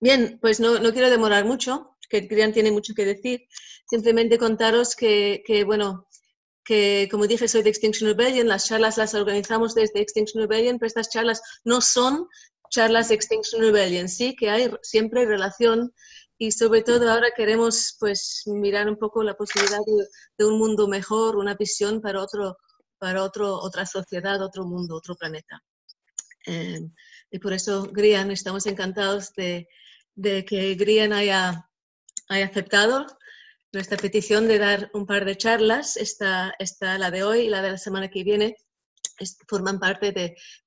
Bien, pues no, no quiero demorar mucho, que Grian tiene mucho que decir. Simplemente contaros que, que, bueno, que como dije, soy de Extinction Rebellion, las charlas las organizamos desde Extinction Rebellion, pero estas charlas no son charlas de Extinction Rebellion, sí que hay siempre relación y sobre todo ahora queremos pues mirar un poco la posibilidad de, un mundo mejor, una visión para otro, para otro, otra sociedad, otro mundo, otro planeta. Eh, y por eso, Grian, estamos encantados de, de que Grian haya, haya aceptado nuestra petición de dar un par de charlas, esta, esta, la de hoy y la de la semana que viene, forman parte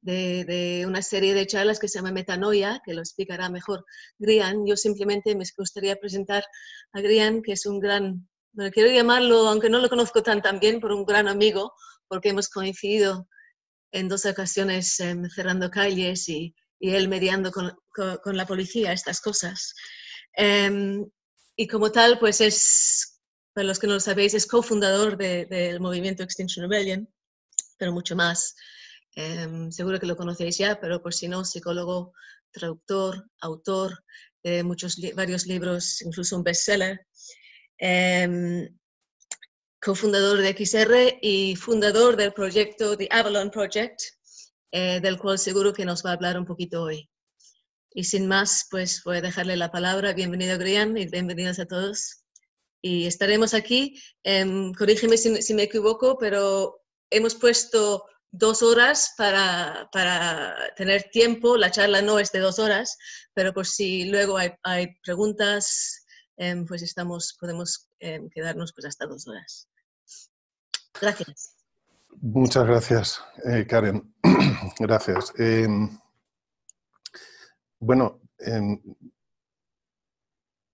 de, una serie de charlas que se llama Metanoia, que lo explicará mejor Grian. Yo simplemente me gustaría presentar a Grian, que es un gran, bueno, quiero llamarlo, aunque no lo conozco tan, tan bien, por un gran amigo, porque hemos coincidido en dos ocasiones em, cerrando calles y y él mediando con, con, la policía estas cosas. Em, y como tal, pues es, para los que no lo sabéis, es cofundador del movimiento Extinction Rebellion, pero mucho más. Em, seguro que lo conocéis ya, pero por si no, psicólogo, traductor, autor de muchos, varios libros, incluso un bestseller. Em, cofundador de XR y fundador del proyecto The Avalon Project, eh, del cual seguro que nos va a hablar un poquito hoy. Y sin más, pues voy a dejarle la palabra. Bienvenido, Grian, y bienvenidos a todos. Y estaremos aquí. Em, corrígeme si, me equivoco, pero hemos puesto dos horas para, para, tener tiempo. La charla no es de dos horas, pero por si luego hay, hay preguntas, em, pues estamos, podemos em, quedarnos pues hasta dos horas. Gracias. Muchas gracias, eh, Karen. gracias. Em, bueno, em,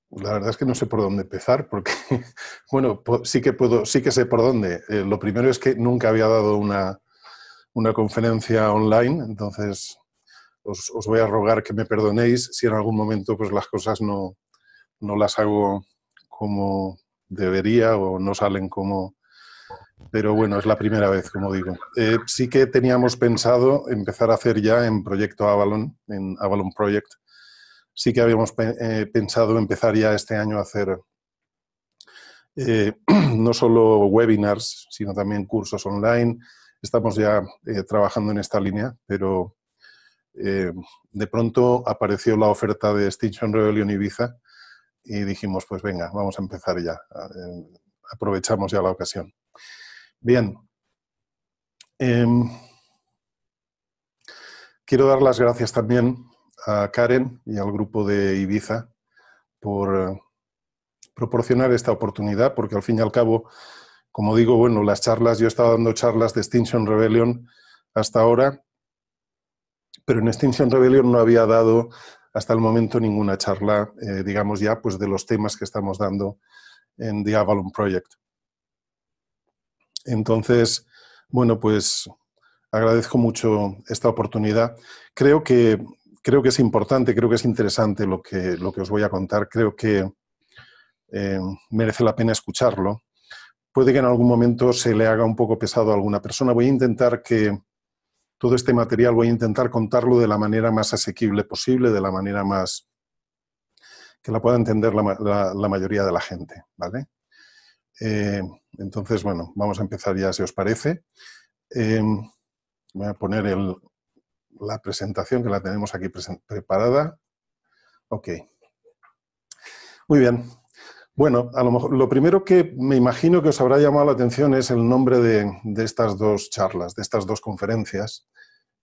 la verdad es que no sé por dónde empezar, porque, bueno, sí que puedo, sí que sé por dónde. Eh, lo primero es que nunca había dado una, conferencia online, entonces os, os, voy a rogar que me perdonéis si en algún momento pues, las cosas no, no las hago como debería o no salen como, pero bueno, es la primera vez, como digo. Eh, sí que teníamos pensado empezar a hacer ya en proyecto Avalon, en Avalon Project. Sí que habíamos eh, pensado empezar ya este año a hacer eh, no solo webinars, sino también cursos online. Estamos ya trabajando en esta línea, pero de pronto apareció la oferta de Extinction Rebellion Ibiza y dijimos, pues venga, vamos a empezar ya. aprovechamos ya la ocasión. Bien. Em, quiero dar las gracias también a Karen y al grupo de Ibiza por eh, proporcionar esta oportunidad, porque al fin y al cabo, como digo, bueno, las charlas, yo he estado dando charlas de Extinction Rebellion hasta ahora, pero en Extinction Rebellion no había dado hasta el momento ninguna charla, eh, digamos ya, pues de los temas que estamos dando en The Avalon Project. Entonces, bueno, pues agradezco mucho esta oportunidad. Creo que, creo que es importante, creo que es interesante lo que, lo que os voy a contar. Creo que eh, merece la pena escucharlo. Puede que en algún momento se le haga un poco pesado a alguna persona. Voy a intentar que todo este material, voy a intentar contarlo de la manera más asequible posible, de la manera más que la pueda entender la, la mayoría de la gente, ¿vale? Eh, entonces, bueno, vamos a empezar ya, si os parece. Eh, voy a poner la presentación que la tenemos aquí preparada. Ok. Muy bien. Bueno, a lo, mejor, lo primero que me imagino que os habrá llamado la atención es el nombre de, estas dos charlas, de estas dos conferencias.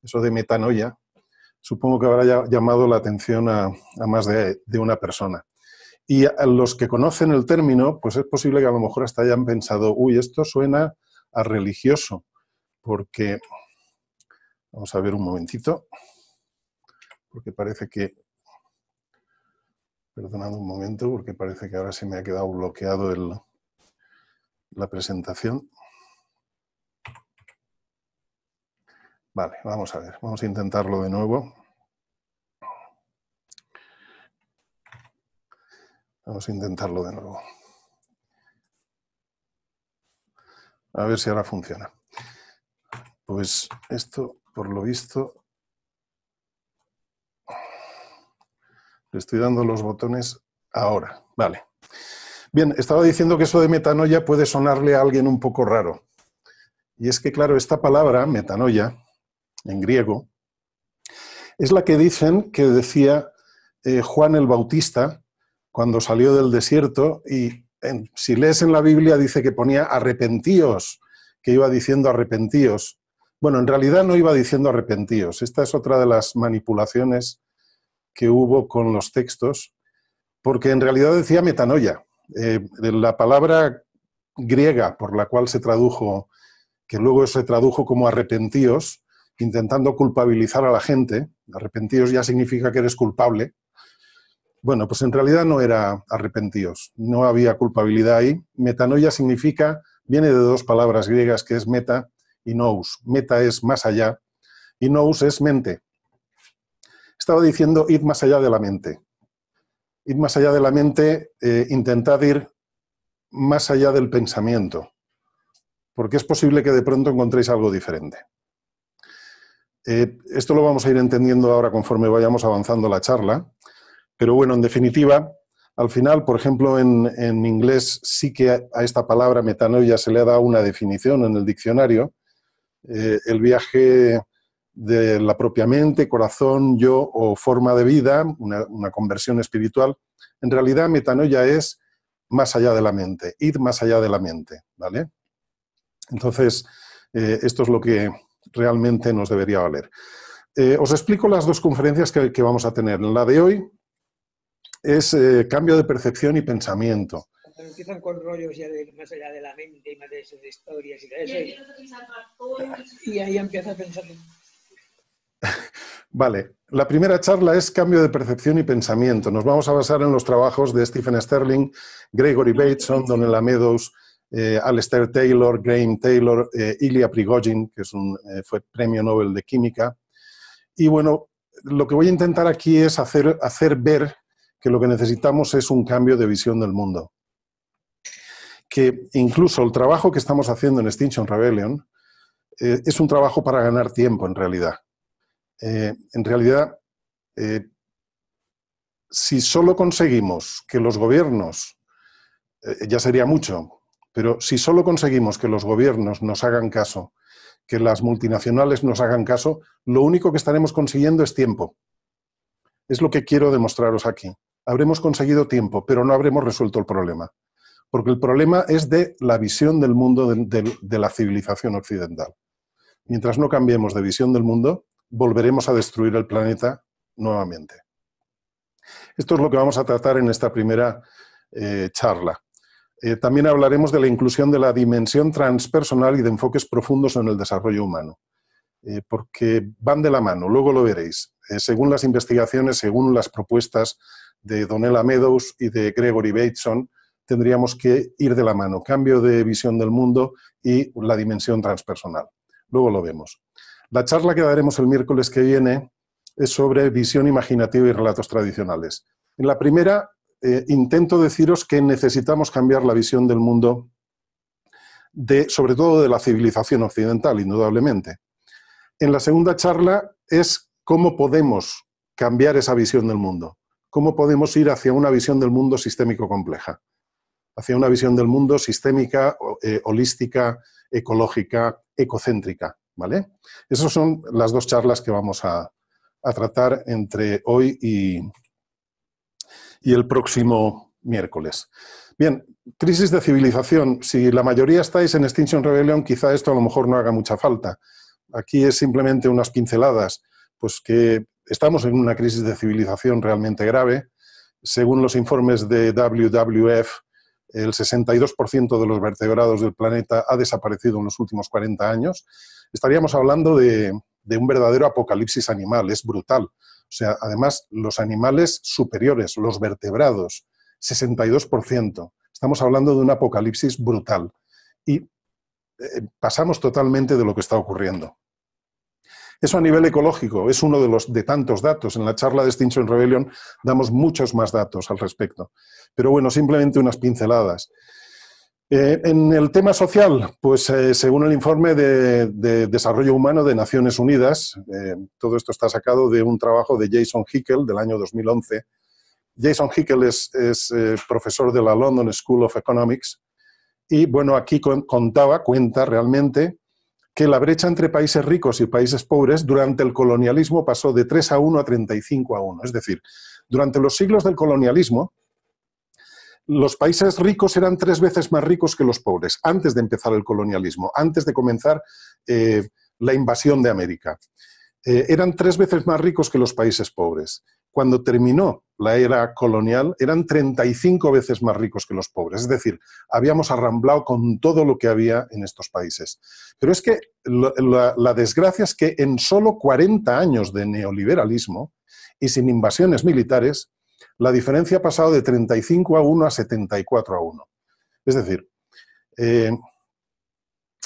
Eso de metanoia, supongo que habrá llamado la atención a, más de, una persona. Y a los que conocen el término, pues es posible que a lo mejor hasta hayan pensado, uy, esto suena a religioso, porque, vamos a ver un momentito, porque parece que, perdonad un momento, porque parece que ahora se me ha quedado bloqueado la presentación. Vale, vamos a ver, vamos a intentarlo de nuevo. Vamos a intentarlo de nuevo. A ver si ahora funciona. Pues esto, por lo visto, le estoy dando los botones ahora. Vale. Bien, estaba diciendo que eso de metanoia puede sonarle a alguien un poco raro. Y es que, claro, esta palabra, metanoia, en griego, es la que dicen que decía eh, Juan el Bautista cuando salió del desierto y si lees en la Biblia dice que ponía arrepentíos, que iba diciendo arrepentíos. Bueno, en realidad no iba diciendo arrepentíos. Esta es otra de las manipulaciones que hubo con los textos, porque en realidad decía metanoia. Eh, la palabra griega por la cual se tradujo, que luego se tradujo como arrepentíos, intentando culpabilizar a la gente, arrepentíos ya significa que eres culpable, bueno, pues en realidad no era arrepentidos, no había culpabilidad ahí. Metanoia significa, viene de dos palabras griegas que es meta y nous. Meta es más allá y nous es mente. Estaba diciendo ir más allá de la mente. ir más allá de la mente, eh, intentad ir más allá del pensamiento, porque es posible que de pronto encontréis algo diferente. Eh, esto lo vamos a ir entendiendo ahora conforme vayamos avanzando la charla. Pero bueno, en definitiva, al final, por ejemplo, en, inglés sí que a, esta palabra metanoia se le ha dado una definición en el diccionario. Eh, el viaje de la propia mente, corazón, yo o forma de vida, una, conversión espiritual. En realidad, metanoia es más allá de la mente, ir más allá de la mente, ¿vale? Entonces, eh, esto es lo que realmente nos debería valer. Eh, os explico las dos conferencias que, que vamos a tener. la de hoy es eh, cambio de percepción y pensamiento. empiezan con rollos más allá de la mente y más de esas historias y eso. ahí empieza a pensar. Vale, la primera charla es cambio de percepción y pensamiento. Nos vamos a basar en los trabajos de Stephen Sterling, Gregory Bateson, Donella Meadows, eh, Alastair Taylor, Graham Taylor, eh, Ilya Prigogine, que es un, eh, fue premio Nobel de Química. Y bueno, lo que voy a intentar aquí es hacer, hacer ver que lo que necesitamos es un cambio de visión del mundo. Que incluso el trabajo que estamos haciendo en Extinction Rebellion eh, es un trabajo para ganar tiempo en realidad. Eh, en realidad, eh, si solo conseguimos que los gobiernos, ya sería mucho, pero si solo conseguimos que los gobiernos nos hagan caso, que las multinacionales nos hagan caso, lo único que estaremos consiguiendo es tiempo. Es lo que quiero demostraros aquí habremos conseguido tiempo, pero no habremos resuelto el problema. Porque el problema es de la visión del mundo de, la civilización occidental. Mientras no cambiemos de visión del mundo, volveremos a destruir el planeta nuevamente. Esto es lo que vamos a tratar en esta primera eh, charla. Eh, también hablaremos de la inclusión de la dimensión transpersonal y de enfoques profundos en el desarrollo humano, eh, porque van de la mano, luego lo veréis. según las investigaciones, según las propuestas, de Donella Meadows y de Gregory Bateson, tendríamos que ir de la mano, cambio de visión del mundo y la dimensión transpersonal. Luego lo vemos. La charla que daremos el miércoles que viene es sobre visión imaginativa y relatos tradicionales. En la primera, eh, intento deciros que necesitamos cambiar la visión del mundo, sobre todo de la civilización occidental, indudablemente. En la segunda charla es cómo podemos cambiar esa visión del mundo cómo podemos ir hacia una visión del mundo sistémico compleja, hacia una visión del mundo sistémica, eh, holística, ecológica, ecocéntrica. ¿Vale? Esas son las dos charlas que vamos a, tratar entre hoy y, y el próximo miércoles. Bien, crisis de civilización. Si la mayoría estáis en Extinction Rebellion, quizá esto a lo mejor no haga mucha falta. Aquí es simplemente unas pinceladas, pues que estamos en una crisis de civilización realmente grave. Según los informes de WWF, el 62% de los vertebrados del planeta ha desaparecido en los últimos 40 años. Estaríamos hablando de, un verdadero apocalipsis animal, es brutal. O sea, además, los animales superiores, los vertebrados, 62%. Estamos hablando de un apocalipsis brutal. Y eh, pasamos totalmente de lo que está ocurriendo. Eso a nivel ecológico es uno de los de tantos datos. En la charla de Extinction Rebellion damos muchos más datos al respecto. Pero bueno, simplemente unas pinceladas. Eh, en el tema social, pues eh, según el informe de, Desarrollo Humano de Naciones Unidas, eh, todo esto está sacado de un trabajo de Jason Hickel del año 2011. Jason Hickel es, es profesor de la London School of Economics y bueno, aquí contaba, cuenta realmente que la brecha entre países ricos y países pobres durante el colonialismo pasó de 3 a 1 a 35 a 1. Es decir, durante los siglos del colonialismo, los países ricos eran tres veces más ricos que los pobres, antes de empezar el colonialismo, antes de comenzar eh, la invasión de América. Eh, eran tres veces más ricos que los países pobres cuando terminó la era colonial, eran 35 veces más ricos que los pobres. Es decir, habíamos arramblado con todo lo que había en estos países. Pero es que la, desgracia es que en solo 40 años de neoliberalismo y sin invasiones militares, la diferencia ha pasado de 35 a 1 a 74 a 1. Es decir, eh,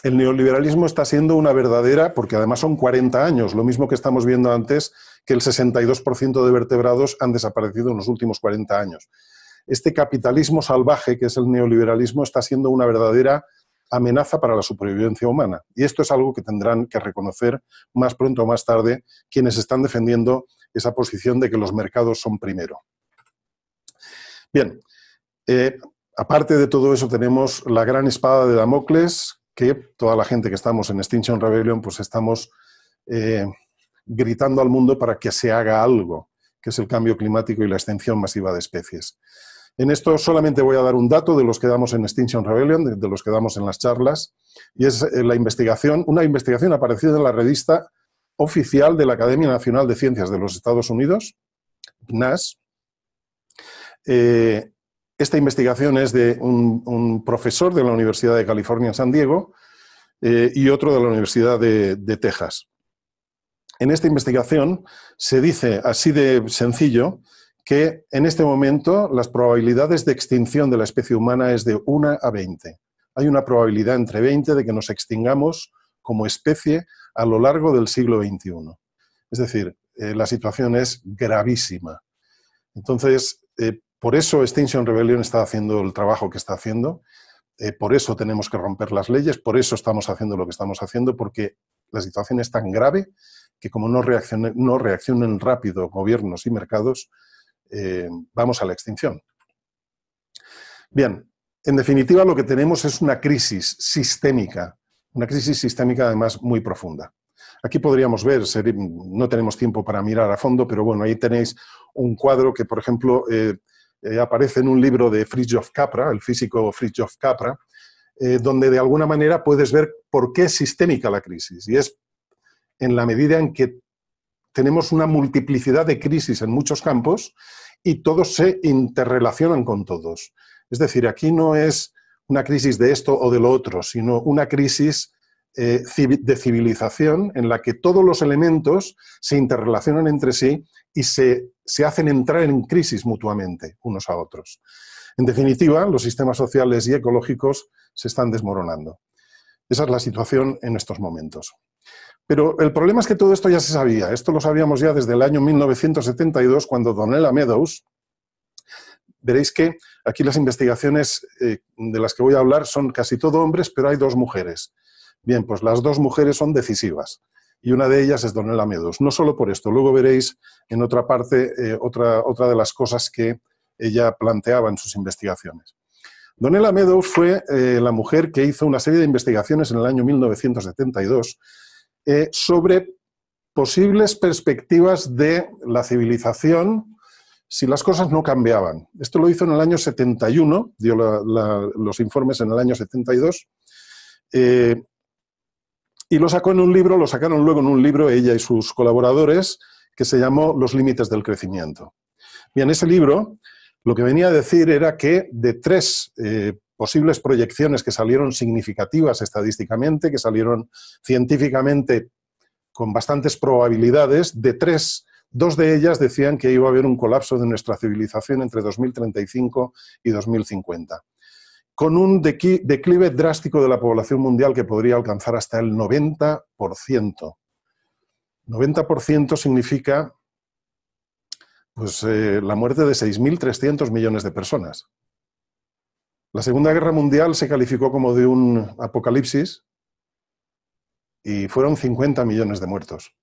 el neoliberalismo está siendo una verdadera, porque además son 40 años, lo mismo que estamos viendo antes, que el 62% de vertebrados han desaparecido en los últimos 40 años. Este capitalismo salvaje, que es el neoliberalismo, está siendo una verdadera amenaza para la supervivencia humana. Y esto es algo que tendrán que reconocer más pronto o más tarde quienes están defendiendo esa posición de que los mercados son primero. Bien, eh, aparte de todo eso tenemos la gran espada de Damocles, que toda la gente que estamos en Extinction Rebellion, pues estamos eh, gritando al mundo para que se haga algo, que es el cambio climático y la extinción masiva de especies. En esto solamente voy a dar un dato de los que damos en Extinction Rebellion, de, los que damos en las charlas, y es eh, la investigación, una investigación aparecida en la revista oficial de la Academia Nacional de Ciencias de los Estados Unidos, NAS. eh, esta investigación es de un, profesor de la Universidad de California, San Diego, eh, y otro de la Universidad de, Texas. En esta investigación se dice, así de sencillo, que en este momento las probabilidades de extinción de la especie humana es de 1 a 20. Hay una probabilidad entre 20 de que nos extingamos como especie a lo largo del siglo XXI. Es decir, eh, la situación es gravísima. Entonces, eh, por eso Extinction Rebellion está haciendo el trabajo que está haciendo, eh, por eso tenemos que romper las leyes, por eso estamos haciendo lo que estamos haciendo, porque la situación es tan grave que como no reaccionen, rápido gobiernos y mercados, eh, vamos a la extinción. Bien, en definitiva lo que tenemos es una crisis sistémica, una crisis sistémica además muy profunda. Aquí podríamos ver, no tenemos tiempo para mirar a fondo, pero bueno, ahí tenéis un cuadro que, por ejemplo, eh, eh, aparece en un libro de Fridtjof Capra, el físico Fridtjof Capra, eh, donde de alguna manera puedes ver por qué es sistémica la crisis. Y es en la medida en que tenemos una multiplicidad de crisis en muchos campos y todos se interrelacionan con todos. Es decir, aquí no es una crisis de esto o de lo otro, sino una crisis eh, de civilización en la que todos los elementos se interrelacionan entre sí y se, se hacen entrar en crisis mutuamente unos a otros. En definitiva, los sistemas sociales y ecológicos se están desmoronando. Esa es la situación en estos momentos. Pero el problema es que todo esto ya se sabía. Esto lo sabíamos ya desde el año 1972, cuando Donella Meadows, veréis que aquí las investigaciones eh, de las que voy a hablar son casi todo hombres, pero hay dos mujeres. Bien, pues las dos mujeres son decisivas y una de ellas es Donella Meadows. No solo por esto, luego veréis en otra parte eh, otra, otra de las cosas que ella planteaba en sus investigaciones. Donella Meadows fue eh, la mujer que hizo una serie de investigaciones en el año 1972 eh, sobre posibles perspectivas de la civilización si las cosas no cambiaban. Esto lo hizo en el año 71, dio los informes en el año 72, y lo sacó en un libro, lo sacaron luego en un libro ella y sus colaboradores, que se llamó Los Límites del Crecimiento. Bien, ese libro lo que venía a decir era que de tres eh, posibles proyecciones que salieron significativas estadísticamente, que salieron científicamente con bastantes probabilidades, de tres, dos de ellas decían que iba a haber un colapso de nuestra civilización entre 2035 y 2050 con un declive drástico de la población mundial que podría alcanzar hasta el 90%. 90% significa pues, eh, la muerte de 6.300 millones de personas. La Segunda Guerra Mundial se calificó como de un apocalipsis y fueron 50 millones de muertos.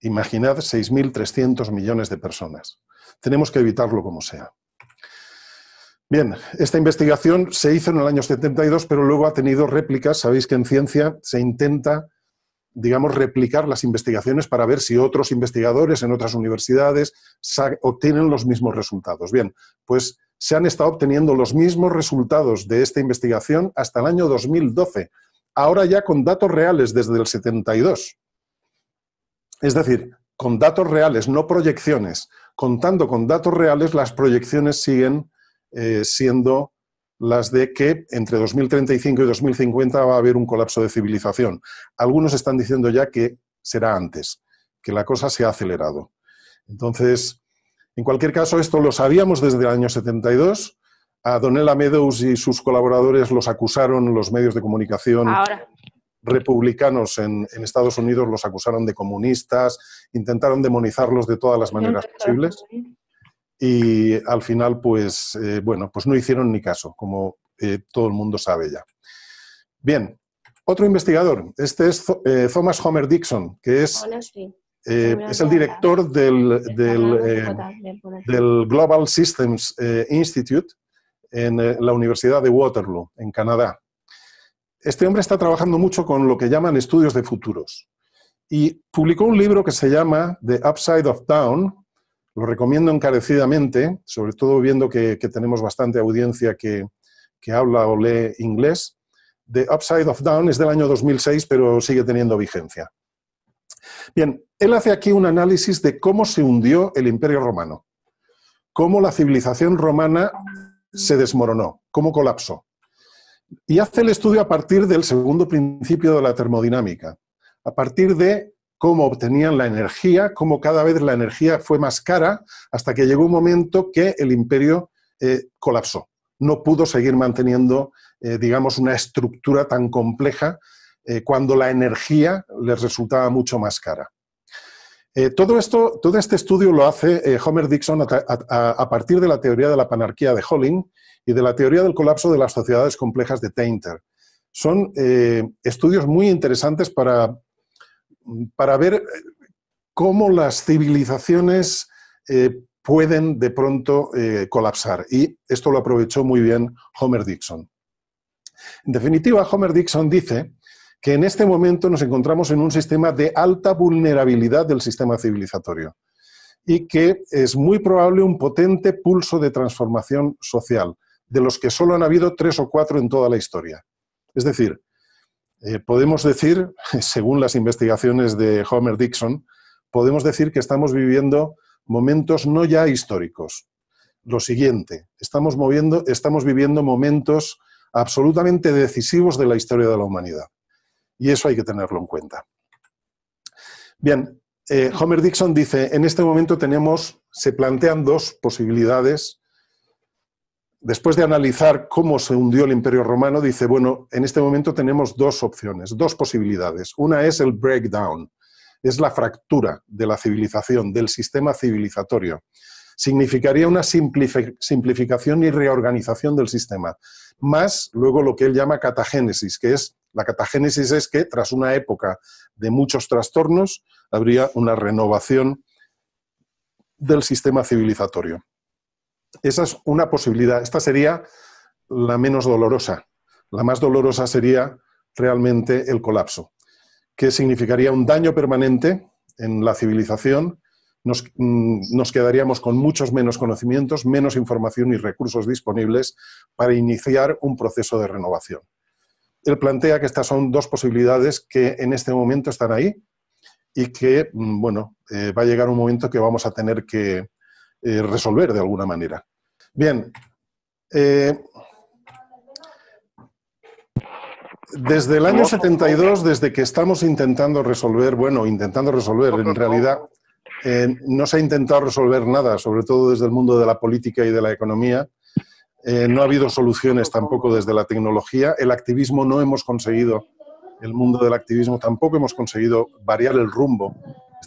Imaginad 6.300 millones de personas. Tenemos que evitarlo como sea. Bien, esta investigación se hizo en el año 72, pero luego ha tenido réplicas. Sabéis que en ciencia se intenta, digamos, replicar las investigaciones para ver si otros investigadores en otras universidades obtienen los mismos resultados. Bien, pues se han estado obteniendo los mismos resultados de esta investigación hasta el año 2012, ahora ya con datos reales desde el 72. Es decir, con datos reales, no proyecciones. Contando con datos reales, las proyecciones siguen eh, siendo las de que entre 2035 y 2050 va a haber un colapso de civilización. Algunos están diciendo ya que será antes, que la cosa se ha acelerado. Entonces, en cualquier caso, esto lo sabíamos desde el año 72. A Donella Meadows y sus colaboradores los acusaron los medios de comunicación republicanos en, en, Estados Unidos, los acusaron de comunistas, intentaron demonizarlos de todas las maneras posibles y al final, pues, eh, bueno, pues no hicieron ni caso, como eh, todo el mundo sabe ya. Bien, otro investigador, este es eh, Thomas Homer Dixon, que es, es el director del, del, del Global Systems Institute en la Universidad de Waterloo, en Canadá. Este hombre está trabajando mucho con lo que llaman estudios de futuros y publicó un libro que se llama The Upside of Down, lo recomiendo encarecidamente, sobre todo viendo que, tenemos bastante audiencia que, que habla o lee inglés. The Upside of Down es del año 2006, pero sigue teniendo vigencia. Bien, él hace aquí un análisis de cómo se hundió el Imperio Romano, cómo la civilización romana se desmoronó, cómo colapsó. Y hace el estudio a partir del segundo principio de la termodinámica, a partir de cómo obtenían la energía, cómo cada vez la energía fue más cara, hasta que llegó un momento que el imperio eh, colapsó. No pudo seguir manteniendo, eh, digamos, una estructura tan compleja eh, cuando la energía les resultaba mucho más cara. todo, esto, todo este estudio lo hace Homer Dixon a, partir de la teoría de la panarquía de Holling y de la teoría del colapso de las sociedades complejas de Tainter. Son estudios muy interesantes para para ver eh, cómo las civilizaciones eh, pueden de pronto eh, colapsar. Y esto lo aprovechó muy bien Homer Dixon. En definitiva, Homer Dixon dice que en este momento nos encontramos en un sistema de alta vulnerabilidad del sistema civilizatorio y que es muy probable un potente pulso de transformación social, de los que solo han habido tres o cuatro en toda la historia. Es decir, eh, podemos decir, según las investigaciones de Homer Dixon, podemos decir que estamos viviendo momentos no ya históricos. Lo siguiente, estamos, moviendo, estamos viviendo momentos absolutamente decisivos de la historia de la humanidad. Y eso hay que tenerlo en cuenta. Bien, eh, Homer Dixon dice, en este momento tenemos, se plantean dos posibilidades después de analizar cómo se hundió el Imperio Romano, dice, bueno, en este momento tenemos dos opciones, dos posibilidades. Una es el breakdown, es la fractura de la civilización, del sistema civilizatorio. Significaría una simplificación y reorganización del sistema, más luego lo que él llama catagénesis, que es, la catagénesis es que tras una época de muchos trastornos, habría una renovación del sistema civilizatorio. Esa es una posibilidad. Esta sería la menos dolorosa. La más dolorosa sería realmente el colapso, que significaría un daño permanente en la civilización. Mm, nos, quedaríamos con muchos menos conocimientos, menos información y recursos disponibles para iniciar un proceso de renovación. Él plantea que estas son dos posibilidades que en este momento están ahí y que, mm, bueno, eh, va a llegar un momento que vamos a tener que, eh, resolver de alguna manera. Bien. Eh, desde el año 72, desde que estamos intentando resolver, bueno, intentando resolver, en realidad eh, no se ha intentado resolver nada, sobre todo desde el mundo de la política y de la economía. no ha habido soluciones tampoco desde la tecnología. El activismo no hemos conseguido, el mundo del activismo tampoco hemos conseguido variar el rumbo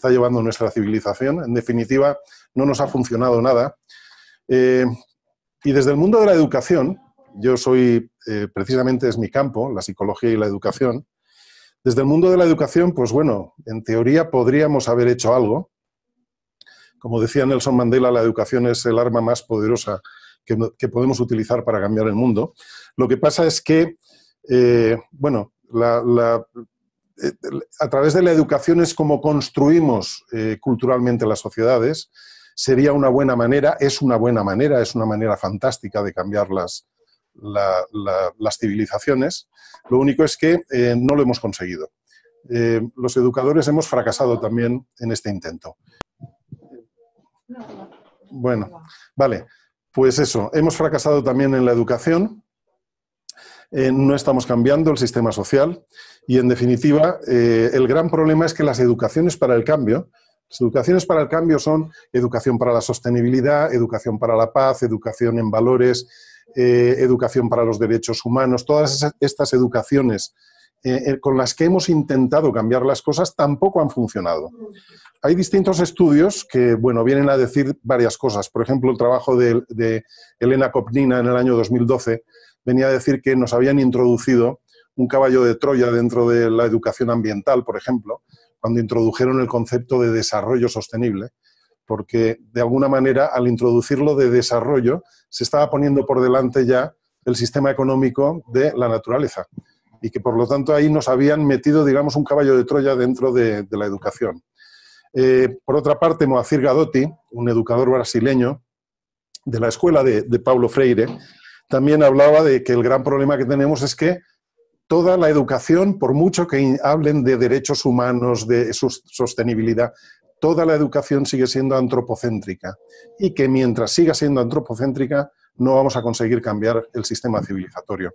está llevando nuestra civilización. En definitiva, no nos ha funcionado nada. Eh, y desde el mundo de la educación, yo soy, eh, precisamente es mi campo, la psicología y la educación, desde el mundo de la educación, pues bueno, en teoría podríamos haber hecho algo. Como decía Nelson Mandela, la educación es el arma más poderosa que, podemos utilizar para cambiar el mundo. Lo que pasa es que, eh, bueno, la, eh, a través de la educación es como construimos eh, culturalmente las sociedades. Sería una buena manera, es una buena manera, es una manera fantástica de cambiar las, civilizaciones. Lo único es que eh, no lo hemos conseguido. los educadores hemos fracasado también en este intento. Bueno, vale, pues eso, hemos fracasado también en la educación. Eh, no estamos cambiando el sistema social y, en definitiva, eh, el gran problema es que las educaciones para el cambio, las para el cambio son educación para la sostenibilidad, educación para la paz, educación en valores, eh, educación para los derechos humanos, todas estas educaciones con las que hemos intentado cambiar las cosas tampoco han funcionado. Hay distintos estudios que, bueno, vienen a decir varias cosas. Por ejemplo, el trabajo de, de Elena Kopnina en el año 2012 venía a decir que nos habían introducido un caballo de Troya dentro de la educación ambiental, por ejemplo, cuando introdujeron el concepto de desarrollo sostenible, porque de alguna manera al introducirlo de desarrollo se estaba poniendo por delante ya el sistema económico de la naturaleza y que por lo tanto ahí nos habían metido, digamos, un caballo de Troya dentro de, la educación. Eh, por otra parte, Moacir Gadotti, un educador brasileño de la escuela de, de Paulo Freire, también hablaba de que el gran problema que tenemos es que toda la educación, por mucho que hablen de derechos humanos, de sostenibilidad, toda la educación sigue siendo antropocéntrica y que mientras siga siendo antropocéntrica no vamos a conseguir cambiar el sistema civilizatorio.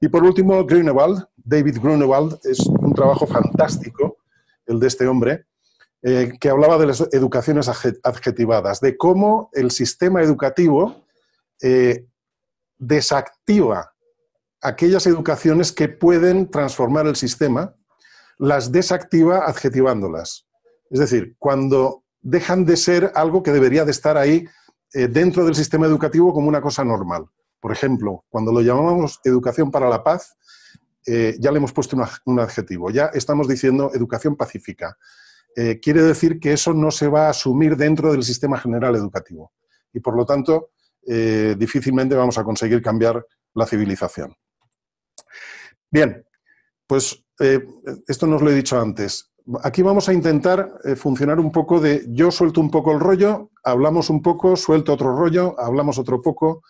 Y por último, Grunewald, David Grunewald, es un trabajo fantástico el de este hombre, eh, que hablaba de las educaciones adjetivadas, de cómo el sistema educativo eh, desactiva aquellas educaciones que pueden transformar el sistema, las desactiva adjetivándolas. Es decir, cuando dejan de ser algo que debería de estar ahí eh, dentro del sistema educativo como una cosa normal. Por ejemplo, cuando lo llamamos educación para la paz, eh, ya le hemos puesto un adjetivo, ya estamos diciendo educación pacífica. Eh, quiere decir que eso no se va a asumir dentro del sistema general educativo. Y por lo tanto, eh, difícilmente vamos a conseguir cambiar la civilización. Bien, pues eh, esto nos lo he dicho antes. Aquí vamos a intentar eh, funcionar un poco de yo suelto un poco el rollo, hablamos un poco, suelto otro rollo, hablamos otro poco,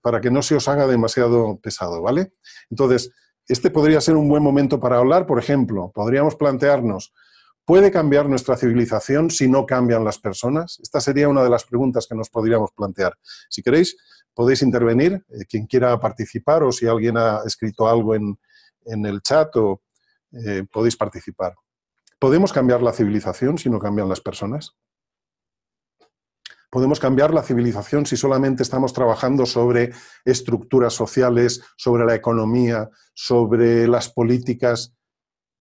para que no se os haga demasiado pesado, ¿vale? Entonces, este podría ser un buen momento para hablar, por ejemplo, podríamos plantearnos, ¿Puede cambiar nuestra civilización si no cambian las personas? Esta sería una de las preguntas que nos podríamos plantear. Si queréis, podéis intervenir, eh, quien quiera participar o si alguien ha escrito algo en, el chat, o, eh, podéis participar. ¿Podemos cambiar la civilización si no cambian las personas? podemos cambiar la civilización si solamente estamos trabajando sobre estructuras sociales, sobre la economía, sobre las políticas,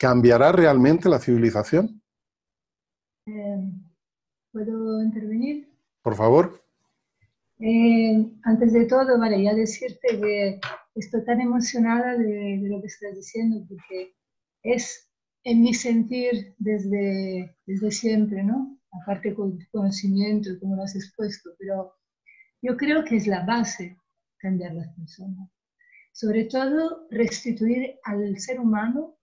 ¿Cambiará realmente la civilización? Eh, ¿Puedo intervenir? Por favor. Eh, antes de todo, vale, ya decirte que estoy tan emocionada de, lo que estás diciendo, porque es en mi sentir desde, desde siempre, ¿no? Aparte con tu conocimiento y cómo lo has expuesto, pero yo creo que es la base cambiar las personas. Sobre todo restituir al ser humano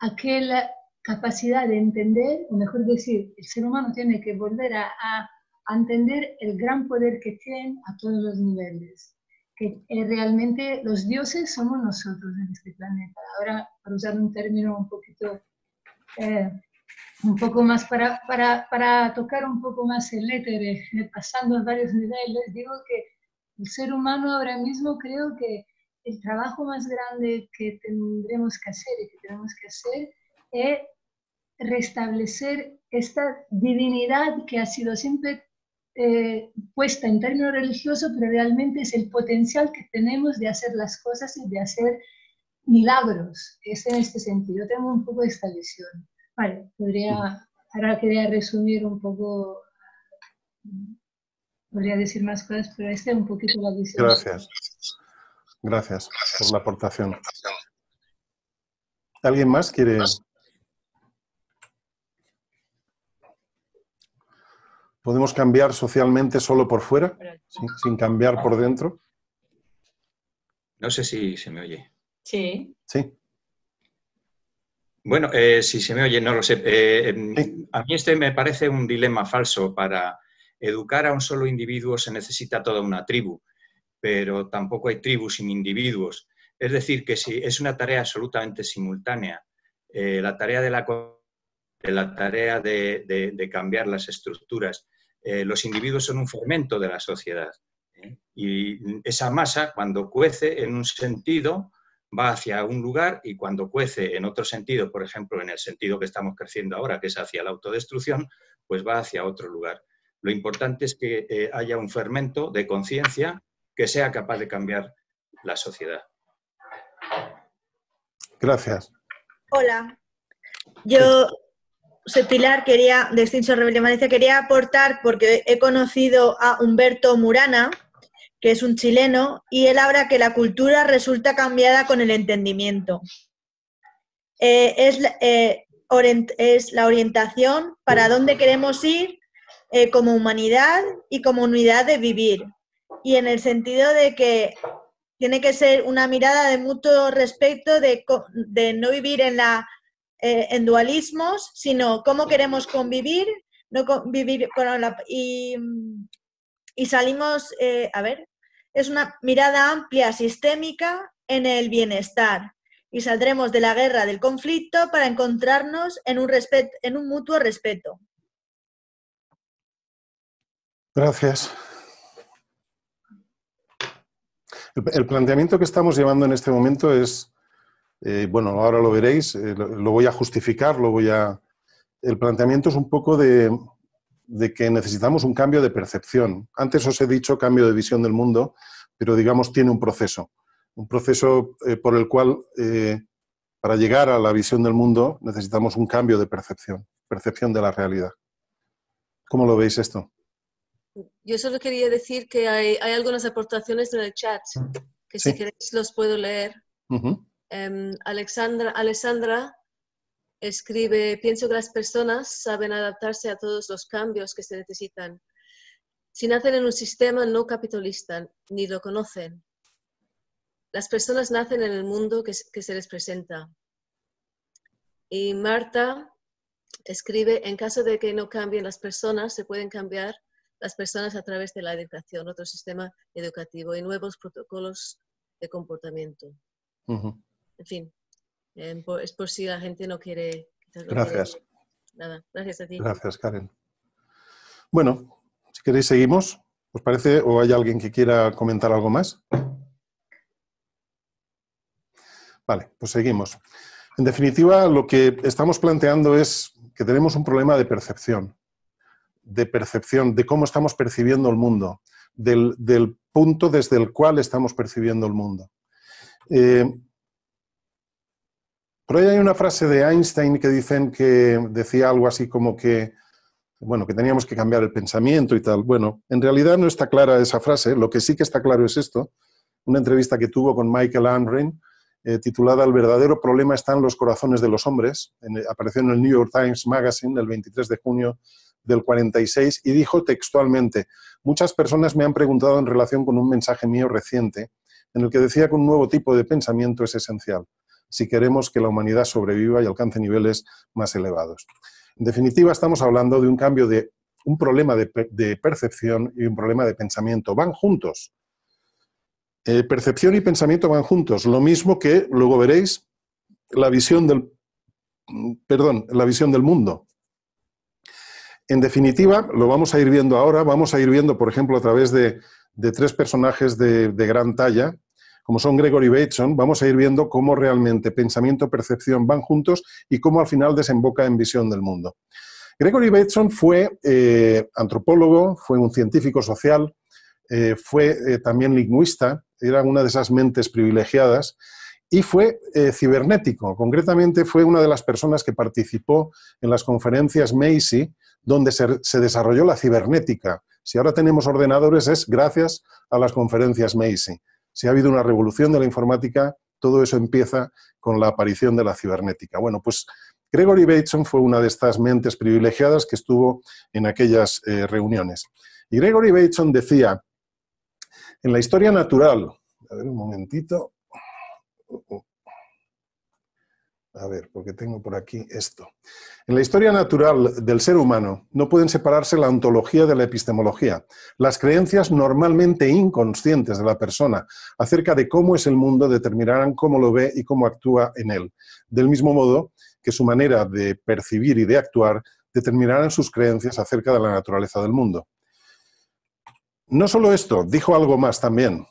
aquella capacidad de entender, o mejor decir, el ser humano tiene que volver a, entender el gran poder que tiene a todos los niveles que eh, realmente los dioses somos nosotros en este planeta. Ahora, para usar un término un poquito, eh, un poco más, para, para, para, tocar un poco más el éter, eh, pasando a varios niveles, digo que el ser humano ahora mismo creo que el trabajo más grande que tendremos que hacer y que tenemos que hacer es restablecer esta divinidad que ha sido siempre eh, puesta en términos religiosos, pero realmente es el potencial que tenemos de hacer las cosas y de hacer milagros. Es en este sentido. Tengo un poco esta visión. Vale, podría, ahora quería resumir un poco, podría decir más cosas, pero esta es un poquito la visión. Gracias. Gracias, por la aportación. ¿Alguien más quiere...? ¿Podemos cambiar socialmente solo por fuera, sin, cambiar por ah. dentro? No sé si se me oye. Sí. Sí. Bueno, eh, si se me oye, no lo sé. Eh, em, a mí este me parece un dilema falso. Para educar a un solo individuo se necesita toda una tribu pero tampoco hay tribus sin individuos. Es decir, que si es una tarea absolutamente simultánea. Eh, la tarea de la, la tarea de, cambiar las estructuras. Eh, los individuos son un fermento de la sociedad. ¿eh? Y esa masa, cuando cuece en un sentido, va hacia un lugar y cuando cuece en otro sentido, por ejemplo, en el sentido que estamos creciendo ahora, que es hacia la autodestrucción, pues va hacia otro lugar. Lo importante es que haya un fermento de conciencia que sea capaz de cambiar la sociedad. Gracias. Hola. Yo se Pilar, quería, de Extinción Rebelde Valencia, quería aportar porque he conocido a Humberto Murana, que es un chileno, y él habla que la cultura resulta cambiada con el entendimiento. Eh, es, eh, es, la orientación para dónde queremos ir eh, como humanidad y como unidad de vivir y en el sentido de que tiene que ser una mirada de mutuo respeto, de, de no vivir en, la, eh, en dualismos, sino cómo queremos convivir, no convivir con la, y, salimos, eh, a ver, es una mirada amplia, sistémica en el bienestar y saldremos de la guerra, del conflicto, para encontrarnos en un, respeto en un mutuo respeto. Gracias. El, planteamiento que estamos llevando en este momento es, eh, bueno, ahora lo veréis, eh, lo, voy a justificar, lo voy a... El planteamiento es un poco de, que necesitamos un cambio de percepción. Antes os he dicho cambio de visión del mundo, pero digamos tiene un proceso. Un proceso eh, por el cual, para llegar a la visión del mundo, necesitamos un cambio de percepción, percepción de la realidad. ¿Cómo lo veis esto? Yo solo quería decir que hay, algunas aportaciones en el chat, ah, que si queréis los puedo leer. Em, Alexandra, escribe, pienso que las personas saben adaptarse a todos los cambios que se necesitan. Si nacen en un sistema no capitalista, ni lo conocen. Las personas nacen en el mundo que se les presenta. Y Marta escribe, en caso de que no cambien las personas, se pueden cambiar las personas a través de la educación, otro sistema educativo y nuevos protocolos de comportamiento. En fin, em, es por si la gente no quiere... Gracias. nada. Gracias a ti. Gracias, Karen. Bueno, si queréis seguimos, ¿os parece? ¿O hay alguien que quiera comentar algo más? Vale, pues seguimos. En definitiva, lo que estamos planteando es que tenemos un problema de percepción de percepción, de cómo estamos percibiendo el mundo, del, punto desde el cual estamos percibiendo el mundo. Eh, por ahí hay una frase de Einstein que dicen que decía algo así como que, bueno, que teníamos que cambiar el pensamiento y tal. Bueno, en realidad no está clara esa frase, lo que sí que está claro es esto, una entrevista que tuvo con Michael Andrin, eh, titulada El verdadero problema está en los corazones de los hombres, apareció en el New York Times Magazine el 23 de junio del 46 y dijo textualmente, muchas personas me han preguntado en relación con un mensaje mío reciente en el que decía que un nuevo tipo de pensamiento es esencial si queremos que la humanidad sobreviva y alcance niveles más elevados. En definitiva, estamos hablando de un cambio de un problema de, percepción y un problema de pensamiento. Van juntos. Eh, percepción y pensamiento van juntos. Lo mismo que, luego veréis, la visión del, perdón, la visión del mundo. En definitiva, lo vamos a ir viendo ahora, vamos a ir viendo, por ejemplo, a través de, tres personajes de, gran talla, como son Gregory Bateson, vamos a ir viendo cómo realmente pensamiento percepción van juntos y cómo al final desemboca en visión del mundo. Gregory Bateson fue eh, antropólogo, fue un científico social, eh, fue eh, también lingüista, era una de esas mentes privilegiadas y fue cibernético. Concretamente fue una de las personas que participó en las conferencias Macy donde se, desarrolló la cibernética. Si ahora tenemos ordenadores es gracias a las conferencias Macy. Si ha habido una revolución de la informática, todo eso empieza con la aparición de la cibernética. Bueno, pues Gregory Bateson fue una de estas mentes privilegiadas que estuvo en aquellas eh, reuniones. Y Gregory Bateson decía, en la historia natural, a ver un momentito, a ver, porque tengo por aquí esto. En la historia natural del ser humano no pueden separarse la ontología de la epistemología, las creencias normalmente inconscientes de la persona acerca de cómo es el mundo determinarán cómo lo ve y cómo actúa en él, del mismo modo que su manera de percibir y de actuar determinarán sus creencias acerca de la naturaleza del mundo. No solo esto, dijo algo más también.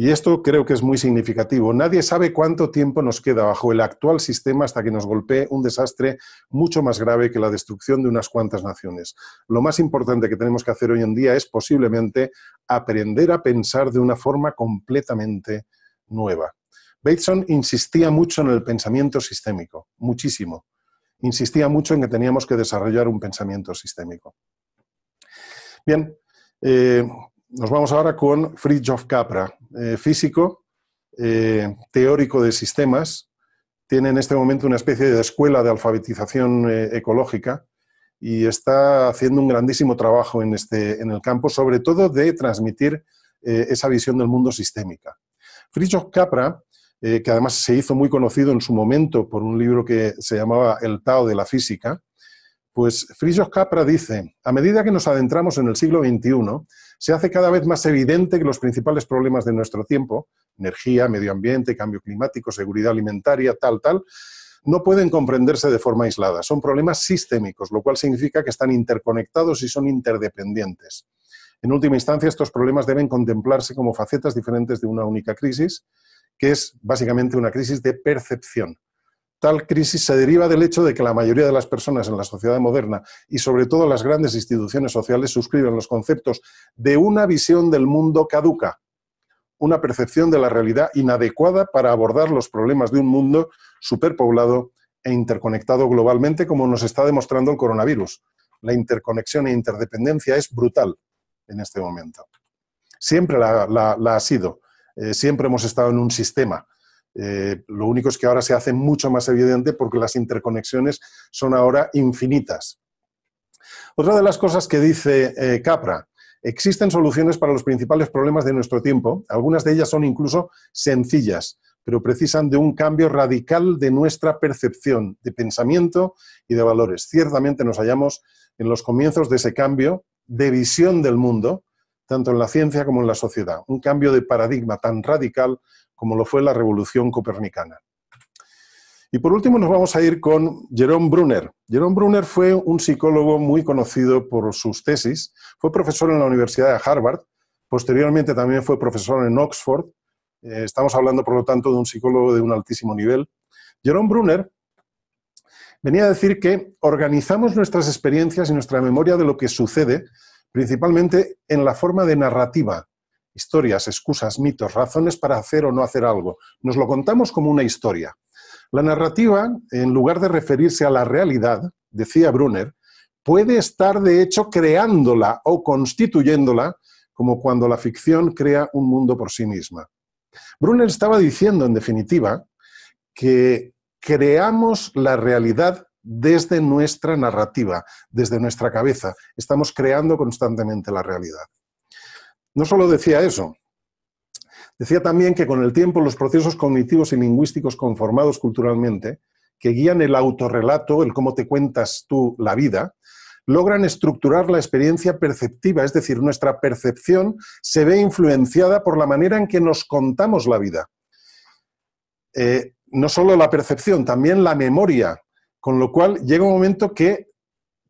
Y esto creo que es muy significativo. Nadie sabe cuánto tiempo nos queda bajo el actual sistema hasta que nos golpee un desastre mucho más grave que la destrucción de unas cuantas naciones. Lo más importante que tenemos que hacer hoy en día es posiblemente aprender a pensar de una forma completamente nueva. Bateson insistía mucho en el pensamiento sistémico, muchísimo. Insistía mucho en que teníamos que desarrollar un pensamiento sistémico. Bien, eh, nos vamos ahora con Fridtjof Capra, eh, físico, eh, teórico de sistemas. Tiene en este momento una especie de escuela de alfabetización eh, ecológica y está haciendo un grandísimo trabajo en, este, el campo, sobre todo de transmitir esa visión del mundo sistémica. Fridtjof Capra, que además se hizo muy conocido en su momento por un libro que se llamaba El Tao de la Física, pues Fridtjof Capra dice, a medida que nos adentramos en el siglo XXI, se hace cada vez más evidente que los principales problemas de nuestro tiempo, energía, medio ambiente, cambio climático, seguridad alimentaria, tal, tal, no pueden comprenderse de forma aislada. Son problemas sistémicos, lo cual significa que están interconectados y son interdependientes. En última instancia, estos problemas deben contemplarse como facetas diferentes de una única crisis, que es básicamente una crisis de percepción tal crisis se deriva del hecho de que la mayoría de las personas en la sociedad moderna y sobre todo las grandes instituciones sociales suscriben los conceptos de una visión del mundo caduca, una percepción de la realidad inadecuada para abordar los problemas de un mundo superpoblado e interconectado globalmente como nos está demostrando el coronavirus. La interconexión e interdependencia es brutal en este momento. Siempre la, ha sido. Eh, siempre hemos estado en un sistema eh, lo único es que ahora se hace mucho más evidente porque las interconexiones son ahora infinitas. Otra de las cosas que dice eh, Capra, existen soluciones para los principales problemas de nuestro tiempo, algunas de ellas son incluso sencillas, pero precisan de un cambio radical de nuestra percepción, de pensamiento y de valores. Ciertamente nos hallamos en los comienzos de ese cambio de visión del mundo, tanto en la ciencia como en la sociedad, un cambio de paradigma tan radical como lo fue la revolución copernicana. Y por último nos vamos a ir con Jerome Brunner. Jerome Brunner fue un psicólogo muy conocido por sus tesis, fue profesor en la Universidad de Harvard, posteriormente también fue profesor en Oxford, eh, estamos hablando por lo tanto de un psicólogo de un altísimo nivel. Jerome Brunner venía a decir que organizamos nuestras experiencias y nuestra memoria de lo que sucede principalmente en la forma de narrativa. Historias, excusas, mitos, razones para hacer o no hacer algo. Nos lo contamos como una historia. La narrativa, en lugar de referirse a la realidad, decía Brunner, puede estar de hecho creándola o constituyéndola, como cuando la ficción crea un mundo por sí misma. Brunner estaba diciendo, en definitiva, que creamos la realidad desde nuestra narrativa, desde nuestra cabeza. Estamos creando constantemente la realidad. No solo decía eso, decía también que con el tiempo los procesos cognitivos y lingüísticos conformados culturalmente, que guían el autorrelato, el cómo te cuentas tú la vida, logran estructurar la experiencia perceptiva, es decir, nuestra percepción se ve influenciada por la manera en que nos contamos la vida. Eh, no solo la percepción, también la memoria con lo cual llega un momento que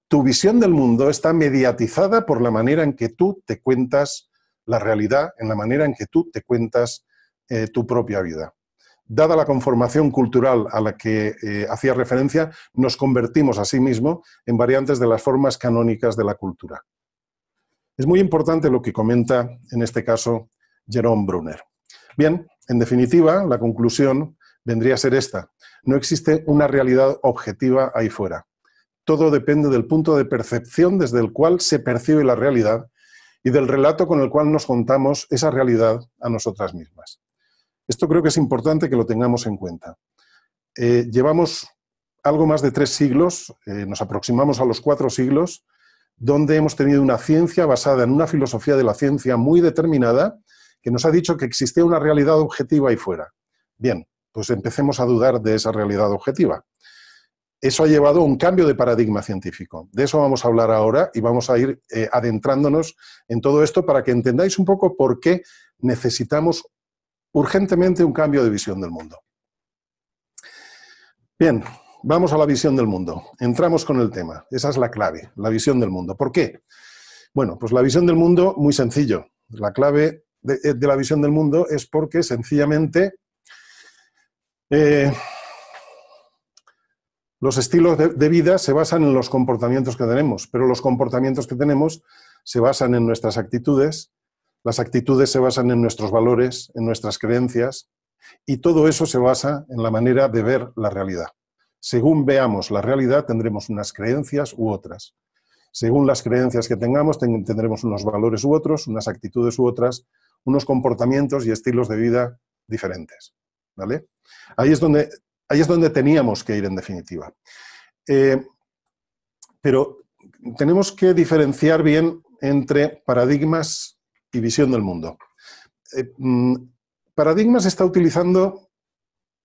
tu visión del mundo está mediatizada por la manera en que tú te cuentas la realidad, en la manera en que tú te cuentas eh, tu propia vida. Dada la conformación cultural a la que eh, hacía referencia, nos convertimos a sí mismo en variantes de las formas canónicas de la cultura. Es muy importante lo que comenta, en este caso, Jerome Brunner. Bien, en definitiva, la conclusión vendría a ser esta. No existe una realidad objetiva ahí fuera. Todo depende del punto de percepción desde el cual se percibe la realidad y del relato con el cual nos contamos esa realidad a nosotras mismas. Esto creo que es importante que lo tengamos en cuenta. Eh, llevamos algo más de tres siglos, eh, nos aproximamos a los cuatro siglos, donde hemos tenido una ciencia basada en una filosofía de la ciencia muy determinada que nos ha dicho que existía una realidad objetiva ahí fuera. Bien, pues empecemos a dudar de esa realidad objetiva. Eso ha llevado a un cambio de paradigma científico. De eso vamos a hablar ahora y vamos a ir eh, adentrándonos en todo esto para que entendáis un poco por qué necesitamos urgentemente un cambio de visión del mundo. Bien, vamos a la visión del mundo. Entramos con el tema. Esa es la clave, la visión del mundo. ¿Por qué? Bueno, pues la visión del mundo, muy sencillo. La clave de eh, la visión del mundo es porque sencillamente eh, los estilos de, vida se basan en los comportamientos que tenemos, pero los comportamientos que tenemos se basan en nuestras actitudes, las actitudes se basan en nuestros valores, en nuestras creencias, y todo eso se basa en la manera de ver la realidad. Según veamos la realidad, tendremos unas creencias u otras. Según las creencias que tengamos, tendremos unos valores u otros, unas actitudes u otras, unos comportamientos y estilos de vida diferentes. Ahí es donde, ahí es donde teníamos que ir en definitiva. Eh, pero tenemos que diferenciar bien entre paradigmas y visión del mundo. Eh, mm, paradigmas está utilizando,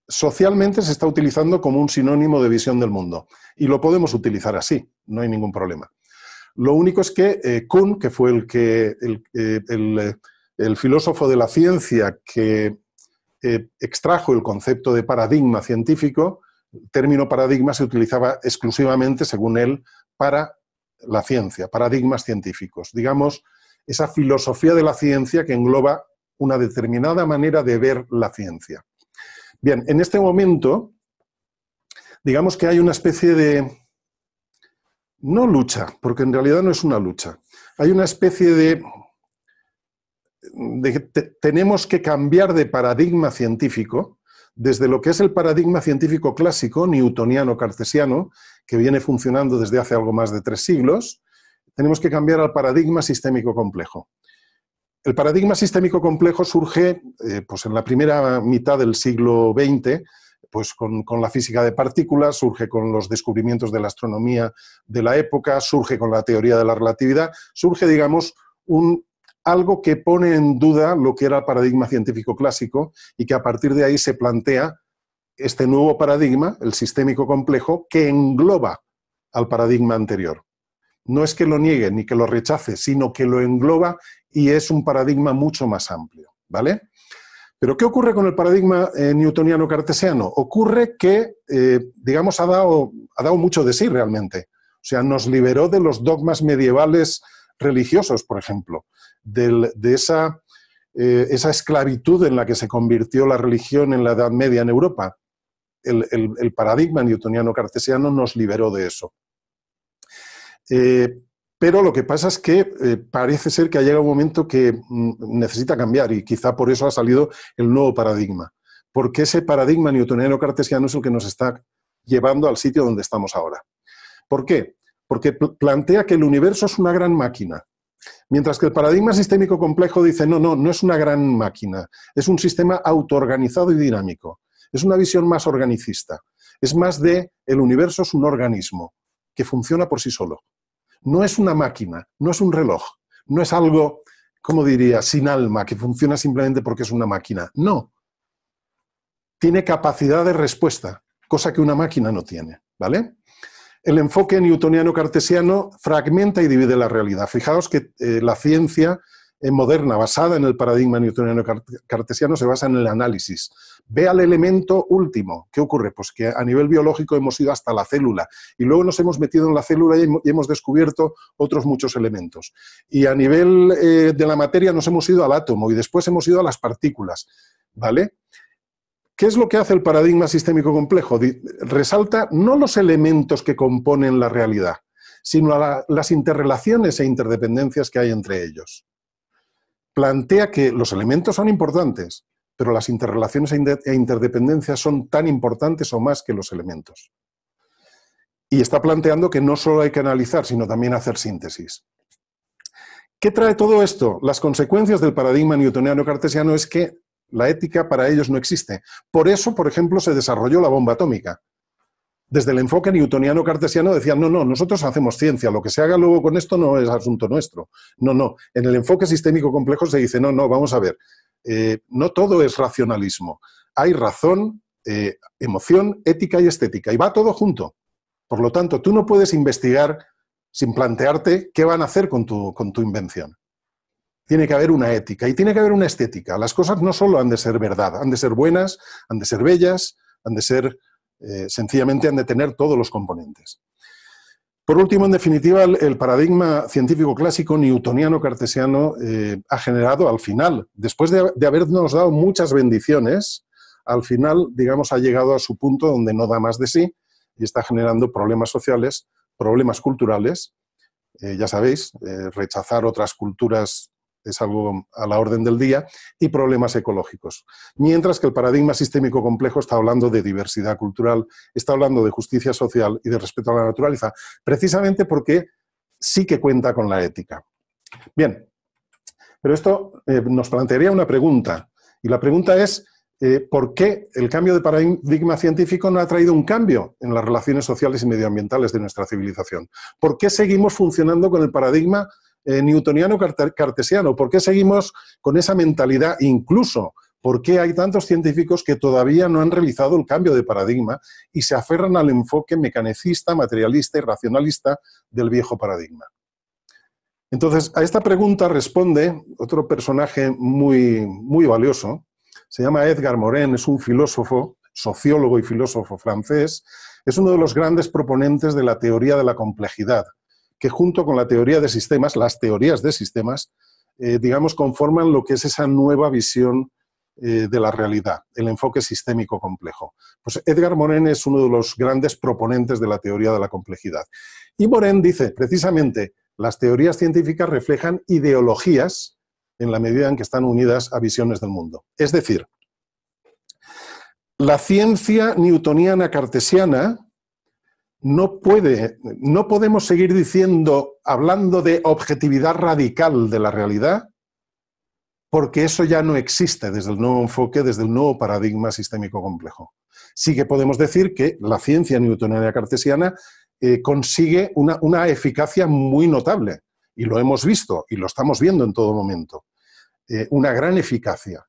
socialmente se está utilizando como un sinónimo de visión del mundo. Y lo podemos utilizar así, no hay ningún problema. Lo único es que eh, Kuhn, que fue el, que, el, filósofo de la ciencia que eh, extrajo el concepto de paradigma científico. El término paradigma se utilizaba exclusivamente, según él, para la ciencia, paradigmas científicos. Digamos, esa filosofía de la ciencia que engloba una determinada manera de ver la ciencia. Bien, en este momento, digamos que hay una especie de, no lucha, porque en realidad no es una lucha, hay una especie de tenemos que cambiar de paradigma científico desde lo que es el paradigma científico clásico, newtoniano, cartesiano, que viene funcionando desde hace algo más de tres siglos, tenemos que cambiar al paradigma sistémico complejo. El paradigma sistémico complejo surge eh, pues en la primera mitad del siglo XX, pues con, con, la física de partículas, surge con los descubrimientos de la astronomía de la época, surge con la teoría de la relatividad, surge, digamos, un algo que pone en duda lo que era el paradigma científico clásico y que a partir de ahí se plantea este nuevo paradigma, el sistémico complejo, que engloba al paradigma anterior. No es que lo niegue ni que lo rechace, sino que lo engloba y es un paradigma mucho más amplio, ¿vale? Pero ¿qué ocurre con el paradigma eh, newtoniano-cartesiano? Ocurre que, eh, digamos, ha dado, ha dado mucho de sí realmente. O sea, nos liberó de los dogmas medievales religiosos, por ejemplo de eh, esa, esclavitud en la que se convirtió la religión en la Edad Media en Europa. El, paradigma newtoniano cartesiano nos liberó de eso. Eh, pero lo que pasa es que eh, parece ser que ha llegado un momento que mm, necesita cambiar y quizá por eso ha salido el nuevo paradigma. Porque ese paradigma newtoniano cartesiano es el que nos está llevando al sitio donde estamos ahora. ¿Por qué? Porque plantea que el universo es una gran máquina Mientras que el paradigma sistémico complejo dice, no, no, no es una gran máquina, es un sistema autoorganizado y dinámico. Es una visión más organicista. Es más de el universo es un organismo que funciona por sí solo. No es una máquina, no es un reloj, no es algo, como diría, sin alma, que funciona simplemente porque es una máquina. No. Tiene capacidad de respuesta, cosa que una máquina no tiene. ¿Vale? El enfoque newtoniano-cartesiano fragmenta y divide la realidad. Fijaos que eh, la ciencia eh, moderna basada en el paradigma newtoniano-cartesiano se basa en el análisis. Ve al elemento último. ¿Qué ocurre? Pues que a nivel biológico hemos ido hasta la célula y luego nos hemos metido en la célula y hemos descubierto otros muchos elementos. Y a nivel eh, de la materia nos hemos ido al átomo y después hemos ido a las partículas. ¿Vale? ¿Qué es lo que hace el paradigma sistémico complejo? Resalta no los elementos que componen la realidad, sino las interrelaciones e interdependencias que hay entre ellos. Plantea que los elementos son importantes, pero las interrelaciones e, e interdependencias son tan importantes o más que los elementos. Y está planteando que no solo hay que analizar, sino también hacer síntesis. ¿Qué trae todo esto? Las consecuencias del paradigma newtoniano-cartesiano es que la ética para ellos no existe. Por eso, por ejemplo, se desarrolló la bomba atómica. Desde el enfoque newtoniano cartesiano decían, no, no, nosotros hacemos ciencia, lo que se haga luego con esto no es asunto nuestro. No, no, en el enfoque sistémico complejo se dice, no, no, vamos a ver, eh, no todo es racionalismo. Hay razón, eh, emoción, ética y estética, y va todo junto. Por lo tanto, tú no puedes investigar sin plantearte qué van a hacer con tu invención tiene que haber una ética y tiene que haber una estética. Las cosas no solo han de ser verdad, han de ser buenas, han de ser bellas, han de ser, eh, sencillamente, han de tener todos los componentes. Por último, en definitiva, el, paradigma científico clásico newtoniano-cartesiano eh, ha generado al final, después de, habernos dado muchas bendiciones, al final, digamos, ha llegado a su punto donde no da más de sí y está generando problemas sociales, problemas culturales. Eh, ya sabéis, rechazar otras culturas es algo a la orden del día, y problemas ecológicos. Mientras que el paradigma sistémico complejo está hablando de diversidad cultural, está hablando de justicia social y de respeto a la naturaleza, precisamente porque sí que cuenta con la ética. Bien, pero esto eh, nos plantearía una pregunta, y la pregunta es, eh, por qué el cambio de paradigma científico no ha traído un cambio en las relaciones sociales y medioambientales de nuestra civilización. ¿Por qué seguimos funcionando con el paradigma eh, newtoniano cartesiano? ¿Por qué seguimos con esa mentalidad incluso? ¿Por qué hay tantos científicos que todavía no han realizado el cambio de paradigma y se aferran al enfoque mecanicista, materialista y racionalista del viejo paradigma? Entonces, a esta pregunta responde otro personaje muy, muy valioso. Se llama Edgar Morin, es un filósofo, sociólogo y filósofo francés. Es uno de los grandes proponentes de la teoría de la complejidad, que junto con la teoría de sistemas, las teorías de sistemas, eh, digamos, conforman lo que es esa nueva visión eh, de la realidad, el enfoque sistémico complejo. Pues Edgar Morin es uno de los grandes proponentes de la teoría de la complejidad. Y Morin dice, precisamente, las teorías científicas reflejan ideologías en la medida en que están unidas a visiones del mundo. Es decir, la ciencia newtoniana cartesiana no puede, no podemos seguir diciendo, hablando de objetividad radical de la realidad, porque eso ya no existe desde el nuevo enfoque, desde el nuevo paradigma sistémico complejo. Sí que podemos decir que la ciencia newtoniana cartesiana eh, consigue una, eficacia muy notable, y lo hemos visto y lo estamos viendo en todo momento, eh, una gran eficacia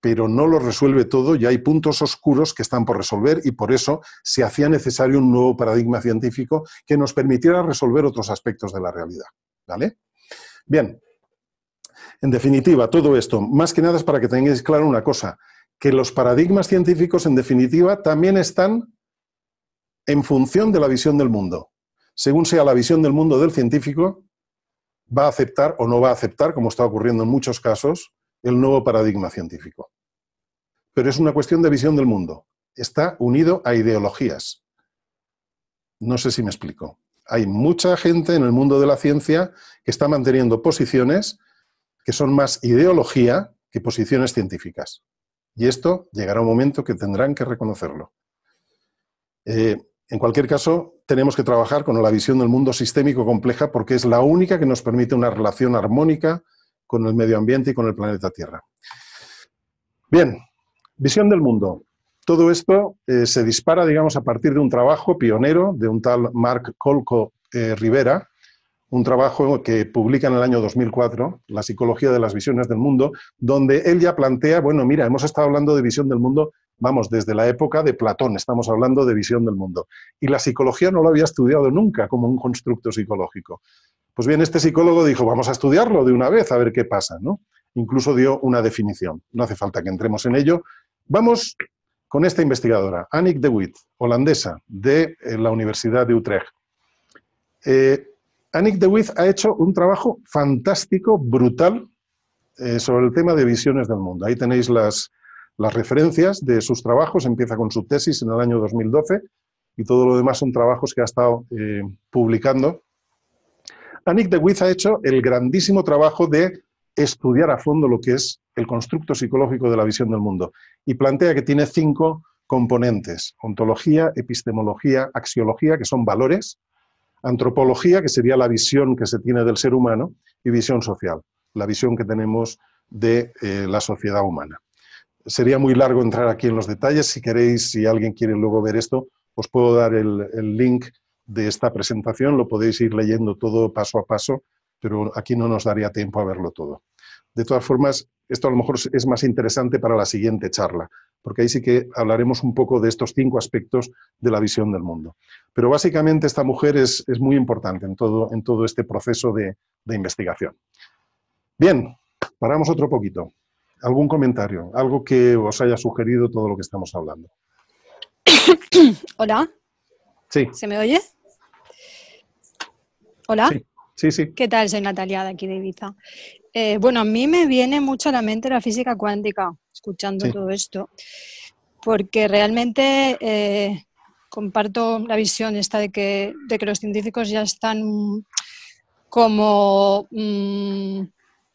pero no lo resuelve todo y hay puntos oscuros que están por resolver y por eso se hacía necesario un nuevo paradigma científico que nos permitiera resolver otros aspectos de la realidad. ¿Vale? Bien. En definitiva, todo esto, más que nada es para que tengáis claro una cosa, que los paradigmas científicos, en definitiva, también están en función de la visión del mundo. Según sea la visión del mundo del científico, va a aceptar o no va a aceptar, como está ocurriendo en muchos casos, el nuevo paradigma científico. Pero es una cuestión de visión del mundo. Está unido a ideologías. No sé si me explico. Hay mucha gente en el mundo de la ciencia que está manteniendo posiciones que son más ideología que posiciones científicas. Y esto llegará un momento que tendrán que reconocerlo. Eh, en cualquier caso, tenemos que trabajar con la visión del mundo sistémico compleja porque es la única que nos permite una relación armónica con el medio ambiente y con el planeta Tierra. Bien, visión del mundo. Todo esto eh, se dispara, digamos, a partir de un trabajo pionero de un tal Marc Colco eh, Rivera, un trabajo que publica en el año 2004, La psicología de las visiones del mundo, donde él ya plantea, bueno, mira, hemos estado hablando de visión del mundo, vamos, desde la época de Platón, estamos hablando de visión del mundo. Y la psicología no lo había estudiado nunca como un constructo psicológico. Pues bien, este psicólogo dijo, vamos a estudiarlo de una vez, a ver qué pasa, ¿no? Incluso dio una definición. No hace falta que entremos en ello. Vamos con esta investigadora, Annick de Witt, holandesa, de eh, la Universidad de Utrecht. Eh, Annick de Witt ha hecho un trabajo fantástico, brutal, eh, sobre el tema de visiones del mundo. Ahí tenéis las, referencias de sus trabajos. Empieza con su tesis en el año 2012 y todo lo demás son trabajos que ha estado publicando de Wiz ha hecho el grandísimo trabajo de estudiar a fondo lo que es el constructo psicológico de la visión del mundo y plantea que tiene cinco componentes, ontología, epistemología, axiología, que son valores, antropología, que sería la visión que se tiene del ser humano, y visión social, la visión que tenemos de eh, la sociedad humana. Sería muy largo entrar aquí en los detalles, si queréis, si alguien quiere luego ver esto, os puedo dar el link de esta presentación, lo podéis ir leyendo todo paso a paso, pero aquí no nos daría tiempo a verlo todo. De todas formas, esto a lo mejor es más interesante para la siguiente charla, porque ahí sí que hablaremos un poco de estos cinco aspectos de la visión del mundo. Pero básicamente esta mujer es, muy importante en todo, en todo este proceso de, de investigación. Bien, paramos otro poquito. ¿Algún comentario? ¿Algo que os haya sugerido todo lo que estamos hablando? Hola. Sí. ¿Se me oye? Hola. Sí. Sí, ¿Qué tal? Soy Natalia de aquí de Ibiza. Eh, bueno, a mí me viene mucho a la mente la física cuántica, escuchando todo esto, porque realmente eh, comparto la visión esta de que, los científicos ya están como mm,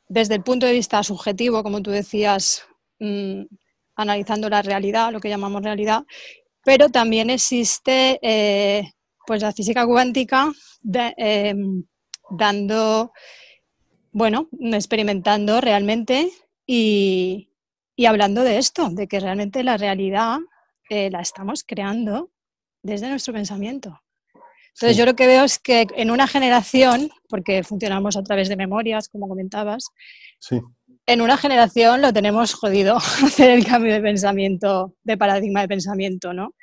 desde el punto de vista subjetivo, como tú decías, mm, analizando la realidad, lo que llamamos realidad, pero también existe eh, pues la física cuántica em, dando, bueno, experimentando realmente y, hablando de esto, de que realmente la realidad eh, la estamos creando desde nuestro pensamiento. Entonces yo lo que veo es que en una generación, porque funcionamos a través de memorias, como comentabas, en una generación lo tenemos jodido hacer el cambio de pensamiento, de paradigma de pensamiento, ¿no?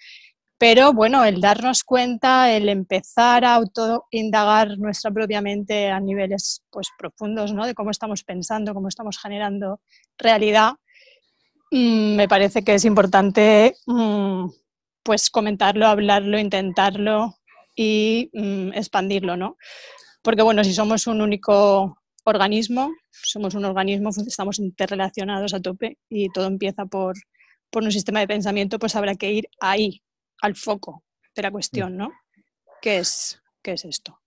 Pero bueno, el darnos cuenta, el empezar a autoindagar nuestra propia mente a niveles pues, profundos, ¿no? De cómo estamos pensando, cómo estamos generando realidad, mm, me parece que es importante mm, pues comentarlo, hablarlo, intentarlo y mm, expandirlo, ¿no? Porque bueno, si somos un único organismo, somos un organismo, estamos interrelacionados a tope y todo empieza por, por un sistema de pensamiento, pues habrá que ir ahí, al foco de la cuestión, ¿no? ¿Qué es, qué es esto?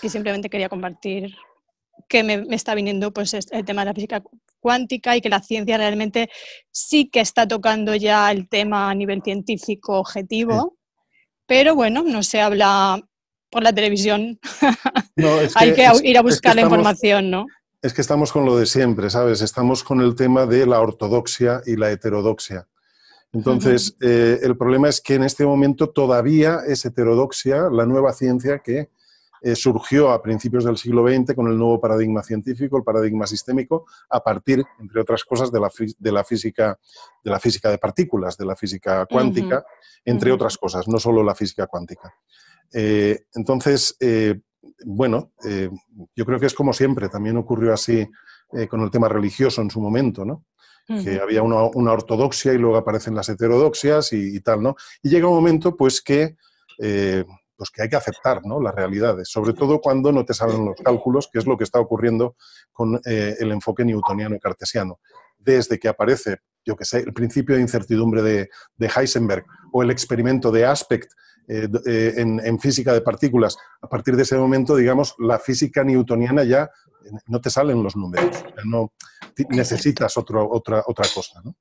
Y simplemente quería compartir que me, está viniendo pues, el tema de la física cuántica y que la ciencia realmente sí que está tocando ya el tema a nivel científico objetivo, pero bueno, no se habla por la televisión. Hay que ir a buscar la información, ¿no? Es que estamos con lo de siempre, ¿sabes? Estamos con el tema de la ortodoxia y la heterodoxia. Entonces, eh, el problema es que en este momento todavía es heterodoxia la nueva ciencia que eh, surgió a principios del siglo XX con el nuevo paradigma científico, el paradigma sistémico, a partir, entre otras cosas, de la, de la, física, de, la física de partículas, de la física cuántica, entre otras cosas, no solo la física cuántica. Eh, entonces, bueno, yo creo que es como siempre, también ocurrió así con el tema religioso en su momento, ¿no? que había una, ortodoxia y luego aparecen las heterodoxias y, tal, ¿no? Y llega un momento, pues, que, eh, pues, que hay que aceptar ¿no? las realidades, sobre todo cuando no te salen los cálculos, que es lo que está ocurriendo con eh, el enfoque newtoniano y cartesiano. Desde que aparece yo que sé, el principio de incertidumbre de, Heisenberg o el experimento de Aspect eh, eh, en, física de partículas. A partir de ese momento, digamos, la física newtoniana ya eh, no te salen los números, no necesitas otra, otra cosa. ¿no?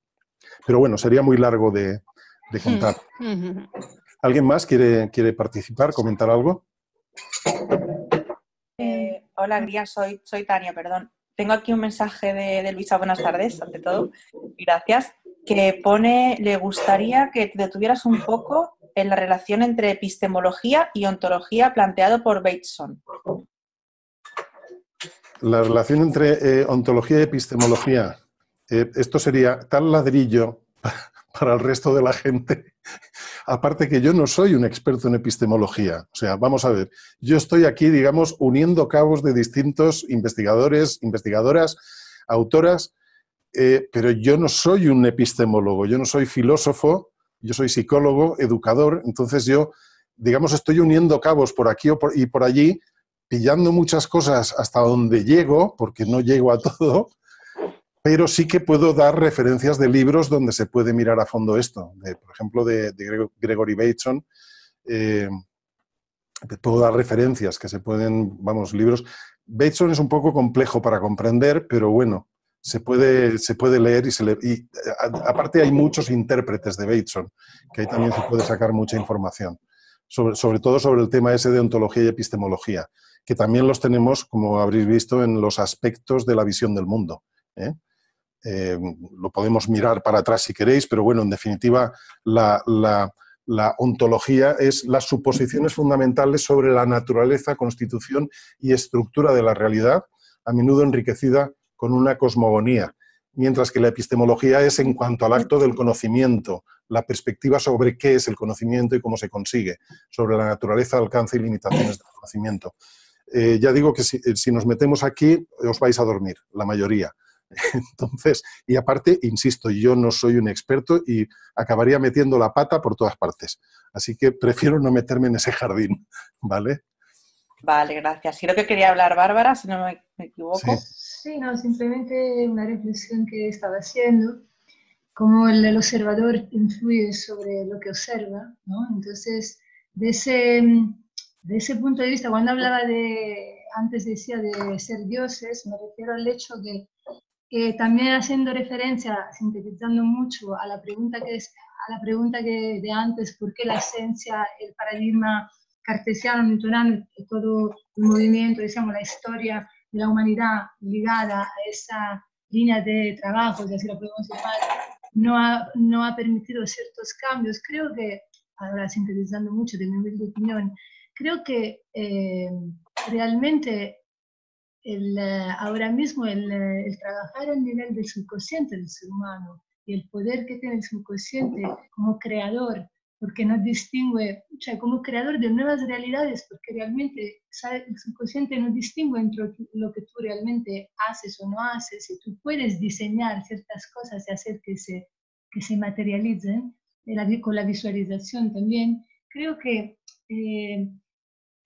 Pero bueno, sería muy largo de, hmm. contar. Hmm. ¿Alguien más quiere, quiere participar, comentar algo? hola, Gría, soy, soy Tania, perdón. Tengo aquí un mensaje de, Luisa, buenas tardes, ante todo. Gracias. Que pone, le gustaría que te detuvieras un poco en la relación entre epistemología y ontología planteado por Bateson. La relación entre eh, ontología y epistemología. Eh, esto sería tal ladrillo para el resto de la gente Aparte que yo no soy un experto en epistemología. O sea, vamos a ver, yo estoy aquí, digamos, uniendo cabos de distintos investigadores, investigadoras, autoras, eh, pero yo no soy un epistemólogo, yo no soy filósofo, yo soy psicólogo, educador, entonces yo, digamos, estoy uniendo cabos por aquí y por allí, pillando muchas cosas hasta donde llego, porque no llego a todo, pero sí que puedo dar referencias de libros donde se puede mirar a fondo esto. por ejemplo, de, Gregory Bateson, eh, puedo dar referencias que se pueden, vamos, libros. Bateson es un poco complejo para comprender, pero bueno, se puede, se puede leer y se le, aparte hay muchos intérpretes de Bateson, que ahí también se puede sacar mucha información. Sobre, todo sobre el tema ese de ontología y epistemología, que también los tenemos, como habréis visto, en los aspectos de la visión del mundo. ¿eh? Eh, lo podemos mirar para atrás si queréis, pero bueno, en definitiva, la, ontología es las suposiciones fundamentales sobre la naturaleza, constitución y estructura de la realidad, a menudo enriquecida con una cosmogonía, mientras que la epistemología es en cuanto al acto del conocimiento, la perspectiva sobre qué es el conocimiento y cómo se consigue, sobre la naturaleza, alcance y limitaciones del conocimiento. Eh, ya digo que eh, si nos metemos aquí, os vais a dormir, la mayoría. Entonces, y aparte, insisto, yo no soy un experto y acabaría metiendo la pata por todas partes. Así que prefiero no meterme en ese jardín, ¿vale? Vale, gracias. Creo que quería hablar Bárbara, si no me, equivoco. Sí. no, simplemente una reflexión que estaba haciendo cómo el, observador influye sobre lo que observa, ¿no? Entonces, de ese, de ese punto de vista, cuando hablaba de, antes decía de ser dioses, me refiero al hecho de también haciendo referencia, sintetizando mucho a la pregunta que es, a la pregunta que de antes, ¿por qué la esencia, el paradigma cartesiano, newtoniano, todo el movimiento, la historia de la humanidad ligada a esa línea de trabajo, es decir, la podemos no ha, no ha permitido ciertos cambios? Creo que, ahora sintetizando mucho de mi opinión, creo que eh, realmente el, eh, ahora mismo el, eh, trabajar a nivel del subconsciente del ser humano y el poder que tiene el subconsciente como creador, porque nos distingue, o sea, como creador de nuevas realidades, porque realmente el subconsciente no distingue entre lo que tú realmente haces o no haces, y tú puedes diseñar ciertas cosas y hacer que se, que se materialicen, eh, con la visualización también. Creo que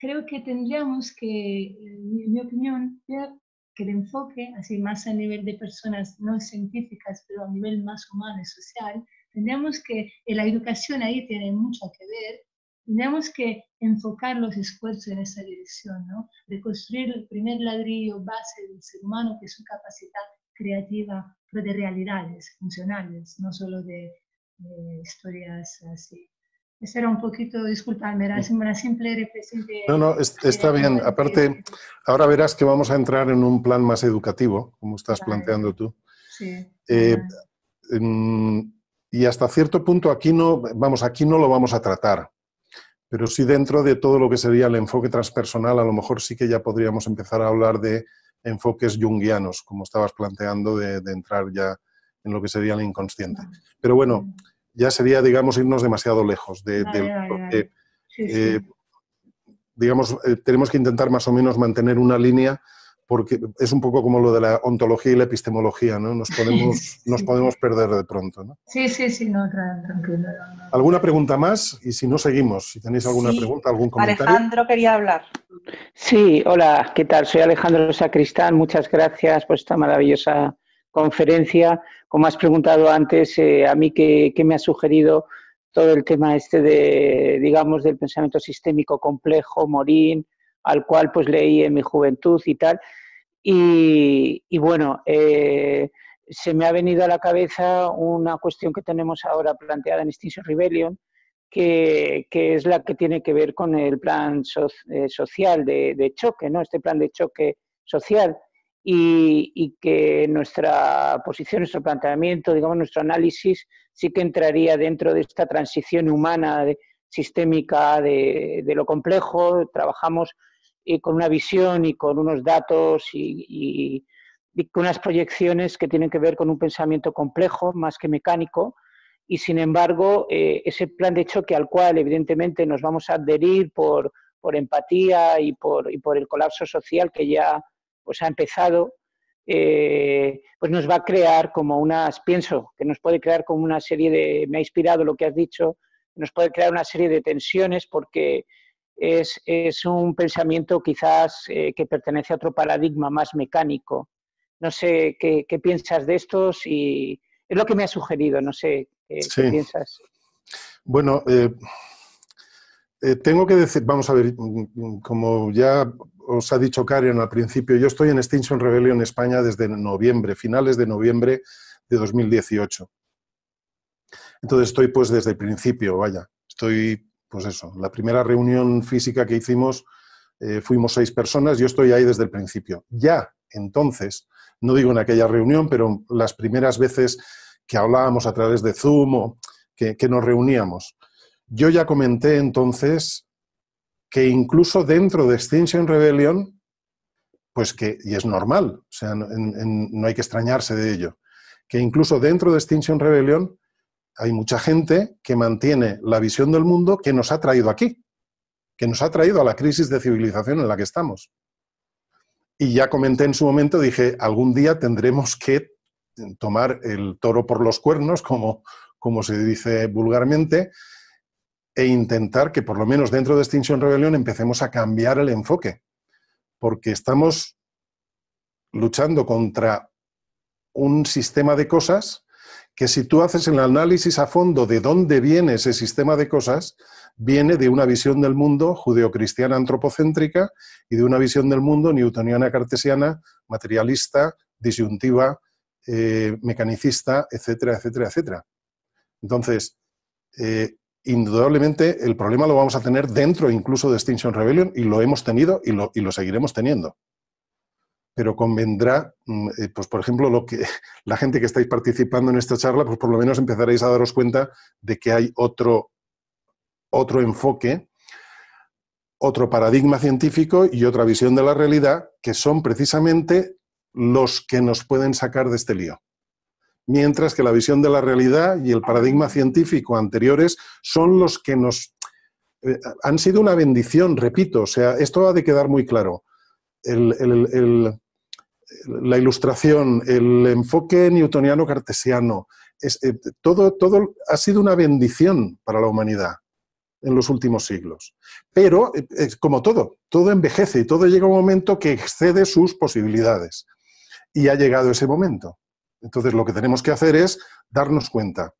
creo que tendríamos que, en eh, mi opinión, que el enfoque, así más a nivel de personas no científicas, pero a nivel más humano y social, tendríamos que, eh, la educación ahí tiene mucho que ver, tendríamos que enfocar los esfuerzos en esa dirección, ¿no? De construir el primer ladrillo base del ser humano, que es su capacidad creativa, pero de realidades funcionales, no solo de historias así un poquito, disculpadme, era simple No, no, está bien. Aparte, ahora verás que vamos a entrar en un plan más educativo, como estás planteando tú. Sí. Eh, em, y hasta cierto punto aquí no, vamos, aquí no lo vamos a tratar, pero sí dentro de todo lo que sería el enfoque transpersonal, a lo mejor sí que ya podríamos empezar a hablar de enfoques junguianos, como estabas planteando, de, de entrar ya en lo que sería el inconsciente. Pero bueno, ya sería, digamos, irnos demasiado lejos. De, eh, Digamos, eh, tenemos que intentar más o menos mantener una línea porque es un poco como lo de la ontología y la epistemología, ¿no? Nos podemos, nos podemos perder de pronto, ¿no? Sí, sí, sí, no, tranquilo. ¿Alguna pregunta más? Y si no, seguimos. Si tenéis alguna pregunta, algún comentario. Alejandro quería hablar. Sí, hola, ¿qué tal? Soy Alejandro Sacristán. Muchas gracias por esta maravillosa conferencia. Como has preguntado antes, eh, a mí que, me ha sugerido todo el tema este de, digamos, del pensamiento sistémico complejo, Morín, al cual pues leí en mi juventud y tal. Y, bueno, eh, se me ha venido a la cabeza una cuestión que tenemos ahora planteada en Extinction Rebellion, que, es la que tiene que ver con el plan eh, social de, de, choque, ¿no? Este plan de choque social y, que nuestra posición, nuestro planteamiento, digamos, nuestro análisis sí que entraría dentro de esta transición humana sistémica de, lo complejo. Trabajamos eh, con una visión y con unos datos y, con unas proyecciones que tienen que ver con un pensamiento complejo más que mecánico. Y sin embargo, eh, ese plan de choque al cual evidentemente nos vamos a adherir por, empatía y y por el colapso social que ya pues ha empezado, eh, pues nos va a crear como unas, pienso, que nos puede crear como una serie de, me ha inspirado lo que has dicho, nos puede crear una serie de tensiones porque es, un pensamiento quizás eh, que pertenece a otro paradigma más mecánico. No sé qué, piensas de estos y es lo que me ha sugerido, no sé eh, qué, piensas. Bueno, tengo que decir, vamos a ver, mm, mm, como ya os ha dicho Karen al principio, yo estoy en Extinction Rebellion España desde noviembre, finales de noviembre de 2018. Entonces estoy pues desde el principio, vaya. Estoy, pues eso, la primera reunión física que hicimos eh, fuimos seis personas, yo estoy ahí desde el principio. Ya entonces, no digo en aquella reunión, pero las primeras veces que hablábamos a través de Zoom o que nos reuníamos, yo ya comenté entonces que incluso dentro de Extinction Rebellion, pues que, y es normal, o sea, no hay que extrañarse de ello, que incluso dentro de Extinction Rebellion hay mucha gente que mantiene la visión del mundo que nos ha traído aquí, que nos ha traído a la crisis de civilización en la que estamos. Y ya comenté en su momento, dije, algún día tendremos que tomar el toro por los cuernos, como, como se dice vulgarmente, e intentar que por lo menos dentro de Extinction Rebellion empecemos a cambiar el enfoque, porque estamos luchando contra un sistema de cosas que si tú haces el análisis a fondo de dónde viene ese sistema de cosas, viene de una visión del mundo judeocristiana antropocéntrica y de una visión del mundo newtoniana cartesiana, materialista, disyuntiva, eh, mecanicista, etcétera, etcétera, etcétera. Entonces, eh, indudablemente el problema lo vamos a tener dentro incluso de Extinction Rebellion y lo hemos tenido y lo, seguiremos teniendo. Pero convendrá, mm, eh, pues por ejemplo, lo que, la gente que estáis participando en esta charla, pues por lo menos empezaréis a daros cuenta de que hay otro, otro enfoque, otro paradigma científico y otra visión de la realidad que son precisamente los que nos pueden sacar de este lío mientras que la visión de la realidad y el paradigma científico anteriores son los que nos eh, han sido una bendición, repito, o sea, esto ha de quedar muy claro. la ilustración, el enfoque newtoniano-cartesiano, eh, todo, todo ha sido una bendición para la humanidad en los últimos siglos. Pero, eh, como todo, todo envejece y todo llega a un momento que excede sus posibilidades. Y ha llegado ese momento. Entonces, lo que tenemos que hacer es darnos cuenta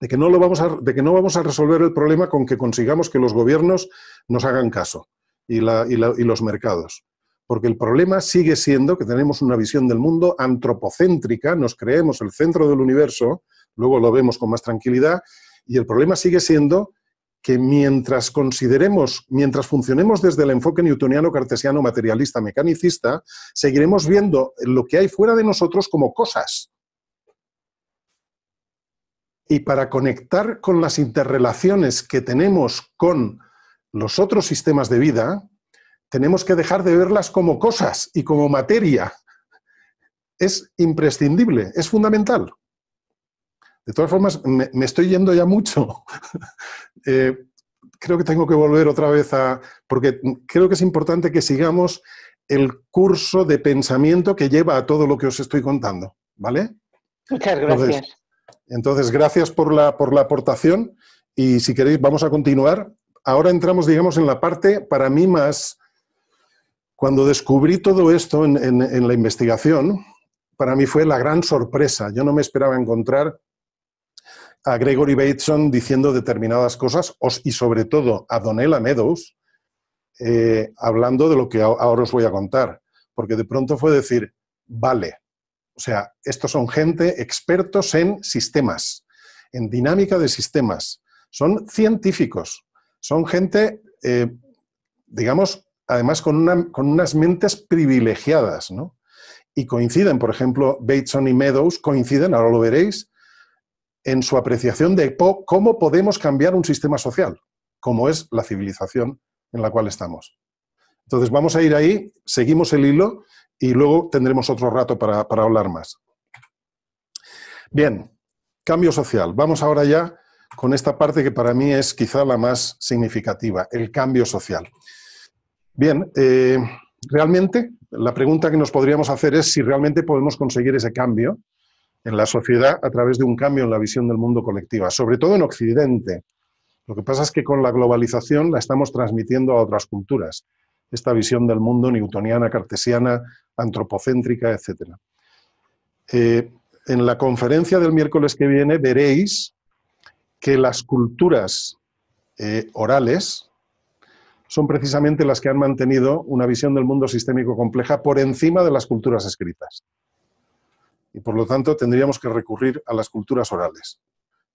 de que no, lo vamos a, de que no vamos a resolver el problema con que consigamos que los gobiernos nos hagan caso y los mercados. Porque el problema sigue siendo que tenemos una visión del mundo antropocéntrica, nos creemos el centro del universo, luego lo vemos con más tranquilidad, y el problema sigue siendo que mientras consideremos, mientras funcionemos desde el enfoque newtoniano, cartesiano, materialista, mecanicista, seguiremos viendo lo que hay fuera de nosotros como cosas. Y para conectar con las interrelaciones que tenemos con los otros sistemas de vida, tenemos que dejar de verlas como cosas y como materia. Es imprescindible, es fundamental. De todas formas, me, estoy yendo ya mucho. Eh, creo que tengo que volver otra vez a... porque creo que es importante que sigamos el curso de pensamiento que lleva a todo lo que os estoy contando, ¿vale? Muchas gracias. Entonces, gracias por la, por la aportación y si queréis vamos a continuar. Ahora entramos, digamos, en la parte para mí más... Cuando descubrí todo esto en la investigación, para mí fue la gran sorpresa. Yo no me esperaba encontrar a Gregory Bateson diciendo determinadas cosas y sobre todo a Donella Meadows eh, hablando de lo que ahora os voy a contar, porque de pronto fue decir, vale, o sea, estos son gente expertos en sistemas, en dinámica de sistemas, son científicos, son gente, eh, digamos, además con, con unas mentes privilegiadas, ¿no? Y coinciden, por ejemplo, Bateson y Meadows coinciden, ahora lo veréis, en su apreciación de cómo podemos cambiar un sistema social, como es la civilización en la cual estamos. Entonces vamos a ir ahí, seguimos el hilo y luego tendremos otro rato para, hablar más. Bien, cambio social. Vamos ahora ya con esta parte que para mí es quizá la más significativa, el cambio social. Bien, eh, realmente la pregunta que nos podríamos hacer es si realmente podemos conseguir ese cambio en la sociedad a través de un cambio en la visión del mundo colectiva, sobre todo en Occidente. Lo que pasa es que con la globalización la estamos transmitiendo a otras culturas, esta visión del mundo newtoniana, cartesiana, antropocéntrica, etc. Eh, en la conferencia del miércoles que viene veréis que las culturas eh, orales son precisamente las que han mantenido una visión del mundo sistémico compleja por encima de las culturas escritas y por lo tanto tendríamos que recurrir a las culturas orales.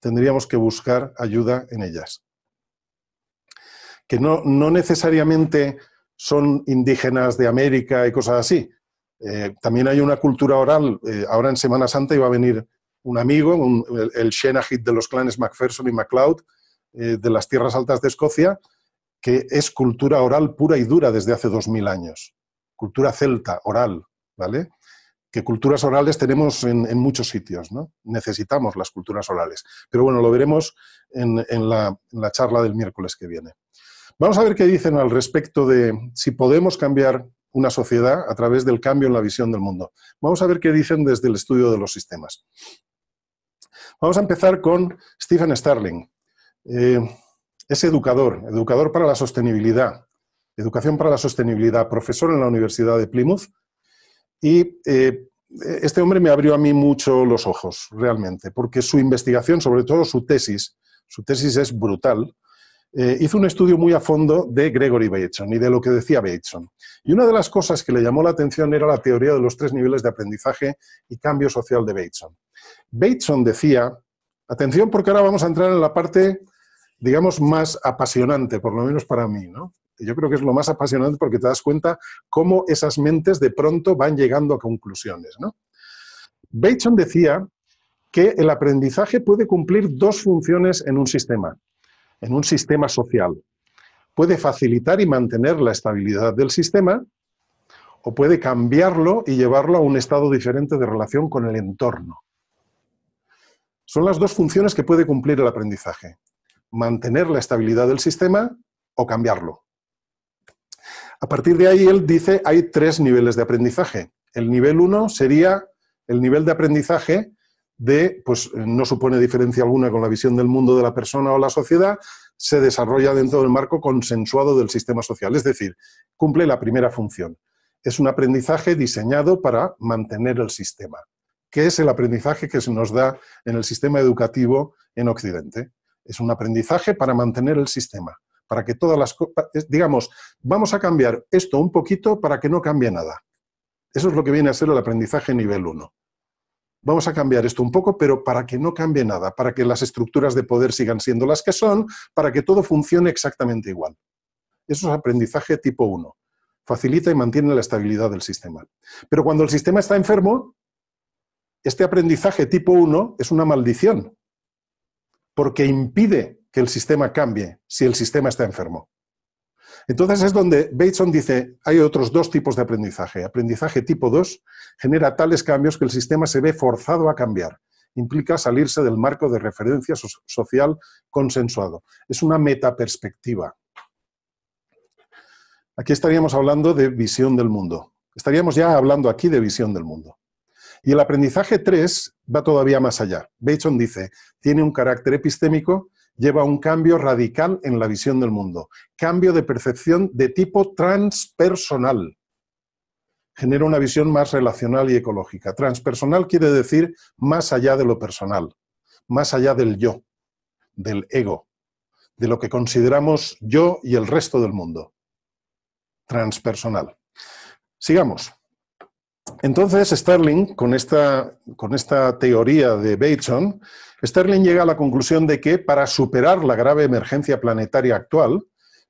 Tendríamos que buscar ayuda en ellas. Que no, necesariamente son indígenas de América y cosas así. Eh, también hay una cultura oral. Eh, ahora en Semana Santa iba a venir un amigo, el, el de los clanes Macpherson y MacLeod, eh, de las tierras altas de Escocia, que es cultura oral pura y dura desde hace 2000 años. Cultura celta, oral, ¿vale? que culturas orales tenemos en, muchos sitios, ¿no? Necesitamos las culturas orales. Pero bueno, lo veremos en, la, charla del miércoles que viene. Vamos a ver qué dicen al respecto de si podemos cambiar una sociedad a través del cambio en la visión del mundo. Vamos a ver qué dicen desde el estudio de los sistemas. Vamos a empezar con Stephen Starling. Eh, es educador, educador para la sostenibilidad, educación para la sostenibilidad, profesor en la Universidad de Plymouth y eh, este hombre me abrió a mí mucho los ojos, realmente, porque su investigación, sobre todo su tesis, su tesis es brutal, eh, hizo un estudio muy a fondo de Gregory Bateson y de lo que decía Bateson. Y una de las cosas que le llamó la atención era la teoría de los tres niveles de aprendizaje y cambio social de Bateson. Bateson decía, atención porque ahora vamos a entrar en la parte, digamos, más apasionante, por lo menos para mí, ¿no? yo creo que es lo más apasionante porque te das cuenta cómo esas mentes de pronto van llegando a conclusiones. ¿no? Bateson decía que el aprendizaje puede cumplir dos funciones en un sistema, en un sistema social. Puede facilitar y mantener la estabilidad del sistema o puede cambiarlo y llevarlo a un estado diferente de relación con el entorno. Son las dos funciones que puede cumplir el aprendizaje. Mantener la estabilidad del sistema o cambiarlo. A partir de ahí, él dice, hay tres niveles de aprendizaje. El nivel uno sería el nivel de aprendizaje de, pues eh, no supone diferencia alguna con la visión del mundo de la persona o la sociedad, se desarrolla dentro del marco consensuado del sistema social, es decir, cumple la primera función. Es un aprendizaje diseñado para mantener el sistema, que es el aprendizaje que se nos da en el sistema educativo en Occidente. Es un aprendizaje para mantener el sistema para que todas las cosas... digamos, vamos a cambiar esto un poquito para que no cambie nada. Eso es lo que viene a ser el aprendizaje nivel 1. Vamos a cambiar esto un poco, pero para que no cambie nada, para que las estructuras de poder sigan siendo las que son, para que todo funcione exactamente igual. Eso es aprendizaje tipo 1. Facilita y mantiene la estabilidad del sistema. Pero cuando el sistema está enfermo, este aprendizaje tipo 1 es una maldición, porque impide que el sistema cambie si el sistema está enfermo. Entonces es donde Bateson dice, hay otros dos tipos de aprendizaje. Aprendizaje tipo 2 genera tales cambios que el sistema se ve forzado a cambiar. Implica salirse del marco de referencia social consensuado. Es una metaperspectiva. Aquí estaríamos hablando de visión del mundo. Estaríamos ya hablando aquí de visión del mundo. Y el aprendizaje 3 va todavía más allá. Bateson dice, tiene un carácter epistémico lleva a un cambio radical en la visión del mundo, cambio de percepción de tipo transpersonal. Genera una visión más relacional y ecológica. Transpersonal quiere decir más allá de lo personal, más allá del yo, del ego, de lo que consideramos yo y el resto del mundo. Transpersonal. Sigamos. Entonces, Sterling, con esta, con esta teoría de Bateson, Sterling llega a la conclusión de que para superar la grave emergencia planetaria actual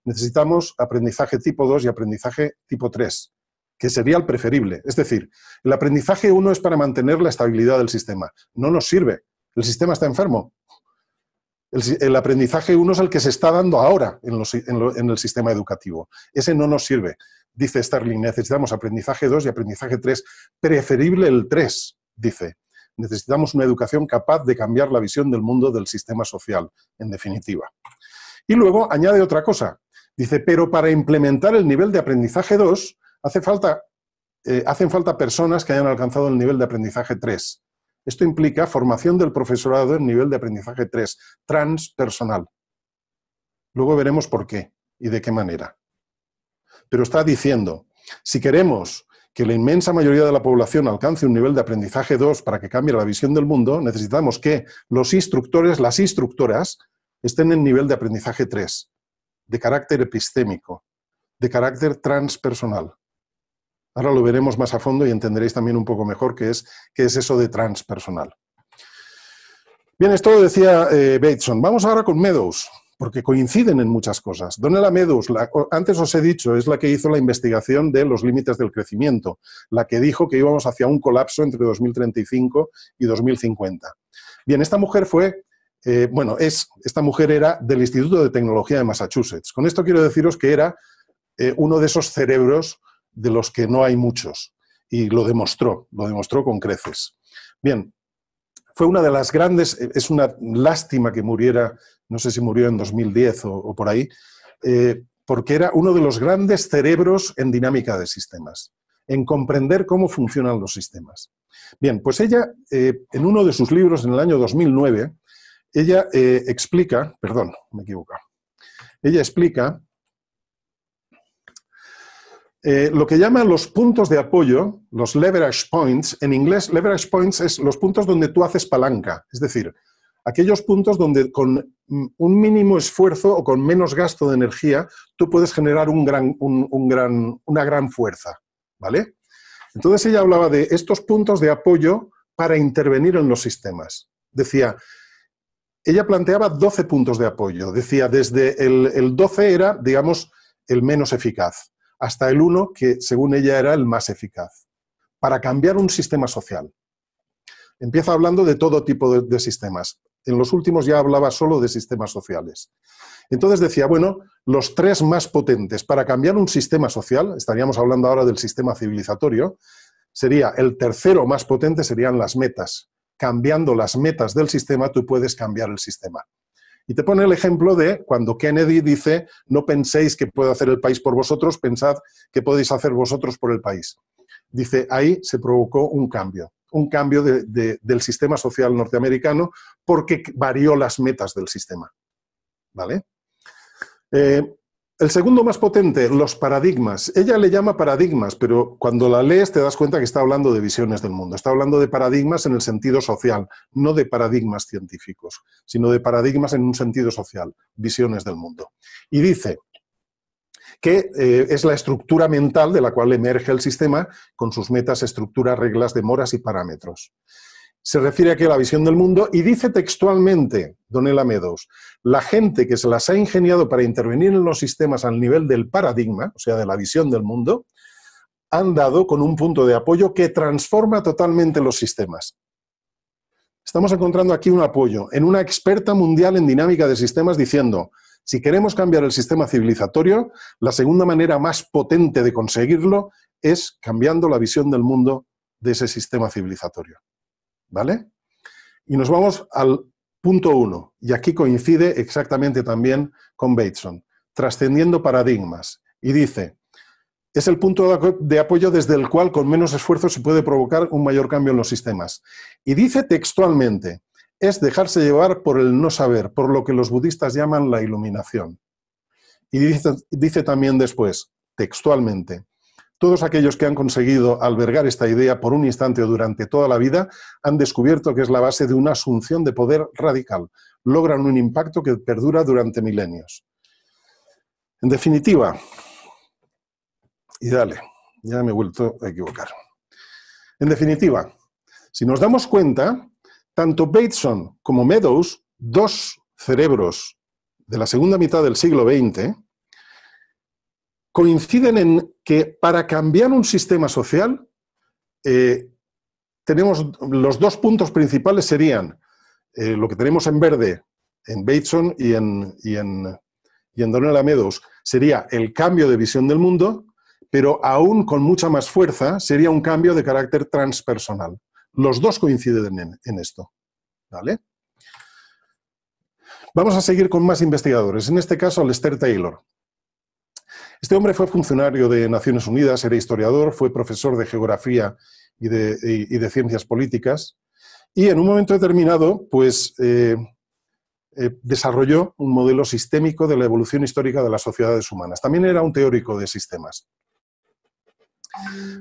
necesitamos aprendizaje tipo 2 y aprendizaje tipo 3, que sería el preferible. Es decir, el aprendizaje 1 es para mantener la estabilidad del sistema. No nos sirve. El sistema está enfermo. El, aprendizaje 1 es el que se está dando ahora en, en el sistema educativo. Ese no nos sirve. Dice Sterling, necesitamos aprendizaje 2 y aprendizaje 3, preferible el 3, dice. Necesitamos una educación capaz de cambiar la visión del mundo del sistema social, en definitiva. Y luego añade otra cosa. Dice, pero para implementar el nivel de aprendizaje 2, hace falta, eh, hacen falta personas que hayan alcanzado el nivel de aprendizaje 3. Esto implica formación del profesorado en nivel de aprendizaje 3, transpersonal. Luego veremos por qué y de qué manera. Pero está diciendo, si queremos que la inmensa mayoría de la población alcance un nivel de aprendizaje 2 para que cambie la visión del mundo, necesitamos que los instructores, las instructoras, estén en nivel de aprendizaje 3, de carácter epistémico, de carácter transpersonal. Ahora lo veremos más a fondo y entenderéis también un poco mejor qué es, qué es eso de transpersonal. Bien, esto lo decía eh, Bateson. Vamos ahora con Meadows porque coinciden en muchas cosas. Donella Medus, antes os he dicho, es la que hizo la investigación de los límites del crecimiento, la que dijo que íbamos hacia un colapso entre 2035 y 2050. Bien, esta mujer fue, eh, bueno, es, esta mujer era del Instituto de Tecnología de Massachusetts. Con esto quiero deciros que era eh, uno de esos cerebros de los que no hay muchos, y lo demostró, lo demostró con creces. Bien, fue una de las grandes, eh, es una lástima que muriera no sé si murió en 2010 o, por ahí, eh, porque era uno de los grandes cerebros en dinámica de sistemas, en comprender cómo funcionan los sistemas. Bien, pues ella, eh, en uno de sus libros, en el año 2009, ella eh, explica, perdón, me equivoco, ella explica lo que llama los puntos de apoyo, los leverage points. En inglés, leverage points es los puntos donde tú haces palanca. Es decir, aquellos puntos donde con mm, un mínimo esfuerzo o con menos gasto de energía tú puedes generar un gran, un, gran, una gran fuerza, ¿vale? Entonces ella hablaba de estos puntos de apoyo para intervenir en los sistemas. Decía, ella planteaba 12 puntos de apoyo. Decía, desde el, 12 era, digamos, el menos eficaz, hasta el 1 que según ella era el más eficaz, para cambiar un sistema social. Empieza hablando de todo tipo de sistemas. En los últimos ya hablaba solo de sistemas sociales. Entonces decía, bueno, los tres más potentes para cambiar un sistema social, estaríamos hablando ahora del sistema civilizatorio, sería el tercero más potente serían las metas. Cambiando las metas del sistema, tú puedes cambiar el sistema. Y te pone el ejemplo de cuando Kennedy dice, no penséis que puede hacer el país por vosotros, pensad que podéis hacer vosotros por el país. Dice, ahí se provocó un cambio un cambio del sistema social norteamericano porque varió las metas del sistema. ¿Vale? Eh, el segundo más potente, los paradigmas. Ella le llama paradigmas, pero cuando la lees te das cuenta que está hablando de visiones del mundo. Está hablando de paradigmas en el sentido social, no de paradigmas científicos, sino de paradigmas en un sentido social, visiones del mundo. Y dice, que eh, es la estructura mental de la cual emerge el sistema con sus metas, estructuras, reglas, demoras y parámetros. Se refiere aquí a la visión del mundo y dice textualmente, Donela Medos, la gente que se las ha ingeniado para intervenir en los sistemas al nivel del paradigma, o sea, de la visión del mundo, han dado con un punto de apoyo que transforma totalmente los sistemas. Estamos encontrando aquí un apoyo en una experta mundial en dinámica de sistemas diciendo, si queremos cambiar el sistema civilizatorio, la segunda manera más potente de conseguirlo es cambiando la visión del mundo de ese sistema civilizatorio. ¿Vale? Y nos vamos al punto uno, y aquí coincide exactamente también con Bateson, trascendiendo paradigmas, y dice, es el punto de apoyo desde el cual con menos esfuerzo se puede provocar un mayor cambio en los sistemas. Y dice textualmente, es dejarse llevar por el no saber, por lo que los budistas llaman la iluminación. Y dice, también después, textualmente, todos aquellos que han conseguido albergar esta idea por un instante o durante toda la vida han descubierto que es la base de una asunción de poder radical. Logran un impacto que perdura durante milenios. En definitiva, y dale, ya me he vuelto a equivocar. En definitiva, si nos damos cuenta, tanto Bateson como Meadows, dos cerebros de la segunda mitad del siglo XX, coinciden en que para cambiar un sistema social, eh, tenemos los dos puntos principales serían eh, lo que tenemos en verde en Bateson y en, y en, y en Meadows, sería el cambio de visión del mundo, pero aún con mucha más fuerza sería un cambio de carácter transpersonal. Los dos coinciden en, esto. ¿Vale? Vamos a seguir con más investigadores, en este caso Lester Taylor. Este hombre fue funcionario de Naciones Unidas, era historiador, fue profesor de geografía y de, ciencias políticas, y en un momento determinado, pues eh, eh, desarrolló un modelo sistémico de la evolución histórica de las sociedades humanas. También era un teórico de sistemas.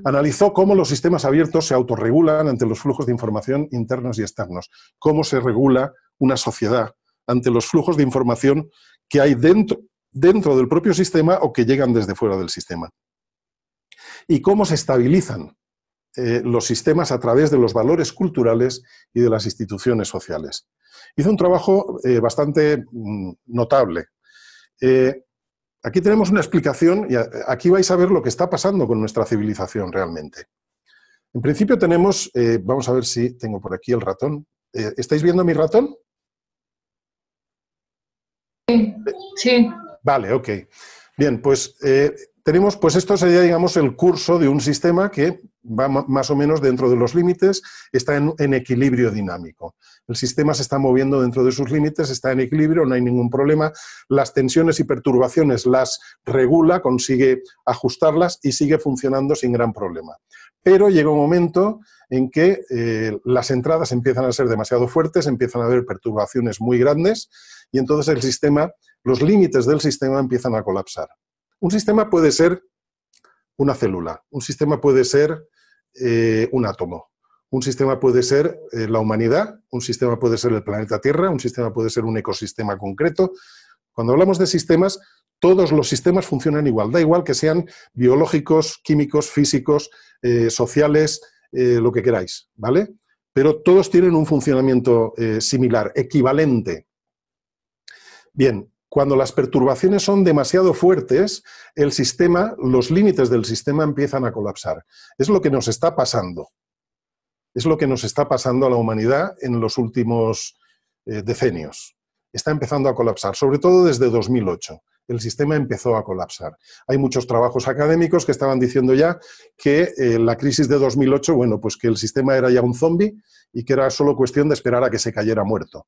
Analizó cómo los sistemas abiertos se autorregulan ante los flujos de información internos y externos, cómo se regula una sociedad ante los flujos de información que hay dentro, dentro del propio sistema o que llegan desde fuera del sistema. Y cómo se estabilizan eh, los sistemas a través de los valores culturales y de las instituciones sociales. Hizo un trabajo eh, bastante mm, notable. Eh, Aquí tenemos una explicación y eh, aquí vais a ver lo que está pasando con nuestra civilización realmente. En principio tenemos, eh, vamos a ver si tengo por aquí el ratón. Eh, ¿Estáis viendo mi ratón? Sí. Vale, ok. Bien, pues tenemos, pues esto sería, digamos, el curso de un sistema que va más o menos dentro de los límites, está en, equilibrio dinámico. El sistema se está moviendo dentro de sus límites, está en equilibrio, no hay ningún problema. Las tensiones y perturbaciones las regula, consigue ajustarlas y sigue funcionando sin gran problema. Pero llega un momento en que eh, las entradas empiezan a ser demasiado fuertes, empiezan a haber perturbaciones muy grandes y entonces el sistema, los límites del sistema empiezan a colapsar. Un sistema puede ser una célula, un sistema puede ser eh, un átomo, un sistema puede ser eh, la humanidad, un sistema puede ser el planeta Tierra, un sistema puede ser un ecosistema concreto. Cuando hablamos de sistemas, todos los sistemas funcionan igual, da igual que sean biológicos, químicos, físicos, eh, sociales, lo que queráis, ¿vale? Pero todos tienen un funcionamiento similar, equivalente. Bien, cuando las perturbaciones son demasiado fuertes, el sistema, los límites del sistema empiezan a colapsar. Es lo que nos está pasando. Es lo que nos está pasando a la humanidad en los últimos eh, decenios. Está empezando a colapsar, sobre todo desde 2008 el sistema empezó a colapsar. Hay muchos trabajos académicos que estaban diciendo ya que eh, la crisis de 2008, bueno, pues que el sistema era ya un zombie y que era solo cuestión de esperar a que se cayera muerto.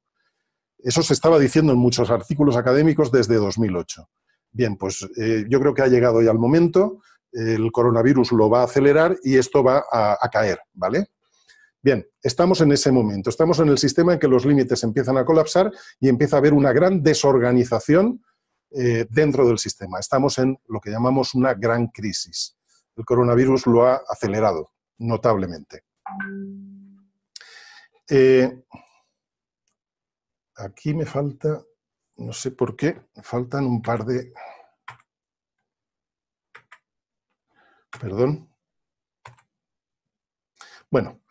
Eso se estaba diciendo en muchos artículos académicos desde 2008. Bien, pues eh, yo creo que ha llegado ya el momento, el coronavirus lo va a acelerar y esto va a, caer, ¿vale? Bien, estamos en ese momento, estamos en el sistema en que los límites empiezan a colapsar y empieza a haber una gran desorganización eh, dentro del sistema. Estamos en lo que llamamos una gran crisis. El coronavirus lo ha acelerado notablemente. Eh, aquí me falta, no sé por qué, faltan un par de... Perdón. Bueno,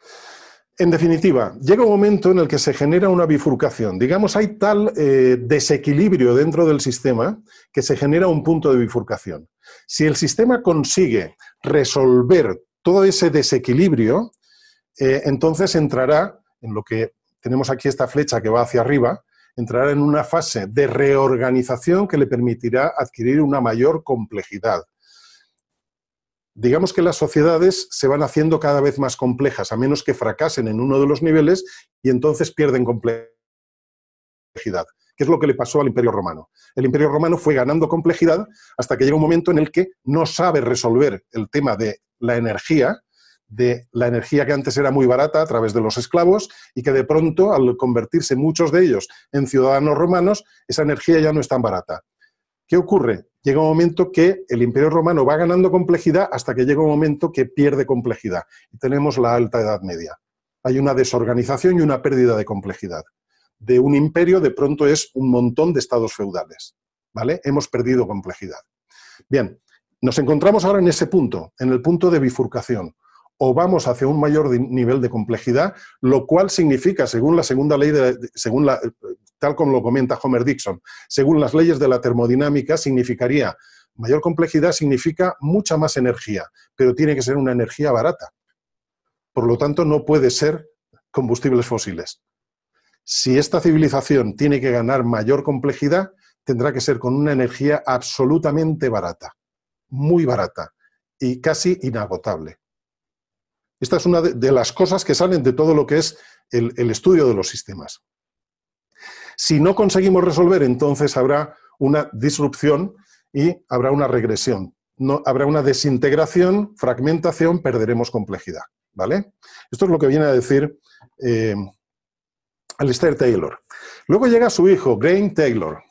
en definitiva, llega un momento en el que se genera una bifurcación. Digamos, hay tal eh, desequilibrio dentro del sistema que se genera un punto de bifurcación. Si el sistema consigue resolver todo ese desequilibrio, eh, entonces entrará en lo que tenemos aquí esta flecha que va hacia arriba, entrará en una fase de reorganización que le permitirá adquirir una mayor complejidad. Digamos que las sociedades se van haciendo cada vez más complejas, a menos que fracasen en uno de los niveles y entonces pierden complejidad, ¿Qué es lo que le pasó al Imperio Romano. El Imperio Romano fue ganando complejidad hasta que llega un momento en el que no sabe resolver el tema de la energía, de la energía que antes era muy barata a través de los esclavos y que de pronto, al convertirse muchos de ellos en ciudadanos romanos, esa energía ya no es tan barata. ¿Qué ocurre? Llega un momento que el imperio romano va ganando complejidad hasta que llega un momento que pierde complejidad y tenemos la alta edad media. Hay una desorganización y una pérdida de complejidad. De un imperio de pronto es un montón de estados feudales. ¿Vale? Hemos perdido complejidad. Bien, nos encontramos ahora en ese punto, en el punto de bifurcación o vamos hacia un mayor nivel de complejidad, lo cual significa, según la segunda ley, de, según la, tal como lo comenta Homer Dixon, según las leyes de la termodinámica, significaría mayor complejidad significa mucha más energía, pero tiene que ser una energía barata. Por lo tanto, no puede ser combustibles fósiles. Si esta civilización tiene que ganar mayor complejidad, tendrá que ser con una energía absolutamente barata, muy barata y casi inagotable. Esta es una de las cosas que salen de todo lo que es el, estudio de los sistemas. Si no conseguimos resolver, entonces habrá una disrupción y habrá una regresión. No, habrá una desintegración, fragmentación, perderemos complejidad. ¿vale? Esto es lo que viene a decir eh, Alistair Taylor. Luego llega su hijo, Graham Taylor,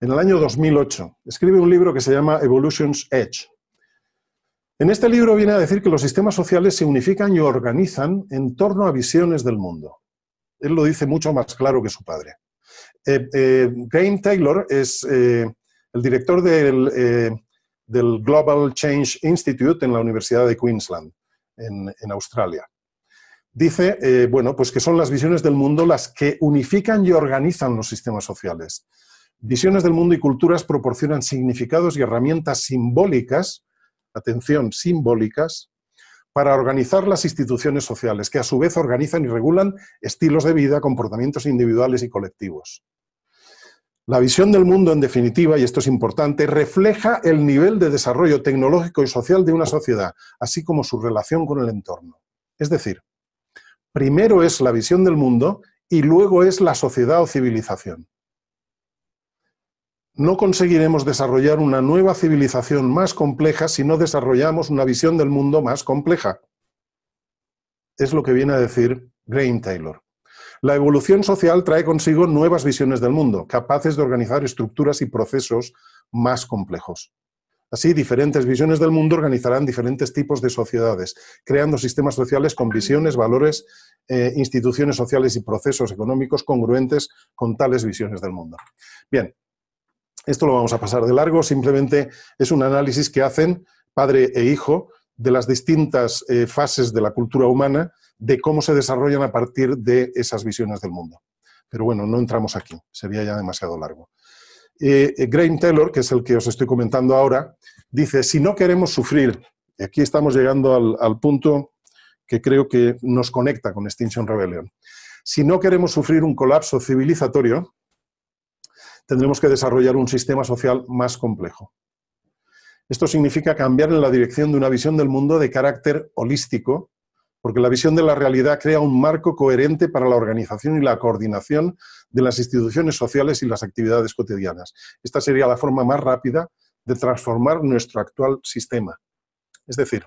en el año 2008. Escribe un libro que se llama Evolution's Edge. En este libro viene a decir que los sistemas sociales se unifican y organizan en torno a visiones del mundo. Él lo dice mucho más claro que su padre. Eh, eh Taylor es eh, el director eh, del, Global Change Institute en la Universidad de Queensland, en, en Australia. Dice, bueno, pues que son las visiones del mundo las que unifican y organizan los sistemas sociales. Visiones del mundo y culturas proporcionan significados y herramientas simbólicas atención, simbólicas, para organizar las instituciones sociales, que a su vez organizan y regulan estilos de vida, comportamientos individuales y colectivos. La visión del mundo, en definitiva, y esto es importante, refleja el nivel de desarrollo tecnológico y social de una sociedad, así como su relación con el entorno. Es decir, primero es la visión del mundo y luego es la sociedad o civilización. No conseguiremos desarrollar una nueva civilización más compleja si no desarrollamos una visión del mundo más compleja. Es lo que viene a decir Graham Taylor. La evolución social trae consigo nuevas visiones del mundo, capaces de organizar estructuras y procesos más complejos. Así, diferentes visiones del mundo organizarán diferentes tipos de sociedades, creando sistemas sociales con visiones, valores, eh, instituciones sociales y procesos económicos congruentes con tales visiones del mundo. Bien, esto lo vamos a pasar de largo, simplemente es un análisis que hacen padre e hijo de las distintas eh, fases de la cultura humana, de cómo se desarrollan a partir de esas visiones del mundo. Pero bueno, no entramos aquí, sería ya demasiado largo. Eh, eh Graham Taylor, que es el que os estoy comentando ahora, dice, si no queremos sufrir, aquí estamos llegando al, al punto que creo que nos conecta con Extinction Rebellion, si no queremos sufrir un colapso civilizatorio, tendremos que desarrollar un sistema social más complejo. Esto significa cambiar en la dirección de una visión del mundo de carácter holístico, porque la visión de la realidad crea un marco coherente para la organización y la coordinación de las instituciones sociales y las actividades cotidianas. Esta sería la forma más rápida de transformar nuestro actual sistema. Es decir,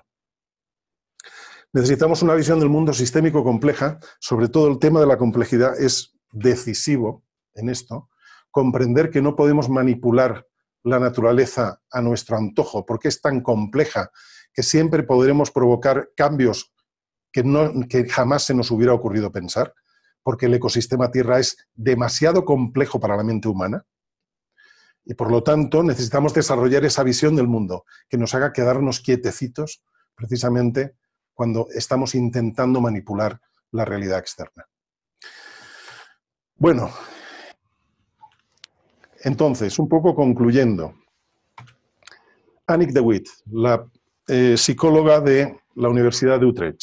necesitamos una visión del mundo sistémico compleja, sobre todo el tema de la complejidad es decisivo en esto, comprender que no podemos manipular la naturaleza a nuestro antojo, porque es tan compleja que siempre podremos provocar cambios que, no, jamás se nos hubiera ocurrido pensar, porque el ecosistema Tierra es demasiado complejo para la mente humana. Y por lo tanto necesitamos desarrollar esa visión del mundo que nos haga quedarnos quietecitos precisamente cuando estamos intentando manipular la realidad externa. Bueno, entonces, un poco concluyendo, Annick DeWitt, la eh, psicóloga de la Universidad de Utrecht.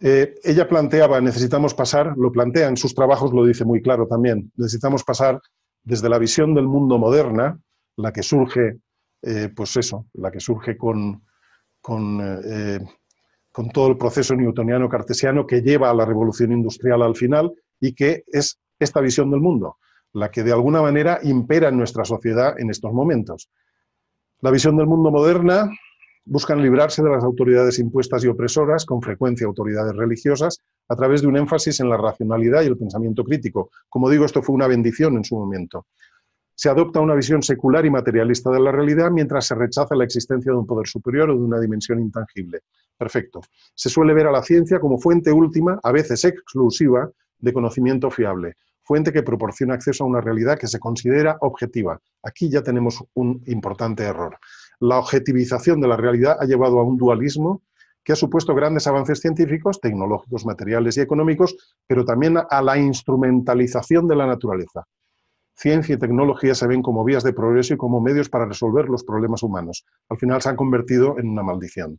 Eh, ella planteaba, necesitamos pasar, lo plantea en sus trabajos, lo dice muy claro también, necesitamos pasar desde la visión del mundo moderna, la que surge, eh, pues eso, la que surge con, con todo el proceso newtoniano-cartesiano que lleva a la revolución industrial al final y que es esta visión del mundo, la que de alguna manera impera en nuestra sociedad en estos momentos. La visión del mundo moderna busca librarse de las autoridades impuestas y opresoras, con frecuencia autoridades religiosas, a través de un énfasis en la racionalidad y el pensamiento crítico. Como digo, esto fue una bendición en su momento. Se adopta una visión secular y materialista de la realidad mientras se rechaza la existencia de un poder superior o de una dimensión intangible. Perfecto. Se suele ver a la ciencia como fuente última, a veces exclusiva, de conocimiento fiable fuente que proporciona acceso a una realidad que se considera objetiva. Aquí ya tenemos un importante error. La objetivización de la realidad ha llevado a un dualismo que ha supuesto grandes avances científicos, tecnológicos, materiales y económicos, pero también a la instrumentalización de la naturaleza. Ciencia y tecnología se ven como vías de progreso y como medios para resolver los problemas humanos. Al final se han convertido en una maldición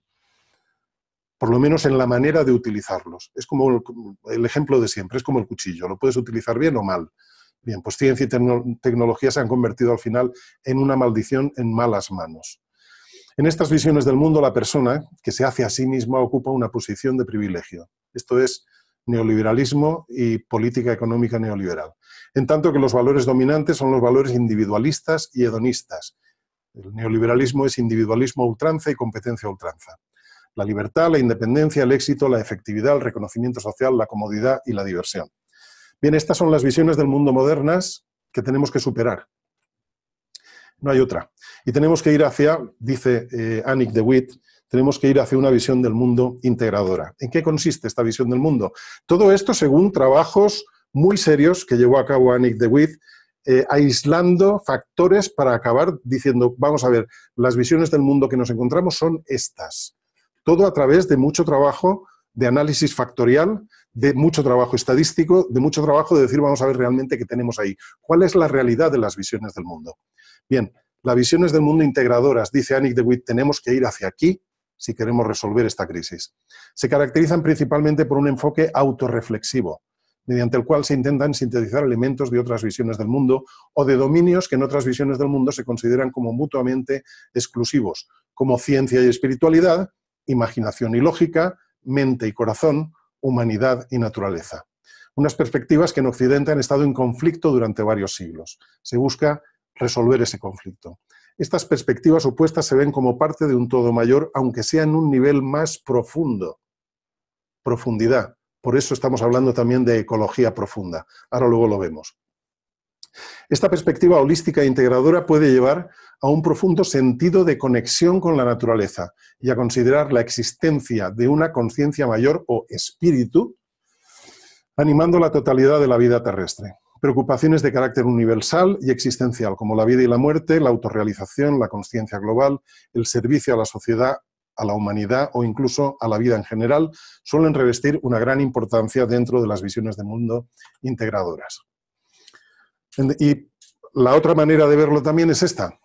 por lo menos en la manera de utilizarlos. Es como el, ejemplo de siempre, es como el cuchillo, lo puedes utilizar bien o mal. Bien, pues ciencia y tecnología se han convertido al final en una maldición en malas manos. En estas visiones del mundo, la persona que se hace a sí misma ocupa una posición de privilegio. Esto es neoliberalismo y política económica neoliberal. En tanto que los valores dominantes son los valores individualistas y hedonistas. El neoliberalismo es individualismo ultranza y competencia ultranza la libertad, la independencia, el éxito, la efectividad, el reconocimiento social, la comodidad y la diversión. Bien, estas son las visiones del mundo modernas que tenemos que superar. No hay otra. Y tenemos que ir hacia, dice eh, Annick de tenemos que ir hacia una visión del mundo integradora. ¿En qué consiste esta visión del mundo? Todo esto según trabajos muy serios que llevó a cabo Annick de eh, aislando factores para acabar diciendo, vamos a ver, las visiones del mundo que nos encontramos son estas. Todo a través de mucho trabajo de análisis factorial, de mucho trabajo estadístico, de mucho trabajo de decir, vamos a ver realmente qué tenemos ahí. ¿Cuál es la realidad de las visiones del mundo? Bien, las visiones del mundo integradoras, dice Annick de Witt, tenemos que ir hacia aquí si queremos resolver esta crisis. Se caracterizan principalmente por un enfoque autorreflexivo, mediante el cual se intentan sintetizar elementos de otras visiones del mundo o de dominios que en otras visiones del mundo se consideran como mutuamente exclusivos, como ciencia y espiritualidad, imaginación y lógica, mente y corazón, humanidad y naturaleza. Unas perspectivas que en Occidente han estado en conflicto durante varios siglos. Se busca resolver ese conflicto. Estas perspectivas opuestas se ven como parte de un todo mayor, aunque sea en un nivel más profundo. Profundidad. Por eso estamos hablando también de ecología profunda. Ahora luego lo vemos. Esta perspectiva holística e integradora puede llevar a un profundo sentido de conexión con la naturaleza y a considerar la existencia de una conciencia mayor o espíritu, animando la totalidad de la vida terrestre. Preocupaciones de carácter universal y existencial, como la vida y la muerte, la autorrealización, la conciencia global, el servicio a la sociedad, a la humanidad o incluso a la vida en general, suelen revestir una gran importancia dentro de las visiones de mundo integradoras. Y la otra manera de verlo también es esta.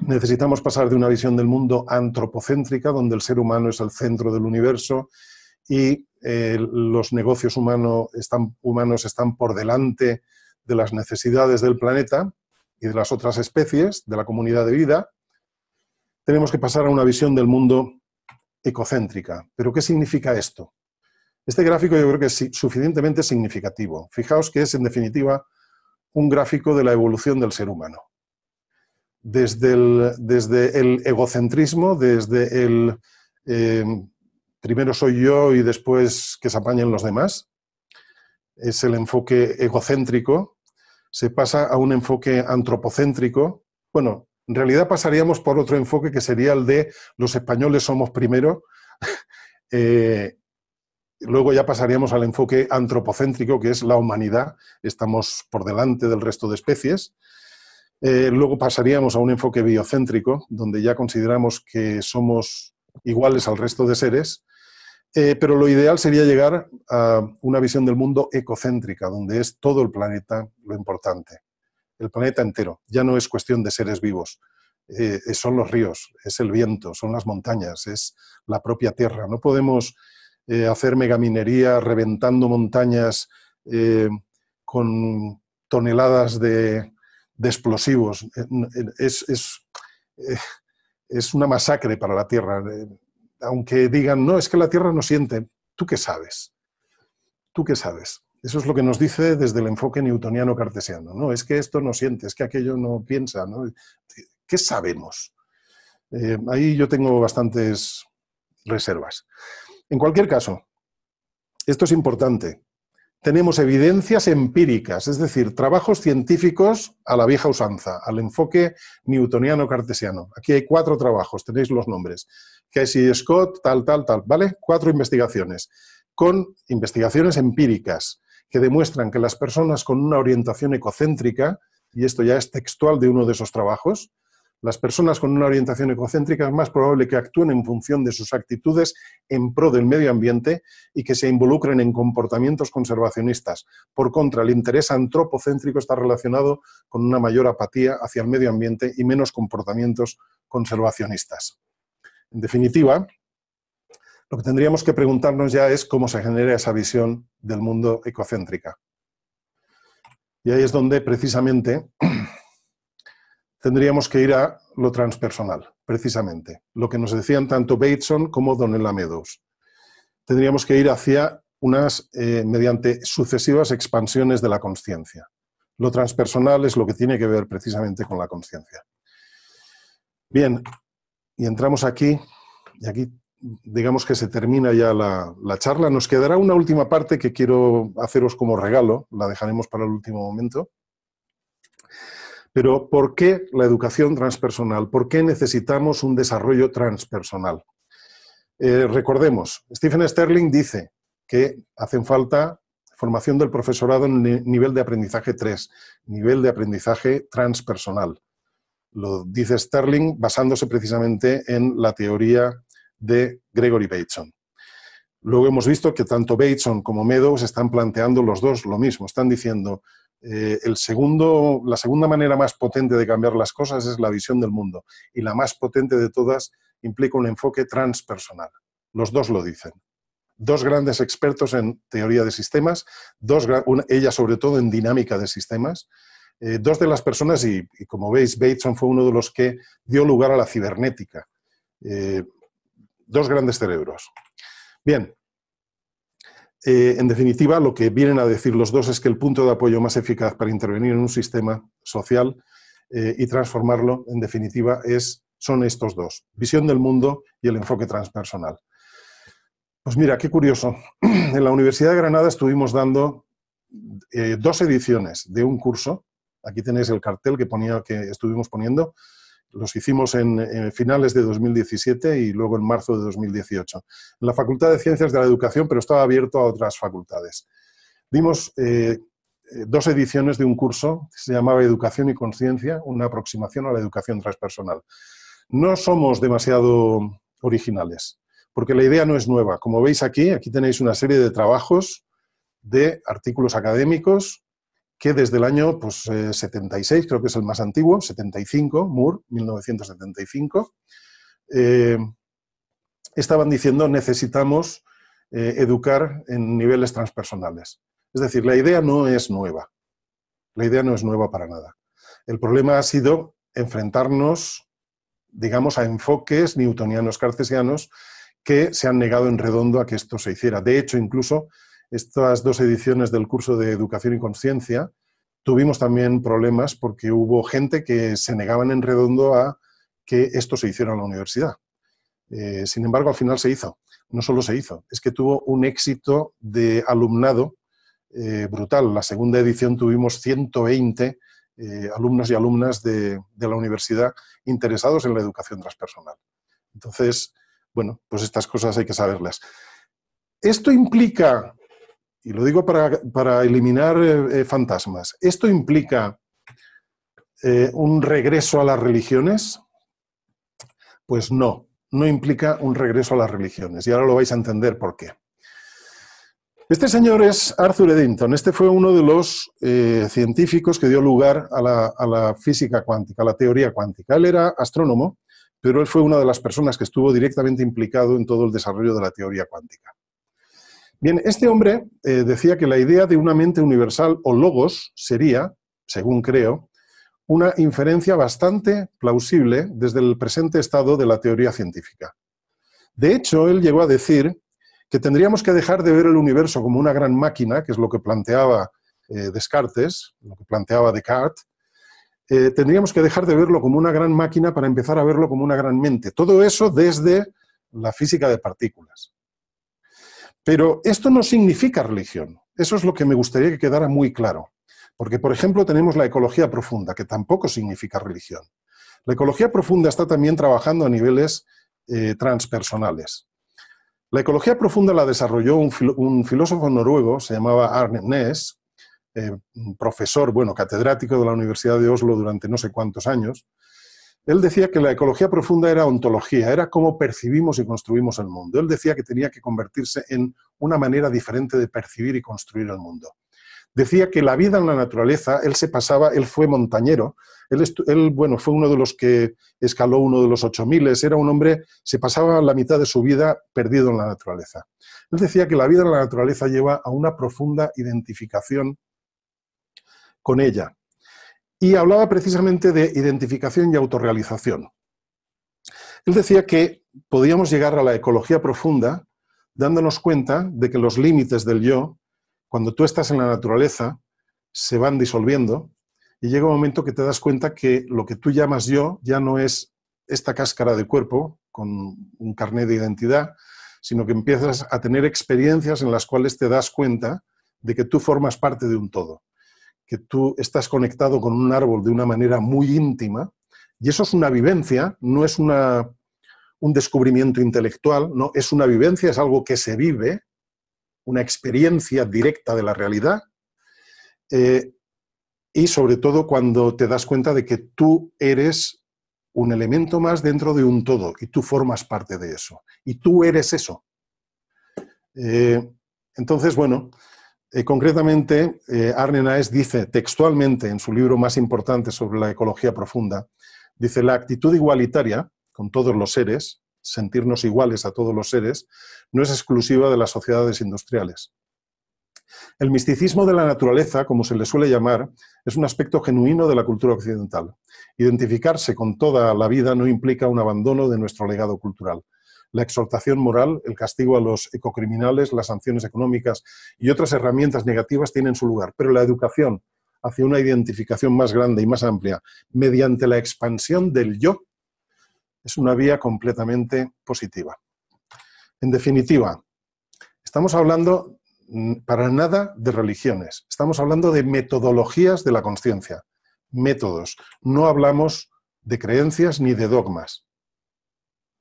Necesitamos pasar de una visión del mundo antropocéntrica, donde el ser humano es el centro del universo y eh, los negocios están, humanos están por delante de las necesidades del planeta y de las otras especies, de la comunidad de vida, tenemos que pasar a una visión del mundo ecocéntrica. ¿Pero qué significa esto? Este gráfico yo creo que es suficientemente significativo. Fijaos que es, en definitiva, un gráfico de la evolución del ser humano. Desde el, desde el egocentrismo, desde el eh, primero soy yo y después que se apañen los demás, es el enfoque egocéntrico, se pasa a un enfoque antropocéntrico. Bueno, en realidad pasaríamos por otro enfoque que sería el de los españoles somos primero eh, Luego ya pasaríamos al enfoque antropocéntrico, que es la humanidad. Estamos por delante del resto de especies. Eh, luego pasaríamos a un enfoque biocéntrico, donde ya consideramos que somos iguales al resto de seres. Eh, pero lo ideal sería llegar a una visión del mundo ecocéntrica, donde es todo el planeta lo importante. El planeta entero. Ya no es cuestión de seres vivos. Eh, son los ríos, es el viento, son las montañas, es la propia tierra. No podemos eh, hacer megaminería reventando montañas eh, con toneladas de, explosivos. Eh, es, una masacre para la Tierra. Aunque digan, no, es que la Tierra no siente, ¿tú qué sabes? ¿Tú qué sabes? Eso es lo que nos dice desde el enfoque newtoniano cartesiano. No, es que esto no siente, es que aquello no piensa. ¿Qué sabemos? ahí yo tengo bastantes reservas. En cualquier caso, esto es importante. Tenemos evidencias empíricas, es decir, trabajos científicos a la vieja usanza, al enfoque newtoniano-cartesiano. Aquí hay cuatro trabajos, tenéis los nombres. Casey Scott, tal, tal, tal, ¿vale? Cuatro investigaciones, con investigaciones empíricas que demuestran que las personas con una orientación ecocéntrica, y esto ya es textual de uno de esos trabajos, las personas con una orientación ecocéntrica es más probable que actúen en función de sus actitudes en pro del medio ambiente y que se involucren en comportamientos conservacionistas. Por contra, el interés antropocéntrico está relacionado con una mayor apatía hacia el medio ambiente y menos comportamientos conservacionistas. En definitiva, lo que tendríamos que preguntarnos ya es cómo se genera esa visión del mundo ecocéntrica. Y ahí es donde precisamente tendríamos que ir a lo transpersonal, precisamente, lo que nos decían tanto Bateson como Donella Meadows. Tendríamos que ir hacia unas, eh, mediante sucesivas expansiones de la conciencia. Lo transpersonal es lo que tiene que ver precisamente con la conciencia. Bien, y entramos aquí, y aquí digamos que se termina ya la, charla. Nos quedará una última parte que quiero haceros como regalo, la dejaremos para el último momento, pero ¿por qué la educación transpersonal? ¿Por qué necesitamos un desarrollo transpersonal? Eh, recordemos, Stephen Sterling dice que hacen falta formación del profesorado en nivel de aprendizaje 3, nivel de aprendizaje transpersonal. Lo dice Sterling basándose precisamente en la teoría de Gregory Bateson. Luego hemos visto que tanto Bateson como Meadows están planteando los dos lo mismo, están diciendo eh, el segundo, la segunda manera más potente de cambiar las cosas es la visión del mundo y la más potente de todas implica un enfoque transpersonal. Los dos lo dicen. Dos grandes expertos en teoría de sistemas, dos, ella sobre todo en dinámica de sistemas, eh, dos de las personas, y, como veis, Bateson fue uno de los que dio lugar a la cibernética. Eh, dos grandes cerebros. Bien, eh, en definitiva, lo que vienen a decir los dos es que el punto de apoyo más eficaz para intervenir en un sistema social eh, y transformarlo, en definitiva, es, son estos dos, visión del mundo y el enfoque transpersonal. Pues mira, qué curioso. En la Universidad de Granada estuvimos dando eh, dos ediciones de un curso. Aquí tenéis el cartel que, que estuvimos poniendo los hicimos en, eh, finales de 2017 y luego en marzo de 2018. En la Facultad de Ciencias de la Educación, pero estaba abierto a otras facultades. Dimos eh, eh, dos ediciones de un curso que se llamaba Educación y Conciencia, una aproximación a la educación transpersonal. No somos demasiado originales, porque la idea no es nueva. Como veis aquí, aquí tenéis una serie de trabajos de artículos académicos que desde el año pues, 76, eh, creo que es el más antiguo, 75, Moore, 1975, eh, estaban diciendo necesitamos eh, educar en niveles transpersonales. Es decir, la idea no es nueva. La idea no es nueva para nada. El problema ha sido enfrentarnos, digamos, a enfoques newtonianos, cartesianos, que se han negado en redondo a que esto se hiciera. De hecho, incluso estas dos ediciones del curso de Educación y Conciencia, tuvimos también problemas porque hubo gente que se negaban en redondo a que esto se hiciera en la universidad. Eh, sin embargo, al final se hizo. No solo se hizo, es que tuvo un éxito de alumnado eh, brutal. La segunda edición tuvimos 120 eh, alumnos y alumnas de, la universidad interesados en la educación transpersonal. Entonces, bueno, pues estas cosas hay que saberlas. Esto implica y lo digo para, eliminar eh, eh, fantasmas, ¿esto implica eh, un regreso a las religiones? Pues no, no implica un regreso a las religiones. Y ahora lo vais a entender por qué. Este señor es Arthur Eddington. Este fue uno de los científicos que dio lugar a la, a la, física cuántica, a la teoría cuántica. Él era astrónomo, pero él fue una de las personas que estuvo directamente implicado en todo el desarrollo de la teoría cuántica. Bien, este hombre eh, decía que la idea de una mente universal o logos sería, según creo, una inferencia bastante plausible desde el presente estado de la teoría científica. De hecho, él llegó a decir que tendríamos que dejar de ver el universo como una gran máquina, que es lo que planteaba eh, Descartes, lo que planteaba Descartes, eh, tendríamos que dejar de verlo como una gran máquina para empezar a verlo como una gran mente. Todo eso desde la física de partículas. Pero esto no significa religión. Eso es lo que me gustaría que quedara muy claro. Porque, por ejemplo, tenemos la ecología profunda, que tampoco significa religión. La ecología profunda está también trabajando a niveles eh, transpersonales. La ecología profunda la desarrolló un, filósofo noruego, se llamaba Arne Ness, eh, profesor, bueno, catedrático de la Universidad de Oslo durante no sé cuántos años, él decía que la ecología profunda era ontología, era cómo percibimos y construimos el mundo. Él decía que tenía que convertirse en una manera diferente de percibir y construir el mundo. Decía que la vida en la naturaleza, él se pasaba, él fue montañero, él, bueno, fue uno de los que escaló uno de los ocho miles, era un hombre, se pasaba la mitad de su vida perdido en la naturaleza. Él decía que la vida en la naturaleza lleva a una profunda identificación con ella, y hablaba precisamente de identificación y autorrealización. Él decía que podíamos llegar a la ecología profunda dándonos cuenta de que los límites del yo, cuando tú estás en la naturaleza, se van disolviendo y llega un momento que te das cuenta que lo que tú llamas yo ya no es esta cáscara de cuerpo con un carnet de identidad, sino que empiezas a tener experiencias en las cuales te das cuenta de que tú formas parte de un todo que tú estás conectado con un árbol de una manera muy íntima, y eso es una vivencia, no es una, un descubrimiento intelectual, no, es una vivencia, es algo que se vive, una experiencia directa de la realidad, eh, y sobre todo cuando te das cuenta de que tú eres un elemento más dentro de un todo y tú formas parte de eso, y tú eres eso. Eh, entonces, bueno, eh, concretamente, eh, Arne Naes dice textualmente en su libro más importante sobre la ecología profunda, dice, la actitud igualitaria con todos los seres, sentirnos iguales a todos los seres, no es exclusiva de las sociedades industriales. El misticismo de la naturaleza, como se le suele llamar, es un aspecto genuino de la cultura occidental. Identificarse con toda la vida no implica un abandono de nuestro legado cultural la exhortación moral, el castigo a los ecocriminales, las sanciones económicas y otras herramientas negativas tienen su lugar. Pero la educación hacia una identificación más grande y más amplia mediante la expansión del yo es una vía completamente positiva. En definitiva, estamos hablando mm, para nada de religiones, estamos hablando de metodologías de la conciencia, métodos. No hablamos de creencias ni de dogmas.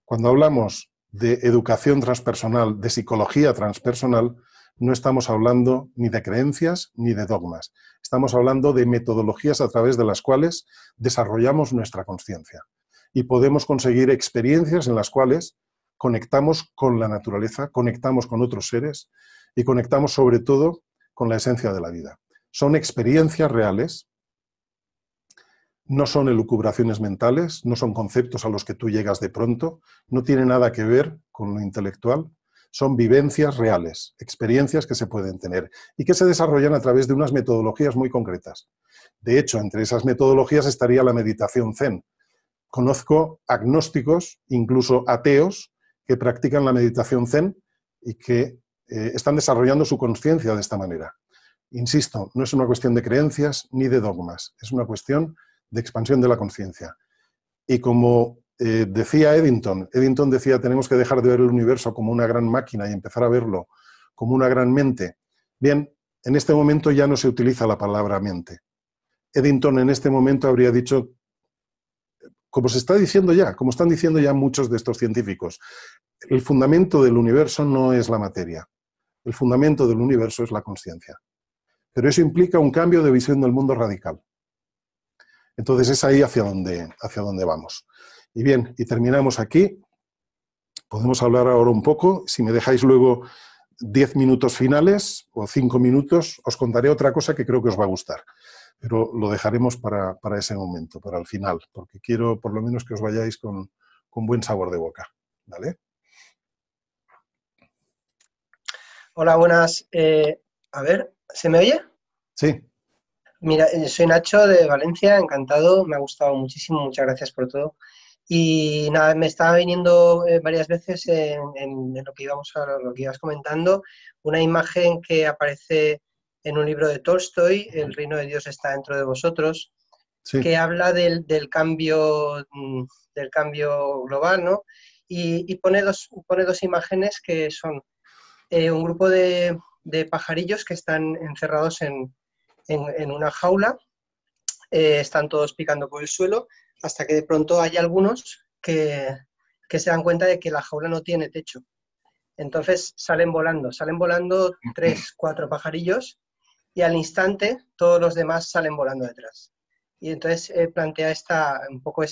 Cuando hablamos de educación transpersonal, de psicología transpersonal, no estamos hablando ni de creencias ni de dogmas. Estamos hablando de metodologías a través de las cuales desarrollamos nuestra conciencia y podemos conseguir experiencias en las cuales conectamos con la naturaleza, conectamos con otros seres y conectamos sobre todo con la esencia de la vida. Son experiencias reales no son elucubraciones mentales, no son conceptos a los que tú llegas de pronto, no tiene nada que ver con lo intelectual, son vivencias reales, experiencias que se pueden tener y que se desarrollan a través de unas metodologías muy concretas. De hecho, entre esas metodologías estaría la meditación zen. Conozco agnósticos, incluso ateos, que practican la meditación zen y que eh, están desarrollando su conciencia de esta manera. Insisto, no es una cuestión de creencias ni de dogmas, es una cuestión de expansión de la conciencia. Y como eh, decía Eddington, Eddington decía, tenemos que dejar de ver el universo como una gran máquina y empezar a verlo como una gran mente. Bien, en este momento ya no se utiliza la palabra mente. Eddington en este momento habría dicho, como se está diciendo ya, como están diciendo ya muchos de estos científicos, el fundamento del universo no es la materia, el fundamento del universo es la conciencia. Pero eso implica un cambio de visión del mundo radical. Entonces es ahí hacia donde, hacia vamos. Y bien, y terminamos aquí. Podemos hablar ahora un poco. Si me dejáis luego 10 minutos finales o cinco minutos, os contaré otra cosa que creo que os va a gustar. Pero lo dejaremos para, ese momento, para el final, porque quiero por lo menos que os vayáis con, buen sabor de boca. ¿Vale? Hola, buenas. Eh, a ver, ¿se me oye? Sí. Mira, eh, soy Nacho de Valencia, encantado, me ha gustado muchísimo, muchas gracias por todo. Y nada, me estaba viniendo eh, varias veces en, lo que íbamos a lo que ibas comentando, una imagen que aparece en un libro de Tolstoy, El reino de Dios está dentro de vosotros, que habla del, cambio, mm, del cambio global, ¿no? Y, pone, dos, imágenes que son eh, un grupo de pajarillos que están encerrados en, en, una jaula, eh, están todos picando por el suelo, hasta que de pronto hay algunos que, se dan cuenta de que la jaula no tiene techo. Entonces salen volando, salen volando tres, cuatro pajarillos y al instante todos los demás salen volando detrás. Y entonces eh, plantea esta, un poco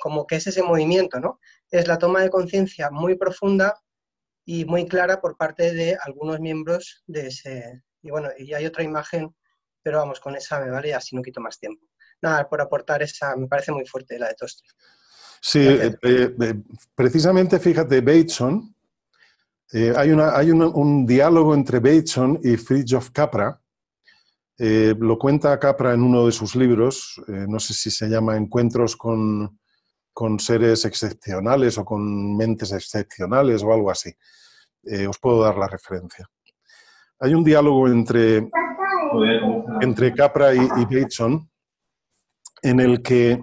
como que es ese movimiento, ¿no? Es la toma de conciencia muy profunda y muy clara por parte de algunos miembros de ese... Y bueno, y hay otra imagen pero vamos, con esa me vale, así no quito más tiempo. Nada, por aportar esa, me parece muy fuerte la de Tostri. Sí, eh, eh, eh, precisamente fíjate, Bateson, hay, una, hay un diálogo entre Bateson y Fridtjof Capra. lo cuenta Capra en uno de sus libros, no sé si se llama Encuentros con, seres excepcionales o con mentes excepcionales o algo así. os puedo dar la referencia. Hay un diálogo entre entre Capra y, Bateson, en el que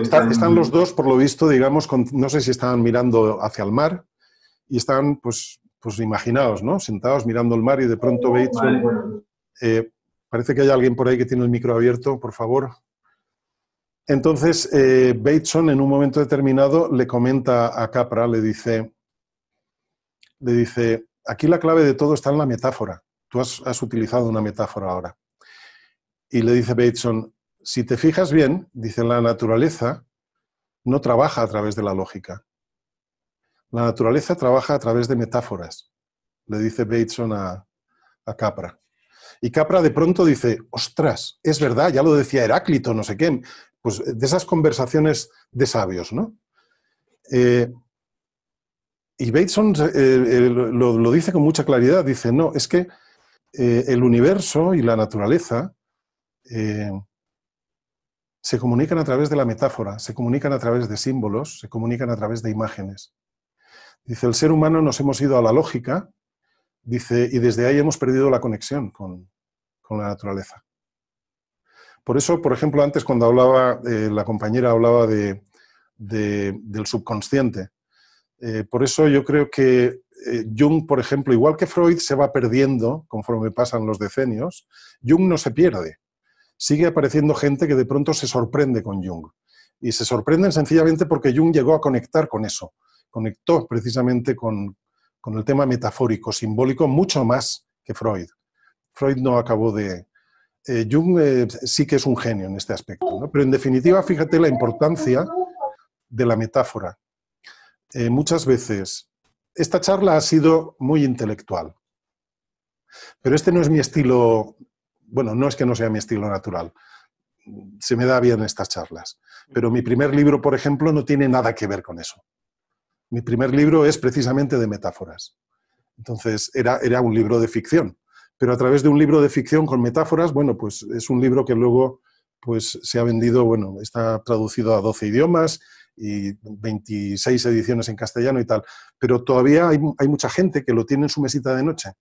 están los dos, por lo visto, digamos, no sé si estaban mirando hacia el mar y están, pues, pues imaginaos, ¿no? Sentados mirando el mar y de pronto oh, Bateson... Eh, parece que hay alguien por ahí que tiene el micro abierto, por favor. Entonces, eh, Bateson en un momento determinado le comenta a Capra, le dice, le dice, aquí la clave de todo está en la metáfora. Tú has, utilizado una metáfora ahora. Y le dice Bateson, si te fijas bien, dice, la naturaleza no trabaja a través de la lógica. La naturaleza trabaja a través de metáforas, le dice Bateson a, Capra. Y Capra de pronto dice, ostras, es verdad, ya lo decía Heráclito, no sé quién. Pues eh, de esas conversaciones de sabios, ¿no? Eh, y Bateson eh, lo, dice con mucha claridad, dice, no, es que eh, el universo y la naturaleza eh, se comunican a través de la metáfora, se comunican a través de símbolos, se comunican a través de imágenes. Dice, el ser humano nos hemos ido a la lógica, dice, y desde ahí hemos perdido la conexión con, la naturaleza. Por eso, por ejemplo, antes cuando hablaba, eh, la compañera hablaba de, del subconsciente. por eso yo creo que eh, Jung, por ejemplo, igual que Freud se va perdiendo conforme pasan los decenios, Jung no se pierde. Sigue apareciendo gente que de pronto se sorprende con Jung. Y se sorprenden sencillamente porque Jung llegó a conectar con eso. Conectó precisamente con, el tema metafórico, simbólico, mucho más que Freud. Freud no acabó de... Eh, Jung eh, sí que es un genio en este aspecto. Pero en definitiva, fíjate la importancia de la metáfora. muchas veces esta charla ha sido muy intelectual, pero este no es mi estilo, bueno, no es que no sea mi estilo natural, se me da bien estas charlas, pero mi primer libro, por ejemplo, no tiene nada que ver con eso. Mi primer libro es precisamente de metáforas. Entonces, era, un libro de ficción, pero a través de un libro de ficción con metáforas, bueno, pues es un libro que luego pues, se ha vendido, bueno, está traducido a 12 idiomas y 26 ediciones en castellano y tal, pero todavía hay, mucha gente que lo tiene en su mesita de noche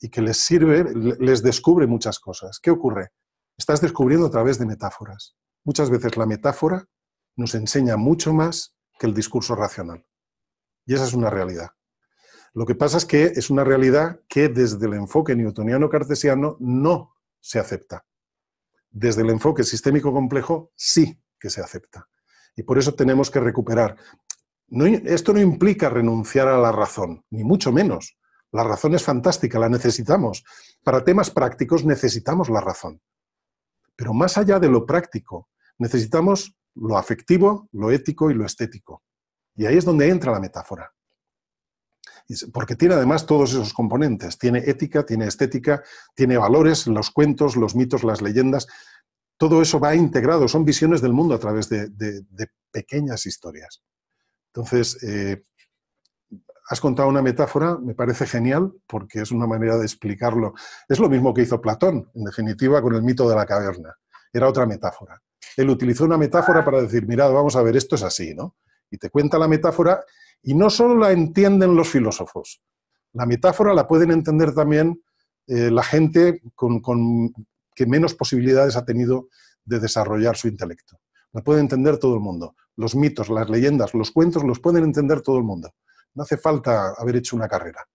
y que les sirve, les descubre muchas cosas. ¿Qué ocurre? Estás descubriendo a través de metáforas. Muchas veces la metáfora nos enseña mucho más que el discurso racional. Y esa es una realidad. Lo que pasa es que es una realidad que desde el enfoque newtoniano-cartesiano no se acepta. Desde el enfoque sistémico complejo sí que se acepta y por eso tenemos que recuperar. esto no implica renunciar a la razón, ni mucho menos. La razón es fantástica, la necesitamos. Para temas prácticos necesitamos la razón. Pero más allá de lo práctico, necesitamos lo afectivo, lo ético y lo estético. Y ahí es donde entra la metáfora. Porque tiene además todos esos componentes. Tiene ética, tiene estética, tiene valores, los cuentos, los mitos, las leyendas todo eso va integrado, son visiones del mundo a través de, pequeñas historias. Entonces, eh, has contado una metáfora, me parece genial, porque es una manera de explicarlo. Es lo mismo que hizo Platón, en definitiva, con el mito de la caverna. Era otra metáfora. Él utilizó una metáfora para decir, mirad, vamos a ver, esto es así, ¿no? Y te cuenta la metáfora y no solo la entienden los filósofos, la metáfora la pueden entender también eh, la gente con, que menos posibilidades ha tenido de desarrollar su intelecto. La puede entender todo el mundo. Los mitos, las leyendas, los cuentos los pueden entender todo el mundo. No hace falta haber hecho una carrera.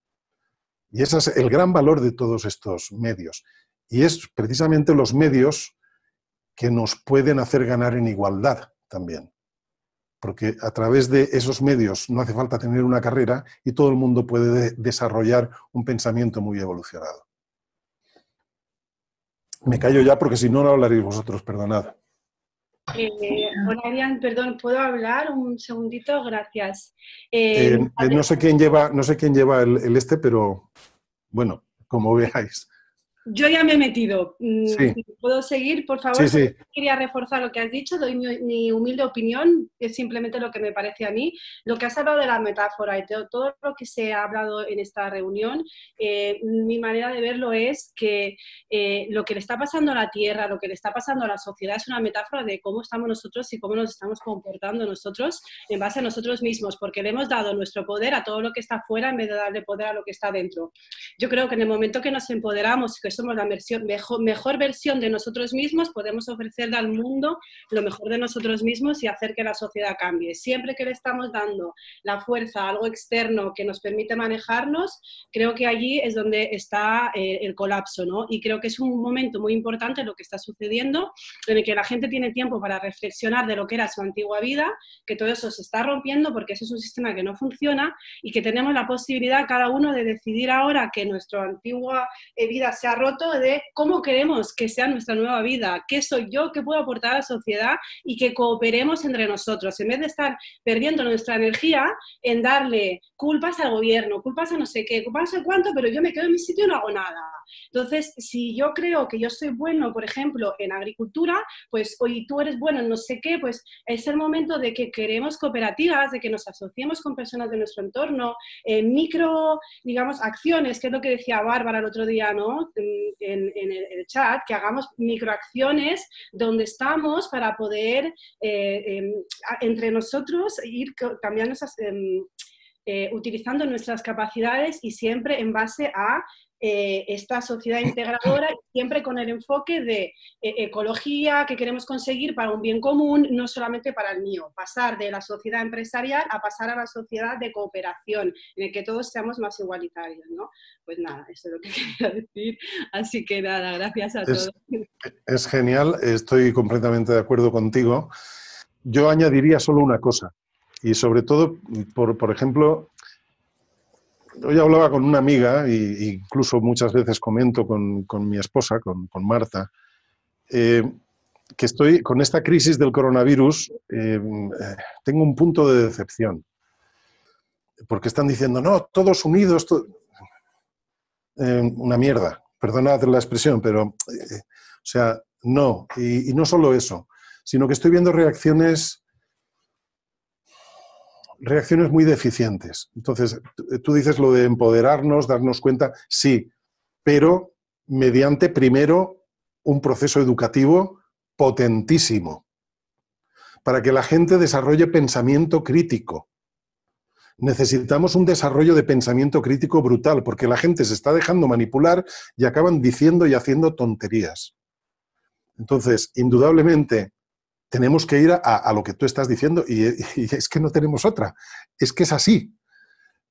Y ese es el gran valor de todos estos medios. Y es precisamente los medios que nos pueden hacer ganar en igualdad también. Porque a través de esos medios no hace falta tener una carrera y todo el mundo puede desarrollar un pensamiento muy evolucionado. Me callo ya porque si no, no hablaréis vosotros, perdonad. Eh, Arian, perdón, ¿puedo hablar un segundito? Gracias. Eh, eh, eh, no, sé quién lleva, no sé quién lleva el este, pero bueno, como veáis. Yo ya me he metido. Mm, ¿Puedo seguir, por favor? Sí, sí. Quería reforzar lo que has dicho, doy mi, humilde opinión, es simplemente lo que me parece a mí. Lo que has hablado de la metáfora y todo, todo lo que se ha hablado en esta reunión, eh, mi manera de verlo es que eh, lo que le está pasando a la Tierra, lo que le está pasando a la sociedad es una metáfora de cómo estamos nosotros y cómo nos estamos comportando nosotros en base a nosotros mismos, porque le hemos dado nuestro poder a todo lo que está afuera en vez de darle poder a lo que está dentro. Yo creo que en el momento que nos empoderamos, que somos la versión, mejor, versión de nosotros mismos, podemos ofrecerle al mundo lo mejor de nosotros mismos y hacer que la sociedad cambie. Siempre que le estamos dando la fuerza a algo externo que nos permite manejarnos, creo que allí es donde está eh, el colapso, ¿no? Y creo que es un momento muy importante lo que está sucediendo, en el que la gente tiene tiempo para reflexionar de lo que era su antigua vida, que todo eso se está rompiendo porque ese es un sistema que no funciona y que tenemos la posibilidad cada uno de decidir ahora que nuestra antigua eh, vida se ha roto de cómo queremos que sea nuestra nueva vida, qué soy yo, qué puedo aportar a la sociedad y que cooperemos entre nosotros, en vez de estar perdiendo nuestra energía en darle culpas al gobierno, culpas a no sé qué, culpas a cuánto, pero yo me quedo en mi sitio y no hago nada. Entonces, si yo creo que yo soy bueno, por ejemplo, en agricultura, pues hoy tú eres bueno en no sé qué, pues es el momento de que queremos cooperativas, de que nos asociemos con personas de nuestro entorno, eh, micro, digamos, acciones, que es lo que decía Bárbara el otro día, ¿no? en, el, chat, que hagamos microacciones donde estamos para poder eh, em, entre nosotros ir cambiando em, eh, utilizando nuestras capacidades y siempre en base a eh, esta sociedad integradora, siempre con el enfoque de eh, ecología que queremos conseguir para un bien común, no solamente para el mío. Pasar de la sociedad empresarial a pasar a la sociedad de cooperación, en el que todos seamos más igualitarios, ¿no? Pues nada, eso es lo que quería decir. Así que nada, gracias a todos. Es genial, estoy completamente de acuerdo contigo. Yo añadiría solo una cosa, y sobre todo, por, por ejemplo, hoy hablaba con una amiga, e incluso muchas veces comento con, mi esposa, con, Marta, eh, que estoy con esta crisis del coronavirus, eh, tengo un punto de decepción. Porque están diciendo, no, todos unidos. Eh, una mierda, perdonad la expresión, pero, o sea, no. y no solo eso, sino que estoy viendo reacciones reacciones muy deficientes. Entonces, tú dices lo de empoderarnos, darnos cuenta, sí, pero mediante primero un proceso educativo potentísimo, para que la gente desarrolle pensamiento crítico. Necesitamos un desarrollo de pensamiento crítico brutal, porque la gente se está dejando manipular y acaban diciendo y haciendo tonterías. Entonces, indudablemente, tenemos que ir a, lo que tú estás diciendo y, es que no tenemos otra, es que es así.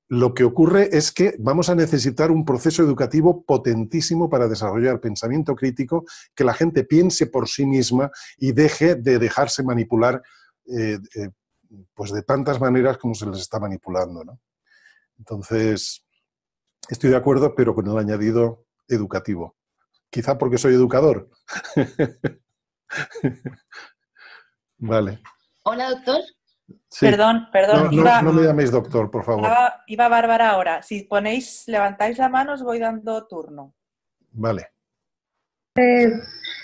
Lo que ocurre es que vamos a necesitar un proceso educativo potentísimo para desarrollar pensamiento crítico, que la gente piense por sí misma y deje de dejarse manipular eh, eh, pues de tantas maneras como se les está manipulando. Entonces, estoy de acuerdo, pero con el añadido educativo. Quizá porque soy educador. Vale. Hola, doctor. Perdón, perdón. No, lo me llaméis doctor, por favor. Iba, iba, Bárbara ahora. Si ponéis, levantáis la mano, os voy dando turno. Vale. Eh,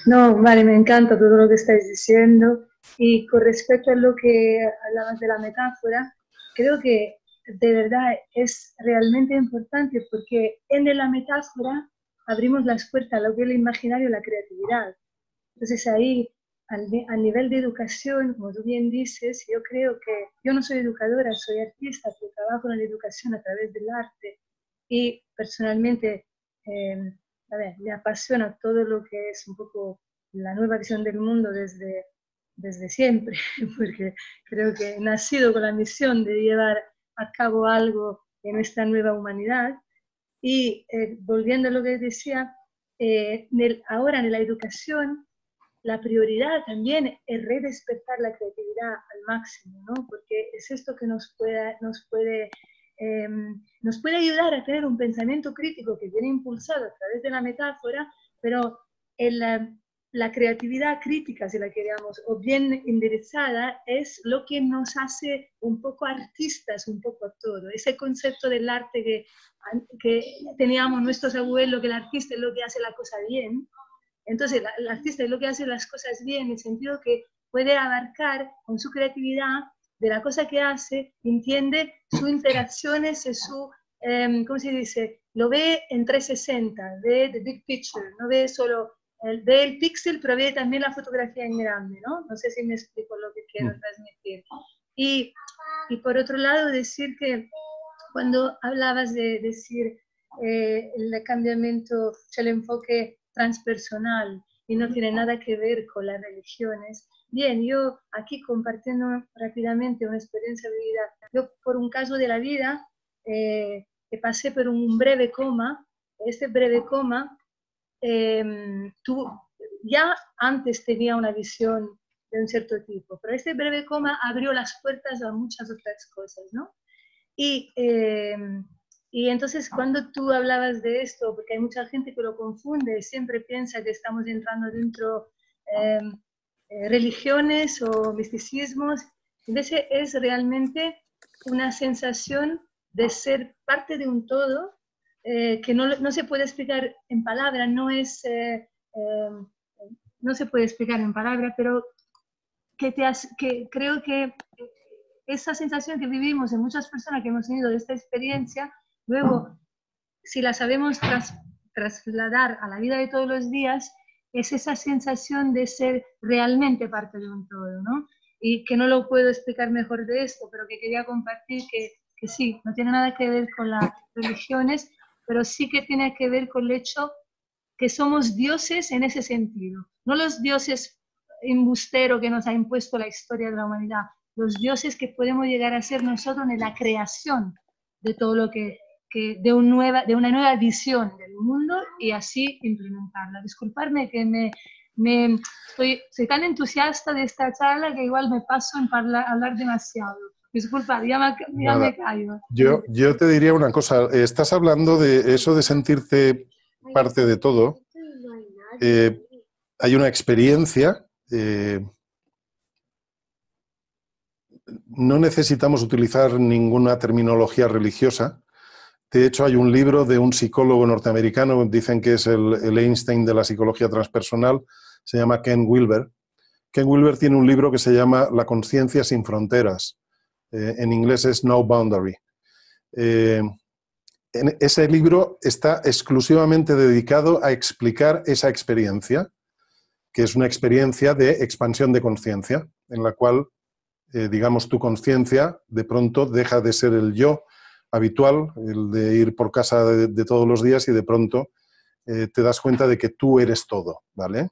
no, vale, me encanta todo lo que estáis diciendo. Y con respecto a lo que hablabas de la metáfora, creo que de verdad es realmente importante porque en la metáfora abrimos las puertas a lo que es el imaginario y la creatividad. Entonces ahí a nivel de educación, como tú bien dices, yo creo que yo no soy educadora, soy artista, trabajo en la educación a través del arte y personalmente em, a ver, me apasiona todo lo que es un poco la nueva visión del mundo desde, desde siempre, porque creo que he nacido con la misión de llevar a cabo algo en esta nueva humanidad. Y eh, volviendo a lo que decía, eh, ahora en la educación la prioridad también es redespertar la creatividad al máximo, ¿no? Porque es esto que nos puede, nos puede, em, nos puede ayudar a tener un pensamiento crítico que viene impulsado a través de la metáfora, pero el, la creatividad crítica, si la queremos, o bien enderezada, es lo que nos hace un poco artistas, un poco todo. Ese concepto del arte que, que teníamos nuestros abuelos, que el artista es lo que hace la cosa bien, entonces, el artista es lo que hace las cosas bien, en el sentido que puede abarcar con su creatividad de la cosa que hace, entiende sus interacciones, su, em, ¿cómo se dice? Lo ve en 360, ve the big picture, no ve solo, el, ve el pixel, pero ve también la fotografía en grande, ¿no? No sé si me explico lo que quiero mm. transmitir. Y, y por otro lado, decir que cuando hablabas de decir eh, el cambiamiento, el enfoque transpersonal y no tiene nada que ver con las religiones. Bien, yo aquí compartiendo rápidamente una experiencia de vida. Yo por un caso de la vida eh, que pasé por un breve coma. Este breve coma, eh, ya antes tenía una visión de un cierto tipo, pero este breve coma abrió las puertas a muchas otras cosas, ¿no? Y eh, y entonces ah. cuando tú hablabas de esto, porque hay mucha gente que lo confunde, siempre piensa que estamos entrando dentro ah. em, eh, religiones o misticismos, entonces es realmente una sensación de ah. ser parte de un todo eh, que no, no, se puede explicar en palabra, no es, eh, em, no se puede explicar en palabra, pero que, te has, que creo que esa sensación que vivimos en muchas personas que hemos tenido de esta mm. experiencia Luego, si la sabemos trasladar a la vida de todos los días, es esa sensación de ser realmente parte de un todo, ¿no? Y que no lo puedo explicar mejor de esto, pero que quería compartir que, que sí, no tiene nada que ver con las religiones, pero sí que tiene que ver con el hecho que somos dioses en ese sentido, no los dioses embustero que nos ha impuesto la historia de la humanidad, los dioses que podemos llegar a ser nosotros en la creación de todo lo que de, una nueva visión del mundo y así implementarla. Disculparme que me, estoy, soy tan entusiasta de esta charla que igual me paso en hablar demasiado. disculpad, ya me, caigo Yo, yo te diría una cosa, estás hablando de eso de sentirte parte de todo. Eh, hay una experiencia. Eh, no necesitamos utilizar ninguna terminología religiosa de hecho, hay un libro de un psicólogo norteamericano, dicen que es el, Einstein de la psicología transpersonal, se llama Ken Wilber. Ken Wilber tiene un libro que se llama La conciencia sin fronteras. Eh, en inglés es No Boundary. Eh, ese libro está exclusivamente dedicado a explicar esa experiencia, que es una experiencia de expansión de conciencia, en la cual, eh, digamos, tu conciencia de pronto deja de ser el yo habitual, el de ir por casa de, todos los días y de pronto eh, te das cuenta de que tú eres todo, ¿vale?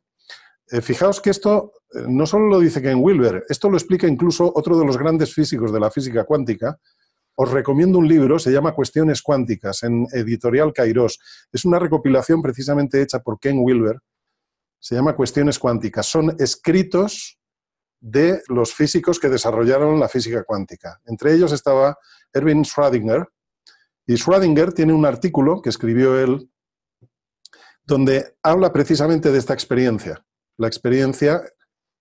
Eh, fijaos que esto eh, no solo lo dice Ken Wilber, esto lo explica incluso otro de los grandes físicos de la física cuántica. Os recomiendo un libro, se llama Cuestiones Cuánticas, en editorial Kairos. Es una recopilación precisamente hecha por Ken Wilber, se llama Cuestiones Cuánticas. Son escritos de los físicos que desarrollaron la física cuántica. Entre ellos estaba Erwin Schrödinger. Y Schrödinger tiene un artículo que escribió él donde habla precisamente de esta experiencia, la experiencia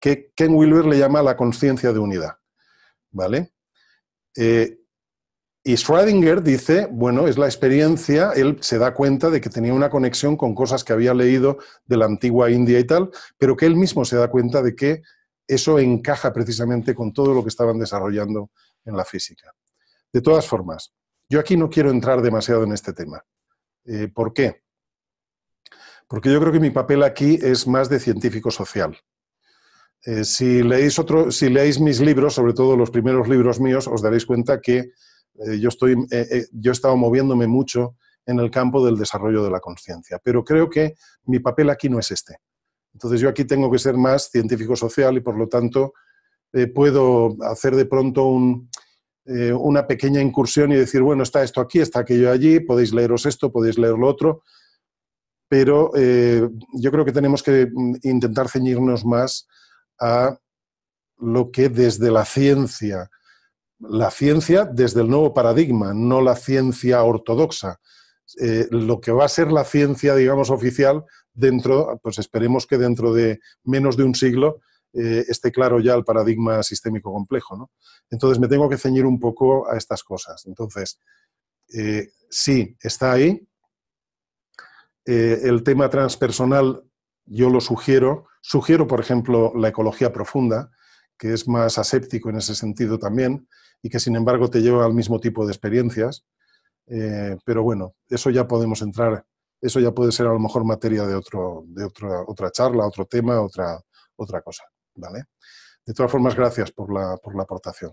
que Ken Wilber le llama la conciencia de unidad. ¿Vale? Eh, y Schrödinger dice, bueno, es la experiencia, él se da cuenta de que tenía una conexión con cosas que había leído de la antigua India y tal, pero que él mismo se da cuenta de que eso encaja precisamente con todo lo que estaban desarrollando en la física. De todas formas, yo aquí no quiero entrar demasiado en este tema. Eh, ¿Por qué? Porque yo creo que mi papel aquí es más de científico social. Eh, si, leéis mis libros, sobre todo los primeros libros míos, os daréis cuenta que eh, yo, estoy, yo he estado moviéndome mucho en el campo del desarrollo de la conciencia. Pero creo que mi papel aquí no es este. Entonces yo aquí tengo que ser más científico social y por lo tanto eh, puedo hacer de pronto eh, una pequeña incursión y decir, bueno, está esto aquí, está aquello allí, podéis leeros esto, podéis leer lo otro, pero eh, yo creo que tenemos que mm, intentar ceñirnos más a lo que desde la ciencia, la ciencia desde el nuevo paradigma, no la ciencia ortodoxa, eh, lo que va a ser la ciencia, digamos, oficial, dentro, pues esperemos que dentro de menos de un siglo eh, esté claro ya el paradigma sistémico complejo. ¿no? Entonces, me tengo que ceñir un poco a estas cosas. Entonces, eh, sí, está ahí. el tema transpersonal yo lo sugiero. Sugiero, por ejemplo, la ecología profunda, que es más aséptico en ese sentido también, y que sin embargo te lleva al mismo tipo de experiencias. Eh, pero bueno, eso ya podemos entrar, eso ya puede ser a lo mejor materia de, otro, de otra, otra charla, otro tema, otra, otra cosa. ¿vale? De todas formas, gracias por la, por la aportación.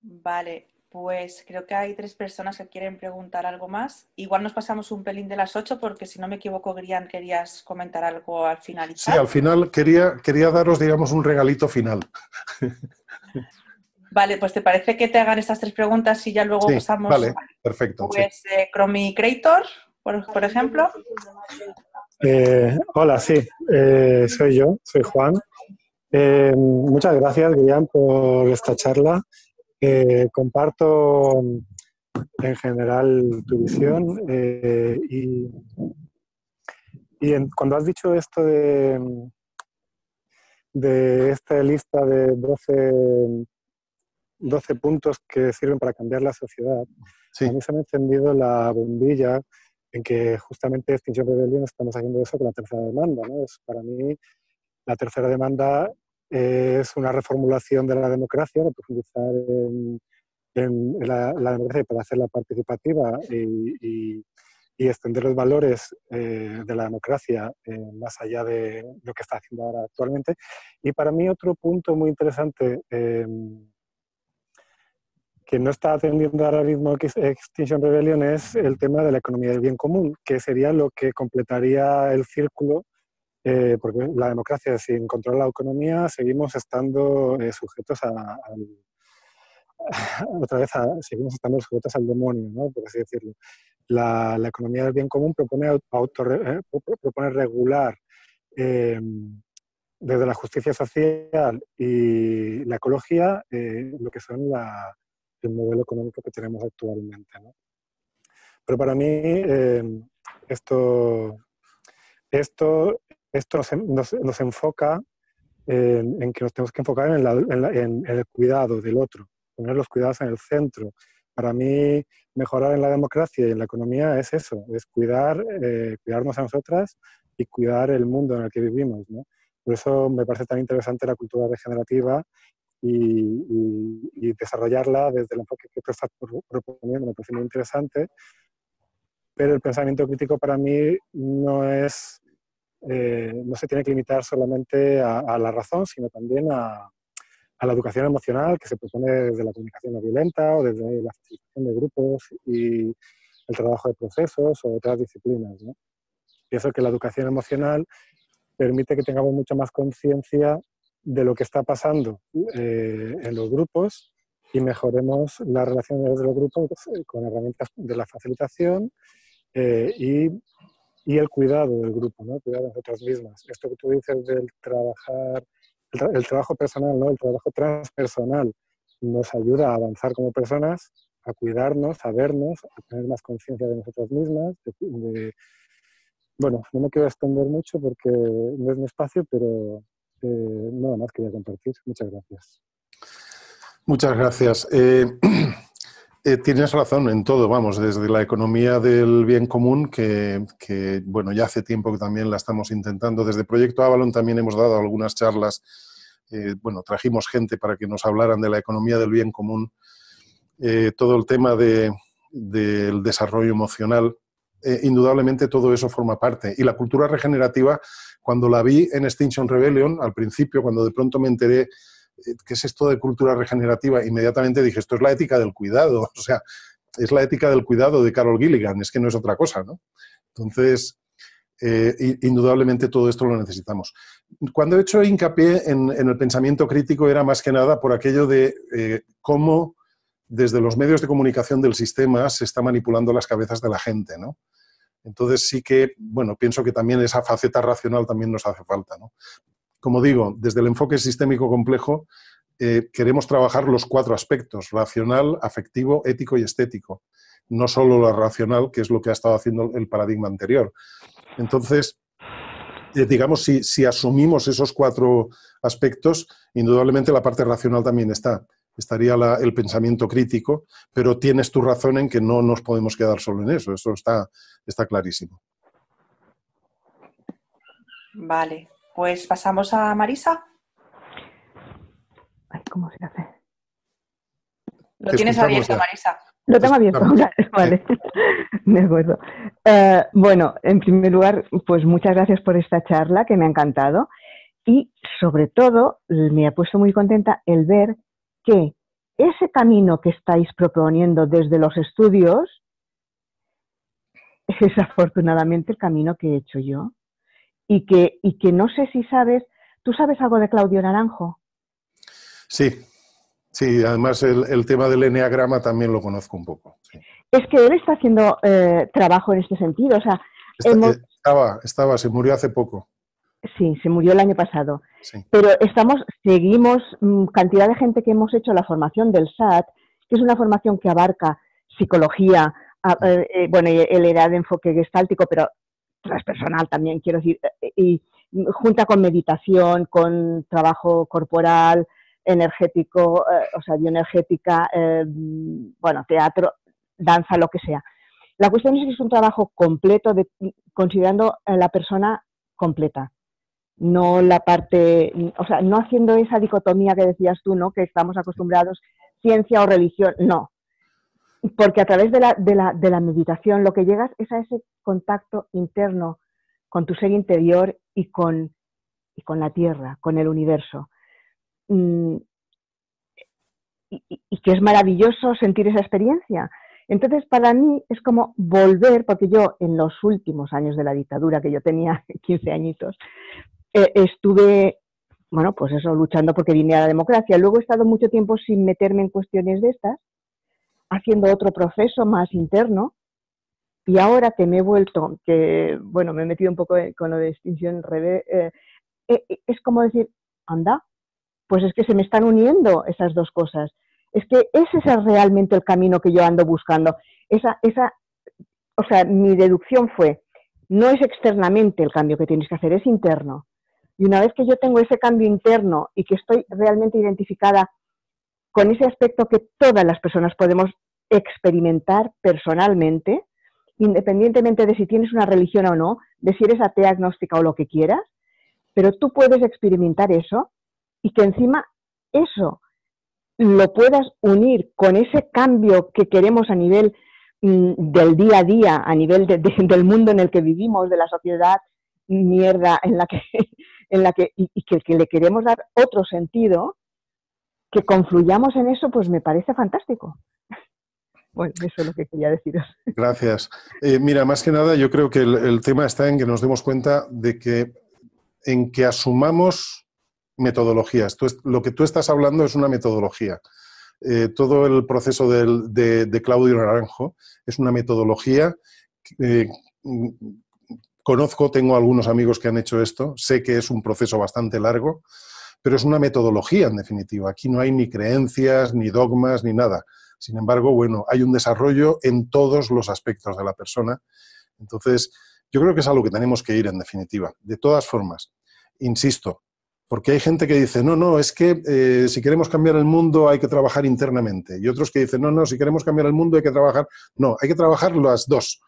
Vale, pues creo que hay tres personas que quieren preguntar algo más. Igual nos pasamos un pelín de las ocho porque si no me equivoco, Grian, querías comentar algo al final Sí, al final quería, quería daros, digamos, un regalito final. Vale, pues te parece que te hagan estas tres preguntas y ya luego pasamos. Vale, pues, perfecto. Pues eh, Creator, por, ejemplo. Eh, hola, sí, eh, soy yo, soy Juan. muchas gracias, Guillán, por esta charla. comparto en general tu visión y, y cuando has dicho esto de, de esta lista de 12 12 puntos que sirven para cambiar la sociedad, a mí se me ha encendido la bombilla en que justamente Extinction este Rebellion estamos haciendo eso con la tercera demanda. ¿no? Es, para mí, la tercera demanda es una reformulación de la democracia, profundizar en, la, la, democracia para hacerla participativa y, extender los valores eh, de la democracia eh, más allá de lo que está haciendo ahora actualmente. Y para mí otro punto muy interesante eh, que no está atendiendo ahora mismo Extinction Rebellion es el tema de la economía del bien común, que sería lo que completaría el círculo, eh, porque la democracia sin controlar la economía seguimos estando eh, sujetos a, al, otra vez, seguimos estando sujetos al demonio, por así decirlo. La, economía del bien común propone, eh, regular desde la justicia social y la ecología lo que son la, el modelo económico que tenemos actualmente. ¿no? Pero para mí eh, esto, esto, esto nos, nos, enfoca en, que nos tenemos que enfocar en, el cuidado del otro, poner los cuidados en el centro. Para mí, mejorar en la democracia y en la economía es eso, es cuidar, eh, cuidarnos a nosotras y cuidar el mundo en el que vivimos. ¿no? Por eso me parece tan interesante la cultura regenerativa y, desarrollarla desde el enfoque que tú estás proponiendo, me parece muy interesante. Pero el pensamiento crítico para mí no es, eh, no se tiene que limitar solamente a, la razón, sino también a, la educación emocional que se propone desde la comunicación no violenta o desde la facilitación de grupos y el trabajo de procesos o otras disciplinas. ¿no? Pienso que la educación emocional permite que tengamos mucha más conciencia de lo que está pasando eh, en los grupos y mejoremos las relaciones de los grupos eh, con herramientas de la facilitación eh, y, y, el cuidado del grupo, ¿no? el cuidado de nosotras mismas. Esto que tú dices del trabajar, el, trabajo personal, ¿no? el trabajo transpersonal nos ayuda a avanzar como personas, a cuidarnos, a vernos, a tener más conciencia de nosotras mismas, bueno, no me quiero extender mucho porque no es mi espacio, pero eh, nada más quería compartir. Muchas gracias. Muchas gracias. Eh, eh, tienes razón en todo, vamos, desde la economía del bien común, que, bueno, ya hace tiempo que también la estamos intentando. Desde Proyecto Avalon también hemos dado algunas charlas. bueno, trajimos gente para que nos hablaran de la economía del bien común. todo el tema del desarrollo emocional, eh, indudablemente todo eso forma parte. Y la cultura regenerativa, cuando la vi en Extinction Rebellion, al principio, cuando de pronto me enteré eh, qué es esto de cultura regenerativa, inmediatamente dije, esto es la ética del cuidado, o sea, es la ética del cuidado de Carol Gilligan, es que no es otra cosa, ¿no? Entonces, eh, indudablemente todo esto lo necesitamos. Cuando he hecho hincapié en, el pensamiento crítico era más que nada por aquello de cómo desde los medios de comunicación del sistema se está manipulando las cabezas de la gente, ¿no? Entonces sí que, bueno, pienso que también esa faceta racional también nos hace falta, Como digo, desde el enfoque sistémico complejo eh, queremos trabajar los cuatro aspectos, racional, afectivo, ético y estético, no solo lo racional, que es lo que ha estado haciendo el paradigma anterior. Entonces, eh, digamos, si, si asumimos esos cuatro aspectos, indudablemente la parte racional también está estaría el pensamiento crítico, pero tienes tu razón en que no nos podemos quedar solo en eso, eso está, está clarísimo. Vale, pues pasamos a Marisa. ¿Cómo se hace? Lo tienes abierto, Marisa. Lo tengo abierto, vale. Me acuerdo. Eh, bueno, en primer lugar, pues muchas gracias por esta charla que me ha encantado y sobre todo me ha puesto muy contenta el ver que ese camino que estáis proponiendo desde los estudios es afortunadamente el camino que he hecho yo. Y que, y que no sé si sabes, ¿tú sabes algo de Claudio Naranjo? Sí, sí, además el, tema del enneagrama también lo conozco un poco. Es que él está haciendo eh, trabajo en este sentido, o sea, eh, estaba, estaba, se murió hace poco. Sí, se murió el año pasado. Pero estamos, seguimos, mm, cantidad de gente que hemos hecho la formación del SAT, que es una formación que abarca psicología, eh, eh, bueno, el de enfoque gestáltico, pero transpersonal también, quiero decir, eh, y junta con meditación, con trabajo corporal, energético, o sea, bioenergética, bueno, teatro, danza, lo que sea. La cuestión es que es un trabajo completo, considerando a la persona completa no la parte, o sea, no haciendo esa dicotomía que decías tú, ¿no? Que estamos acostumbrados, ciencia o religión, no. Porque a través de la, meditación lo que llegas es a ese contacto interno con tu ser interior y con, con la tierra, con el universo. Mm, y, y, que es maravilloso sentir esa experiencia. Entonces, para mí es como volver, porque yo en los últimos años de la dictadura, que yo tenía 15 añitos, eh, estuve, bueno, pues eso, luchando porque vine a la democracia. Luego he estado mucho tiempo sin meterme en cuestiones de estas, haciendo otro proceso más interno. Y ahora que me he vuelto, que, bueno, me he metido un poco con lo de extinción revés, eh, eh, es como decir, anda, pues es que se me están uniendo esas dos cosas. Es que ese es realmente el camino que yo ando buscando. Esa, esa, o sea, mi deducción fue, no es externamente el cambio que tienes que hacer, es interno. Y una vez que yo tengo ese cambio interno y que estoy realmente identificada con ese aspecto que todas las personas podemos experimentar personalmente, independientemente de si tienes una religión o no, de si eres atea, agnóstica o lo que quieras, pero tú puedes experimentar eso y que encima eso lo puedas unir con ese cambio que queremos a nivel mm, del día a día, a nivel del mundo en el que vivimos, de la sociedad mierda en la que, en la que, y, que, le queremos dar otro sentido, que confluyamos en eso, pues me parece fantástico. Bueno, eso es lo que quería deciros. Gracias. Eh, mira, más que nada, yo creo que el, tema está en que nos demos cuenta de que en que asumamos metodologías. Tú, lo que tú estás hablando es una metodología. Eh, todo el proceso de, Claudio Naranjo es una metodología eh, Conozco, tengo algunos amigos que han hecho esto, sé que es un proceso bastante largo, pero es una metodología en definitiva. Aquí no hay ni creencias, ni dogmas, ni nada. Sin embargo, bueno, hay un desarrollo en todos los aspectos de la persona. Entonces, yo creo que es algo que tenemos que ir en definitiva. De todas formas, insisto, porque hay gente que dice, no, no, es que eh, si queremos cambiar el mundo hay que trabajar internamente. Y otros que dicen, no, no, si queremos cambiar el mundo hay que trabajar. No, hay que trabajar las dos.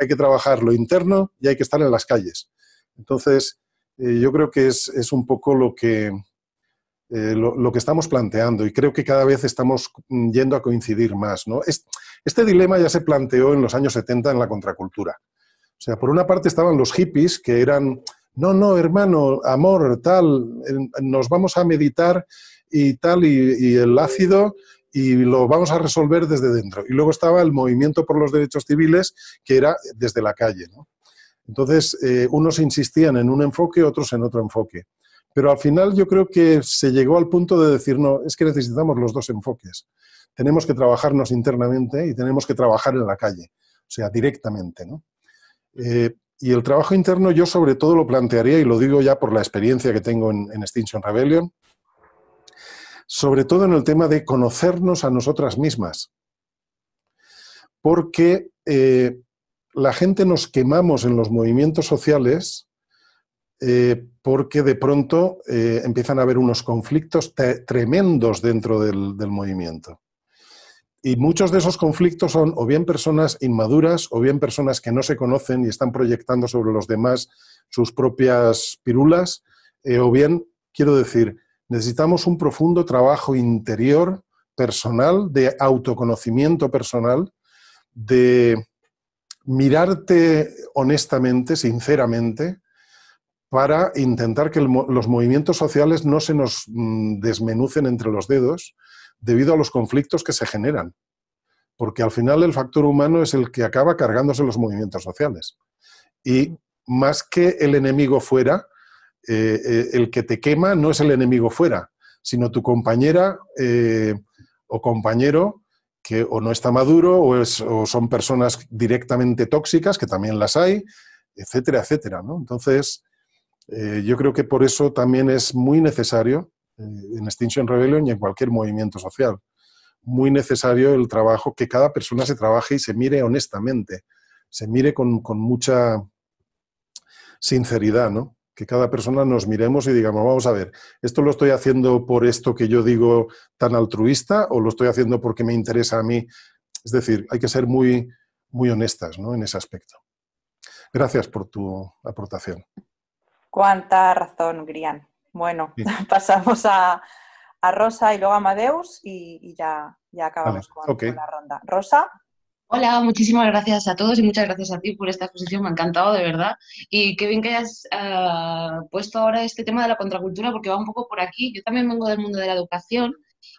Hay que trabajar lo interno y hay que estar en las calles. Entonces, eh, yo creo que es, un poco lo que, eh, que estamos planteando y creo que cada vez estamos mm, yendo a coincidir más. ¿no? Este, este dilema ya se planteó en los años 70 en la contracultura. O sea, por una parte estaban los hippies que eran no, no, hermano, amor, tal, eh, nos vamos a meditar y tal, y, el ácido y lo vamos a resolver desde dentro. Y luego estaba el movimiento por los derechos civiles, que era desde la calle. Entonces, eh, unos insistían en un enfoque, otros en otro enfoque. Pero al final yo creo que se llegó al punto de decir, no, es que necesitamos los dos enfoques. Tenemos que trabajarnos internamente y tenemos que trabajar en la calle, o sea, directamente. ¿no? Eh, y el trabajo interno yo sobre todo lo plantearía, y lo digo ya por la experiencia que tengo en, Extinction Rebellion, sobre todo en el tema de conocernos a nosotras mismas. Porque eh, la gente nos quemamos en los movimientos sociales eh, porque de pronto eh, empiezan a haber unos conflictos tremendos dentro del movimiento. Y muchos de esos conflictos son o bien personas inmaduras o bien personas que no se conocen y están proyectando sobre los demás sus propias pirulas, eh, o bien, quiero decir, necesitamos un profundo trabajo interior, personal, de autoconocimiento personal, de mirarte honestamente, sinceramente, para intentar que los movimientos sociales no se nos mm, desmenucen entre los dedos, debido a los conflictos que se generan. Porque al final el factor humano es el que acaba cargándose los movimientos sociales. Y más que el enemigo fuera, eh, eh, el que te quema no es el enemigo fuera, sino tu compañera eh, o compañero que o no está maduro o, son personas directamente tóxicas, que también las hay, etcétera, etcétera. Entonces, yo creo que por eso también es muy necesario eh, en Extinction Rebellion y en cualquier movimiento social. Muy necesario el trabajo, que cada persona se trabaje y se mire honestamente, se mire con, mucha sinceridad, ¿no? que cada persona nos miremos y digamos, vamos a ver, ¿esto lo estoy haciendo por esto que yo digo tan altruista o lo estoy haciendo porque me interesa a mí? Es decir, hay que ser muy, muy honestas ¿no? en ese aspecto. Gracias por tu aportación. Cuánta razón, Grian. Bueno, pasamos a, Rosa y luego a Amadeus y, ya, ya, acabamos con, la ronda. Rosa. Hola, muchísimas gracias a todos y muchas gracias a ti por esta exposición, me ha encantado de verdad. Y qué bien que hayas eh, puesto ahora este tema de la contracultura porque va un poco por aquí. Yo también vengo del mundo de la educación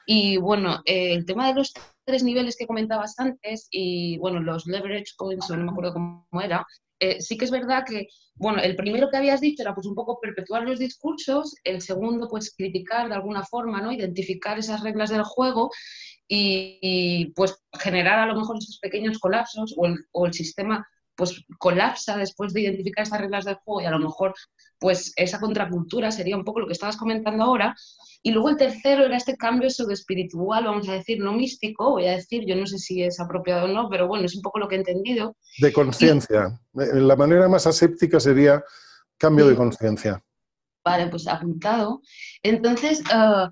y bueno, eh, el tema de los tres niveles que comentabas antes y bueno, los leverage points, no me acuerdo cómo era, eh, sí que es verdad que, bueno, el primero que habías dicho era pues un poco perpetuar los discursos, el segundo pues criticar de alguna forma, ¿no? Identificar esas reglas del juego y, pues generar a lo mejor esos pequeños colapsos o el, sistema pues colapsa después de identificar esas reglas del juego y a lo mejor pues esa contracultura sería un poco lo que estabas comentando ahora y luego el tercero era este cambio sobre espiritual, vamos a decir, no místico, voy a decir, yo no sé si es apropiado o no, pero bueno, es un poco lo que he entendido. De conciencia. Eh, la manera más aséptica sería cambio de conciencia. Vale, pues apuntado. Entonces, eh,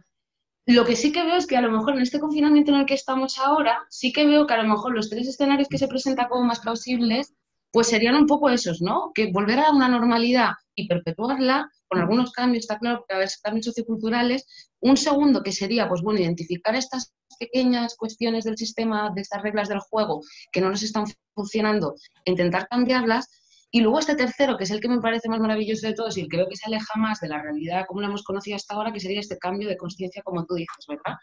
lo que sí que veo es que a lo mejor en este confinamiento en el que estamos ahora, sí que veo que a lo mejor los tres escenarios que se presentan como más plausibles pues serían un poco esos, ¿no? Que volver a una normalidad y perpetuarla, con algunos cambios, está claro, porque a veces también socioculturales. Un segundo que sería, pues bueno, identificar estas pequeñas cuestiones del sistema, de estas reglas del juego que no nos están funcionando, intentar cambiarlas. Y luego este tercero, que es el que me parece más maravilloso de todos y el que veo que se aleja más de la realidad como la hemos conocido hasta ahora, que sería este cambio de conciencia, como tú dices, ¿verdad?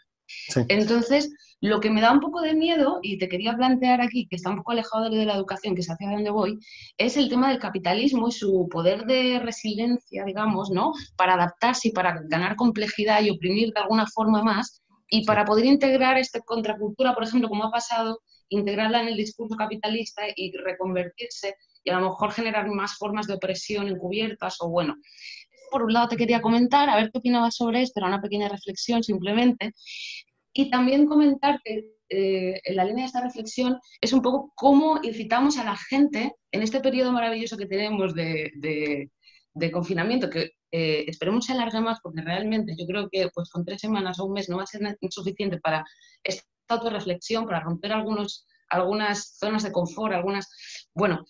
Entonces, lo que me da un poco de miedo, y te quería plantear aquí, que está un poco alejado de la educación, que es hacia donde voy, es el tema del capitalismo y su poder de resiliencia, digamos, ¿no? Para adaptarse y para ganar complejidad y oprimir de alguna forma más, y para poder integrar esta contracultura, por ejemplo, como ha pasado, integrarla en el discurso capitalista y reconvertirse y a lo mejor generar más formas de opresión encubiertas o bueno por un lado te quería comentar, a ver qué opinabas sobre esto, era una pequeña reflexión simplemente, y también comentar que eh, en la línea de esta reflexión es un poco cómo incitamos a la gente en este periodo maravilloso que tenemos de, confinamiento, que eh, esperemos se alargue más porque realmente yo creo que pues, con tres semanas o un mes no va a ser suficiente para esta reflexión, para romper algunos algunas zonas de confort, algunas... Bueno,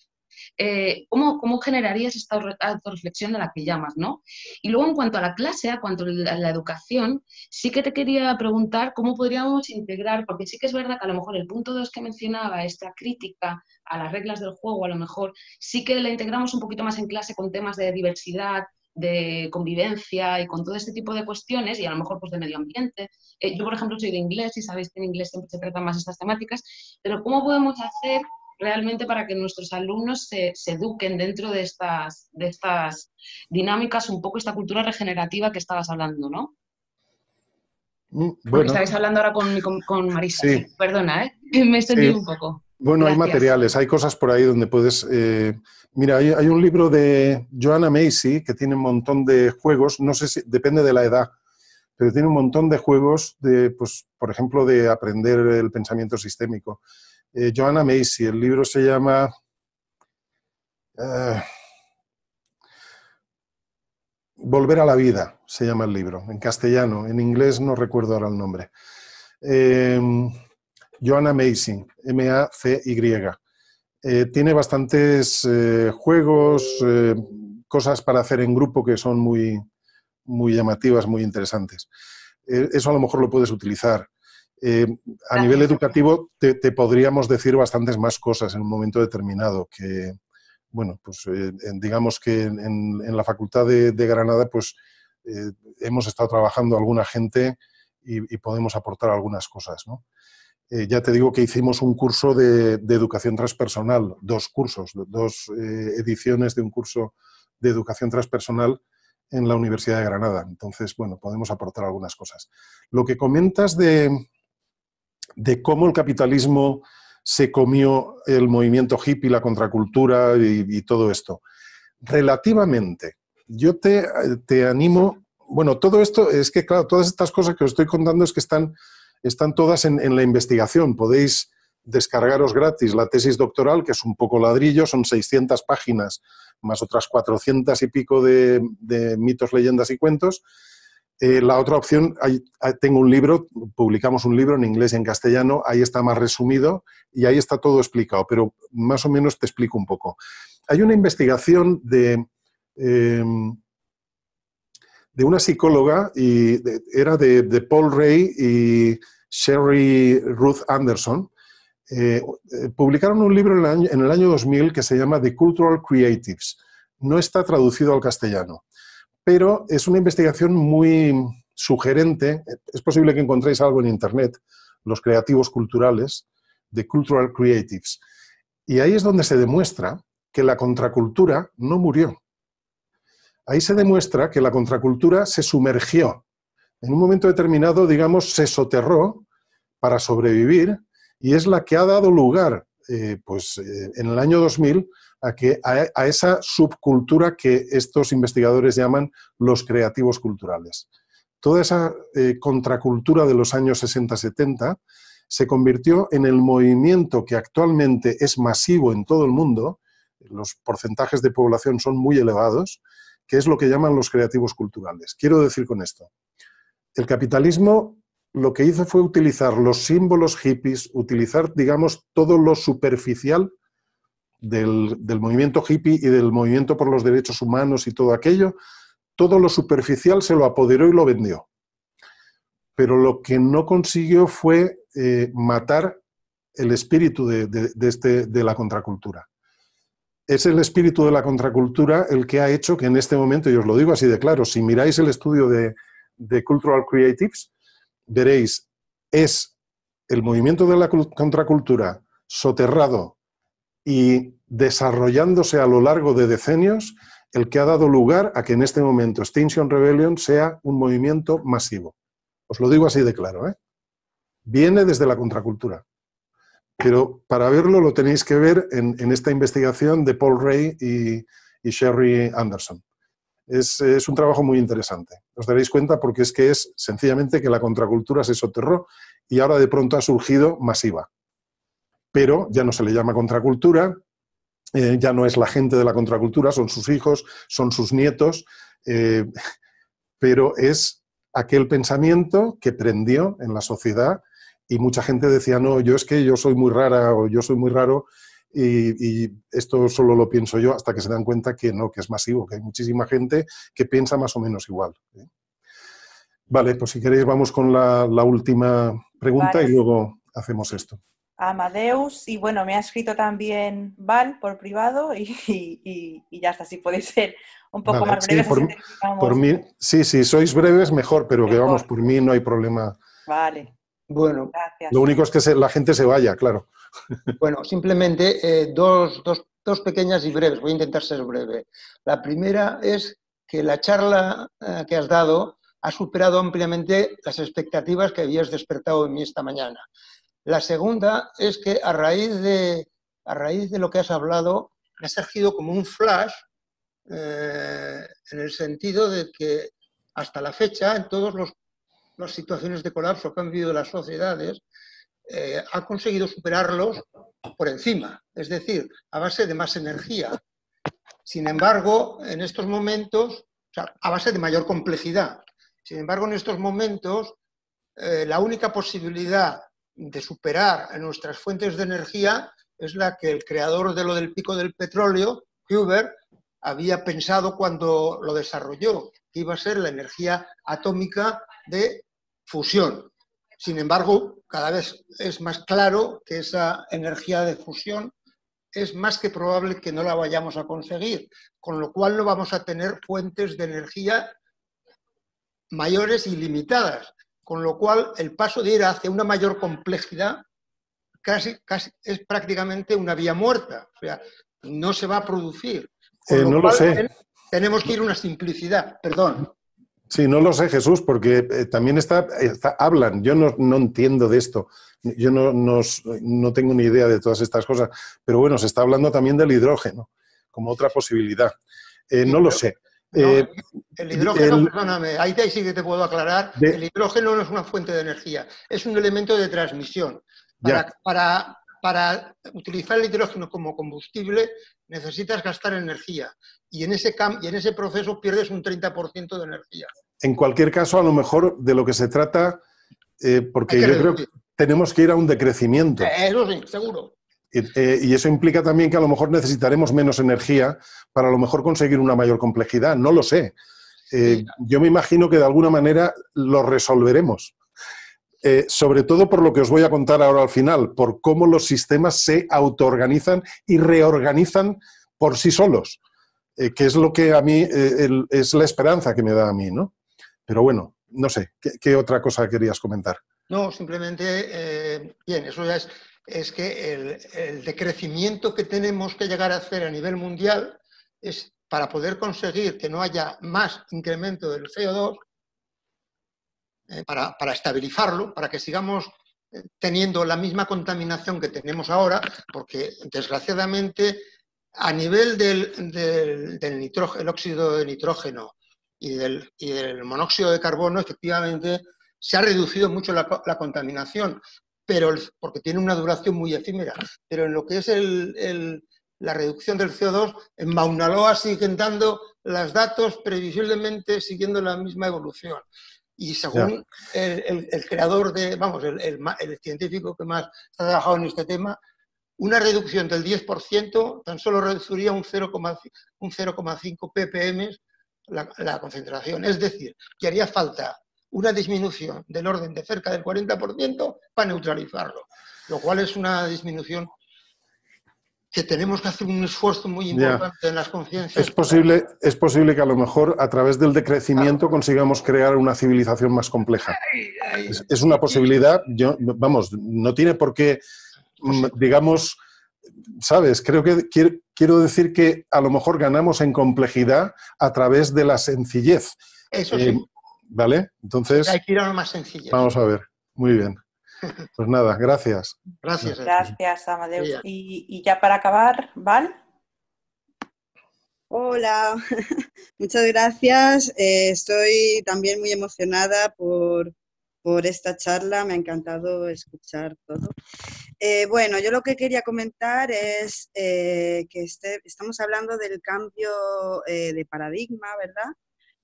eh, ¿cómo, ¿cómo, generarías esta autorreflexión a la que llamas, ¿no? Y luego en cuanto a la clase, a cuanto a la, educación, sí que te quería preguntar cómo podríamos integrar, porque sí que es verdad que a lo mejor el punto 2 que mencionaba, esta crítica a las reglas del juego, a lo mejor sí que la integramos un poquito más en clase con temas de diversidad, de convivencia y con todo este tipo de cuestiones y a lo mejor pues de medio ambiente. Eh, yo, por ejemplo, soy de inglés y sabéis que en inglés siempre se tratan más estas temáticas, pero ¿cómo podemos hacer realmente para que nuestros alumnos se, eduquen dentro de estas, de estas dinámicas, un poco esta cultura regenerativa que estabas hablando, ¿no? Mm, Porque estabais hablando ahora con, con, Marisa. Perdona, ¿eh? me he extendido un poco. Bueno, hay materiales, hay cosas por ahí donde puedes... Eh, mira, hay, un libro de Joanna Macy que tiene un montón de juegos, no sé si, depende de la edad, pero tiene un montón de juegos de, pues, por ejemplo, de aprender el pensamiento sistémico. Eh, Joanna Macy. El libro se llama eh, Volver a la vida, se llama el libro, en castellano. En inglés no recuerdo ahora el nombre. Em, Joanna Macy, M-A-C-Y. Eh, tiene bastantes juegos, cosas para hacer en grupo que son muy, muy llamativas, muy interesantes. eso a lo mejor lo puedes utilizar. Eh, a nivel educativo te, podríamos decir bastantes más cosas en un momento determinado que, bueno, pues eh, digamos que en, la Facultad de, Granada pues eh, hemos estado trabajando alguna gente y, podemos aportar algunas cosas, ya te digo que hicimos un curso de, de educación transpersonal, dos cursos, dos ediciones de un curso de educación transpersonal en la Universidad de Granada. Entonces, bueno, podemos aportar algunas cosas. Lo que comentas de, de cómo el capitalismo se comió el movimiento hippie, la contracultura y, todo esto. Relativamente, yo te, animo, bueno, todo esto es que, claro, todas estas cosas que os estoy contando es que están, están todas en, la investigación. Podéis descargaros gratis la tesis doctoral, que es un poco ladrillo, son 600 páginas, más otras 400 y pico de mitos, leyendas y cuentos eh, la otra opción, tengo un libro, publicamos un libro en inglés y en castellano, ahí está más resumido y ahí está todo explicado, pero más o menos te explico un poco. Hay una investigación de, em, de una psicóloga, y era de, Paul Ray y Sherry Ruth Anderson, eh, publicaron un libro en el, año, en el año 2000 que se llama The Cultural Creatives. No está traducido al castellano pero es una investigación muy sugerente. Es posible que encontréis algo en Internet, los creativos culturales, de Cultural Creatives. Y ahí es donde se demuestra que la contracultura no murió. Ahí se demuestra que la contracultura se sumergió. En un momento determinado, digamos, se soterró para sobrevivir y es la que ha dado lugar, eh, pues eh, en el año 2000, a, que, a, esa subcultura que estos investigadores llaman los creativos culturales. Toda esa eh, contracultura de los años 60-70 se convirtió en el movimiento que actualmente es masivo en todo el mundo, los porcentajes de población son muy elevados, que es lo que llaman los creativos culturales. Quiero decir con esto, el capitalismo lo que hizo fue utilizar los símbolos hippies, utilizar, digamos, todo lo superficial del, movimiento hippie y del movimiento por los derechos humanos y todo aquello, todo lo superficial se lo apoderó y lo vendió. Pero lo que no consiguió fue eh, matar el espíritu de, este, de la contracultura. Es el espíritu de la contracultura el que ha hecho que en este momento, y os lo digo así de claro, si miráis el estudio de, de Cultural Creatives, veréis, es el movimiento de la contracultura soterrado y desarrollándose a lo largo de decenios, el que ha dado lugar a que en este momento Extinction Rebellion sea un movimiento masivo. Os lo digo así de claro. ¿eh? Viene desde la contracultura. Pero para verlo lo tenéis que ver en, esta investigación de Paul Ray y, Sherry Anderson. Es, es, un trabajo muy interesante. Os daréis cuenta porque es que es sencillamente que la contracultura se soterró y ahora de pronto ha surgido masiva pero ya no se le llama contracultura, eh, ya no es la gente de la contracultura, son sus hijos, son sus nietos, eh, pero es aquel pensamiento que prendió en la sociedad y mucha gente decía, no, yo es que yo soy muy rara o yo soy muy raro y, esto solo lo pienso yo hasta que se dan cuenta que no, que es masivo, que hay muchísima gente que piensa más o menos igual. ¿Eh? Vale, pues si queréis vamos con la, última pregunta y luego hacemos esto. Amadeus y bueno, me ha escrito también Val por privado y, y, ya está, si podéis ser un poco más breves. Sí, por, sí, sí, sois breves mejor, pero que vamos, por mí no hay problema. Vale. Bueno, lo único es que la gente se vaya, claro. Bueno, simplemente eh, dos, dos, pequeñas y breves, voy a intentar ser breve. La primera es que la charla eh, que has dado ha superado ampliamente las expectativas que habías despertado en mí esta mañana. La segunda es que a raíz de, a raíz de lo que has hablado, ha surgido como un flash eh, en el sentido de que hasta la fecha, en todas las situaciones de colapso que han vivido las sociedades, eh, ha conseguido superarlos por encima, es decir, a base de más energía. Sin embargo, en estos momentos, a base de mayor complejidad. Sin embargo, en estos momentos, eh, la única posibilidad de superar nuestras fuentes de energía es la que el creador de lo del pico del petróleo, Huber, había pensado cuando lo desarrolló, que iba a ser la energía atómica de fusión. Sin embargo, cada vez es más claro que esa energía de fusión es más que probable que no la vayamos a conseguir, con lo cual no vamos a tener fuentes de energía mayores y limitadas, con lo cual el paso de ir hacia una mayor complejidad casi, casi es prácticamente una vía muerta, o sea, no se va a producir. Eh, no lo sé. Tenemos que ir a una simplicidad, perdón. Sí, no lo sé, Jesús, porque eh, también está, hablan, yo no, entiendo de esto, yo no, tengo ni idea de todas estas cosas, pero bueno, se está hablando también del hidrógeno como otra posibilidad. Eh, no lo sé. Eh, el hidrógeno, perdóname, ahí sí que te puedo aclarar, el hidrógeno no es una fuente de energía, es un elemento de transmisión. Para, utilizar el hidrógeno como combustible necesitas gastar energía y en ese, y en ese proceso pierdes un 30% de energía. En cualquier caso, a lo mejor de lo que se trata, eh, porque yo creo que tenemos que ir a un decrecimiento. Eh, eso sí, seguro. Eh, y eso implica también que a lo mejor necesitaremos menos energía para a lo mejor conseguir una mayor complejidad. No lo sé. Eh, yo me imagino que de alguna manera lo resolveremos. Eh, sobre todo por lo que os voy a contar ahora al final, por cómo los sistemas se autoorganizan y reorganizan por sí solos, que es lo que a mí es la esperanza que me da a mí, ¿no? Pero bueno, no sé, ¿qué, qué otra cosa querías comentar? No, simplemente, bien, eso ya es es que el, decrecimiento que tenemos que llegar a hacer a nivel mundial es para poder conseguir que no haya más incremento del CO2, eh, para, estabilizarlo, para que sigamos eh, teniendo la misma contaminación que tenemos ahora, porque desgraciadamente a nivel del, óxido de nitrógeno y del, del monóxido de carbono, efectivamente, se ha reducido mucho la, contaminación, pero porque tiene una duración muy efímera. Pero en lo que es la reducción del CO2, en Mauna Loa siguen dando los datos previsiblemente siguiendo la misma evolución. Y según el, creador de, vamos, el científico que más ha trabajado en este tema, una reducción del 10% tan solo reduciría un 0,5 ppm la, la, concentración. Es decir, que haría falta una disminución del orden de cerca del 40% para neutralizarlo, lo cual es una disminución que tenemos que hacer un esfuerzo muy importante en las conciencias. Es posible, es posible que a lo mejor a través del decrecimiento consigamos crear una civilización más compleja. es, una posibilidad, yo, vamos, no tiene por qué, mm, digamos, ¿sabes? Creo que quiero decir que a lo mejor ganamos en complejidad a través de la sencillez. Eso eh, sí. ¿Vale? Entonces. Hay que ir a lo más sencillo. Vamos a ver. Muy bien. Pues nada, gracias. Gracias. Gracias, Amadeus. Y, ya para acabar, ¿Val? Hola, muchas gracias. Eh, estoy también muy emocionada por, esta charla, me ha encantado escuchar todo. Eh, bueno, yo lo que quería comentar es eh, que este, estamos hablando del cambio de paradigma, ¿verdad?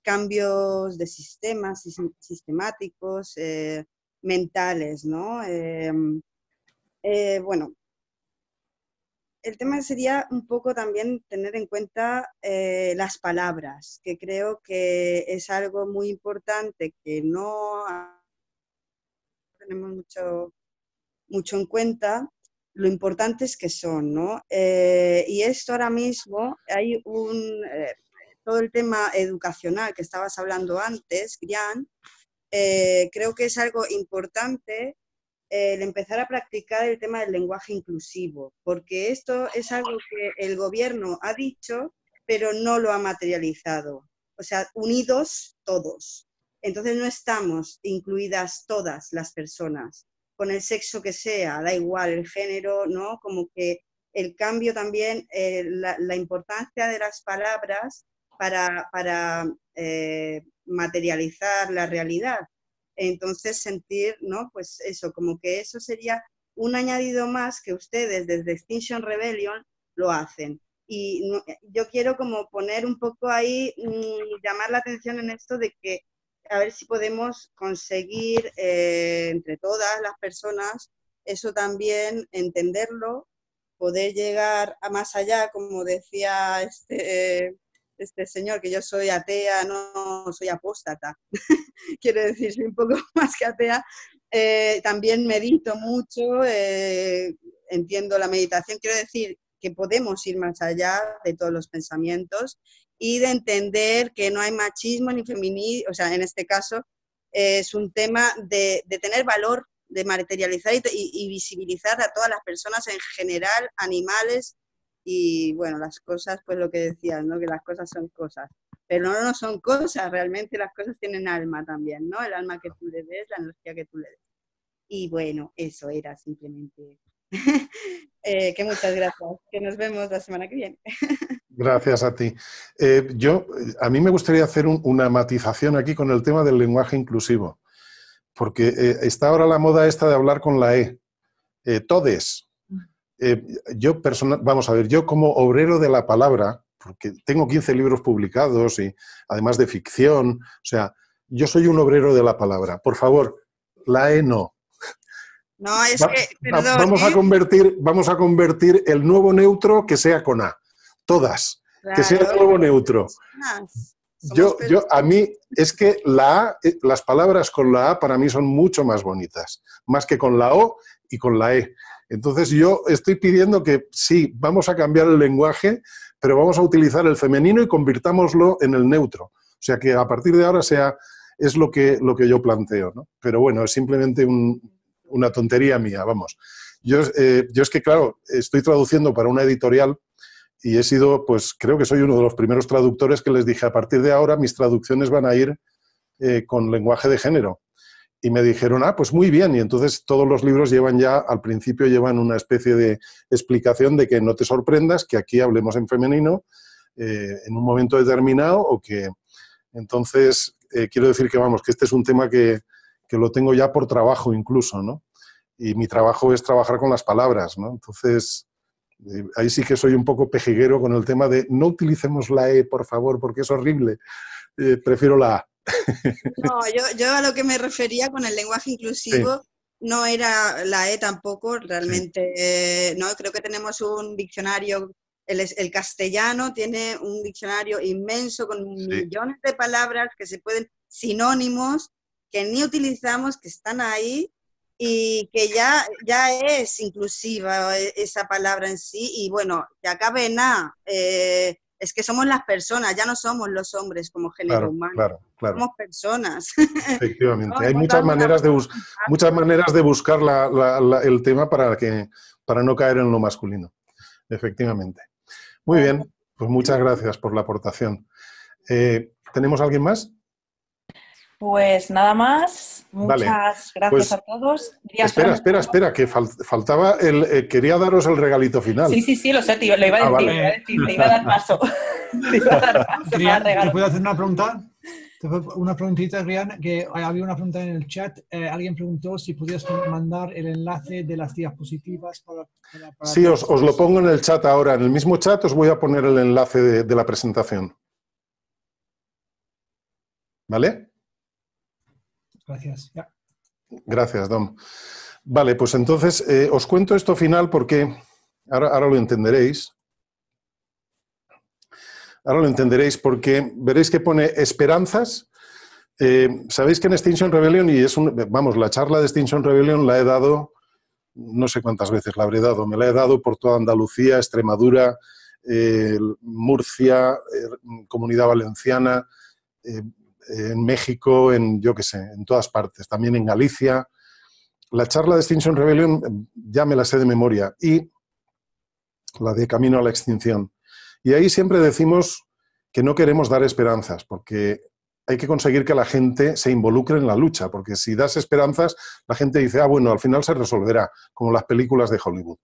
cambios de sistemas sistemáticos, eh, mentales, ¿no? Eh, eh, bueno, el tema sería un poco también tener en cuenta las palabras, que creo que es algo muy importante que no tenemos mucho, mucho en cuenta, lo importante es que son, ¿no? y esto ahora mismo hay un, todo el tema educacional que estabas hablando antes, Jan, eh, creo que es algo importante eh, el empezar a practicar el tema del lenguaje inclusivo, porque esto es algo que el gobierno ha dicho, pero no lo ha materializado. O sea, unidos todos. Entonces no estamos incluidas todas las personas, con el sexo que sea, da igual el género, ¿no? Como que el cambio también, eh, la, la importancia de las palabras para, eh, materializar la realidad. Entonces sentir, ¿no? Pues eso, como que eso sería un añadido más que ustedes desde Extinction Rebellion lo hacen. Y yo quiero como poner un poco ahí, mm, llamar la atención en esto de que a ver si podemos conseguir eh, entre todas las personas eso también, entenderlo, poder llegar a más allá, como decía este, eh, este señor, que yo soy atea, no soy apóstata, quiero decir, soy un poco más que atea, eh, también medito mucho, eh, entiendo la meditación, quiero decir que podemos ir más allá de todos los pensamientos y de entender que no hay machismo ni feminismo, o sea, en este caso es un tema de, de, tener valor, de materializar y, y visibilizar a todas las personas en general, animales, y bueno, las cosas, pues lo que decías, ¿no? Que las cosas son cosas, pero no, son cosas, realmente las cosas tienen alma también, ¿no? El alma que tú le des, la energía que tú le des. Y bueno, eso era simplemente. Eh, que muchas gracias, que nos vemos la semana que viene. gracias a ti. Eh, yo, a mí me gustaría hacer una matización aquí con el tema del lenguaje inclusivo, porque eh, está ahora la moda esta de hablar con la E. todes, eh, yo personal, vamos a ver, yo como obrero de la palabra, porque tengo 15 libros publicados y además de ficción, o sea, yo soy un obrero de la palabra. Por favor, la E no. No, es que, vamos, a ¿eh? convertir, vamos a convertir el nuevo neutro que sea con A. Todas. que sea el nuevo neutro. Yo, yo, a mí, es que la eh, las palabras con la A para mí son mucho más bonitas, más que con la O y con la E. Entonces yo estoy pidiendo que sí, vamos a cambiar el lenguaje, pero vamos a utilizar el femenino y convirtámoslo en el neutro. O sea que a partir de ahora sea, es lo que, lo que yo planteo. ¿no? Pero bueno, es simplemente una tontería mía, vamos. Eh, yo, es que, claro, estoy traduciendo para una editorial y he sido, pues creo que soy uno de los primeros traductores que les dije, a partir de ahora mis traducciones van a ir eh, con lenguaje de género y me dijeron, ah, pues muy bien. Y entonces todos los libros llevan ya, al principio llevan una especie de explicación de que no te sorprendas que aquí hablemos en femenino eh, en un momento determinado o que... Entonces, eh, quiero decir que vamos, que este es un tema que, lo tengo ya por trabajo incluso, ¿no? Y mi trabajo es trabajar con las palabras, ¿no? Entonces, eh, ahí sí que soy un poco pejiguero con el tema de no utilicemos la E, por favor, porque es horrible. prefiero la A. No, yo, a lo que me refería con el lenguaje inclusivo no era la E tampoco, realmente, eh, no, creo que tenemos un diccionario, el, castellano tiene un diccionario inmenso con millones de palabras que se pueden, sinónimos, que ni utilizamos, que están ahí y que ya, ya es inclusiva eh, esa palabra en sí y bueno, que acabe en A. Eh, es que somos las personas, ya no somos los hombres como género humano. Claro, claro. Somos personas. Efectivamente. Hay muchas maneras, de muchas maneras de buscar el tema para, que, para no caer en lo masculino. Efectivamente. Muy bien, pues muchas gracias por la aportación. Eh, ¿Tenemos alguien más? Pues nada más. Pues Muchas gracias a todos. espera, espera, espera, que faltaba el. Eh, quería daros el regalito final. Sí, sí, sí, lo sé, tío, lo iba a ah, decir, iba a le iba a dar paso. le iba a dar ¿Te puedo hacer una pregunta? Una preguntita, Rian, que eh, había una pregunta en el chat. Eh, alguien preguntó si podías mandar el enlace de las diapositivas para. sí, os, lo pongo en el chat ahora. En el mismo chat os voy a poner el enlace de la presentación. ¿Vale? Gracias. Ya. Gracias, Dom. Vale, pues entonces eh, os cuento esto final porque ahora, lo entenderéis. Ahora lo entenderéis porque veréis que pone esperanzas. Eh, sabéis que en Extinction Rebellion, y es un, vamos, la charla de Extinction Rebellion la he dado, no sé cuántas veces la habré dado, me la he dado por toda Andalucía, Extremadura, eh, Murcia, Comunidad Valenciana, en México, en yo qué sé, en todas partes, también en Galicia. La charla de Extinction Rebellion mm, ya me la sé de memoria y la de Camino a la Extinción. Y ahí siempre decimos que no queremos dar esperanzas, porque hay que conseguir que la gente se involucre en la lucha, porque si das esperanzas, la gente dice, ah, bueno, al final se resolverá, como las películas de Hollywood.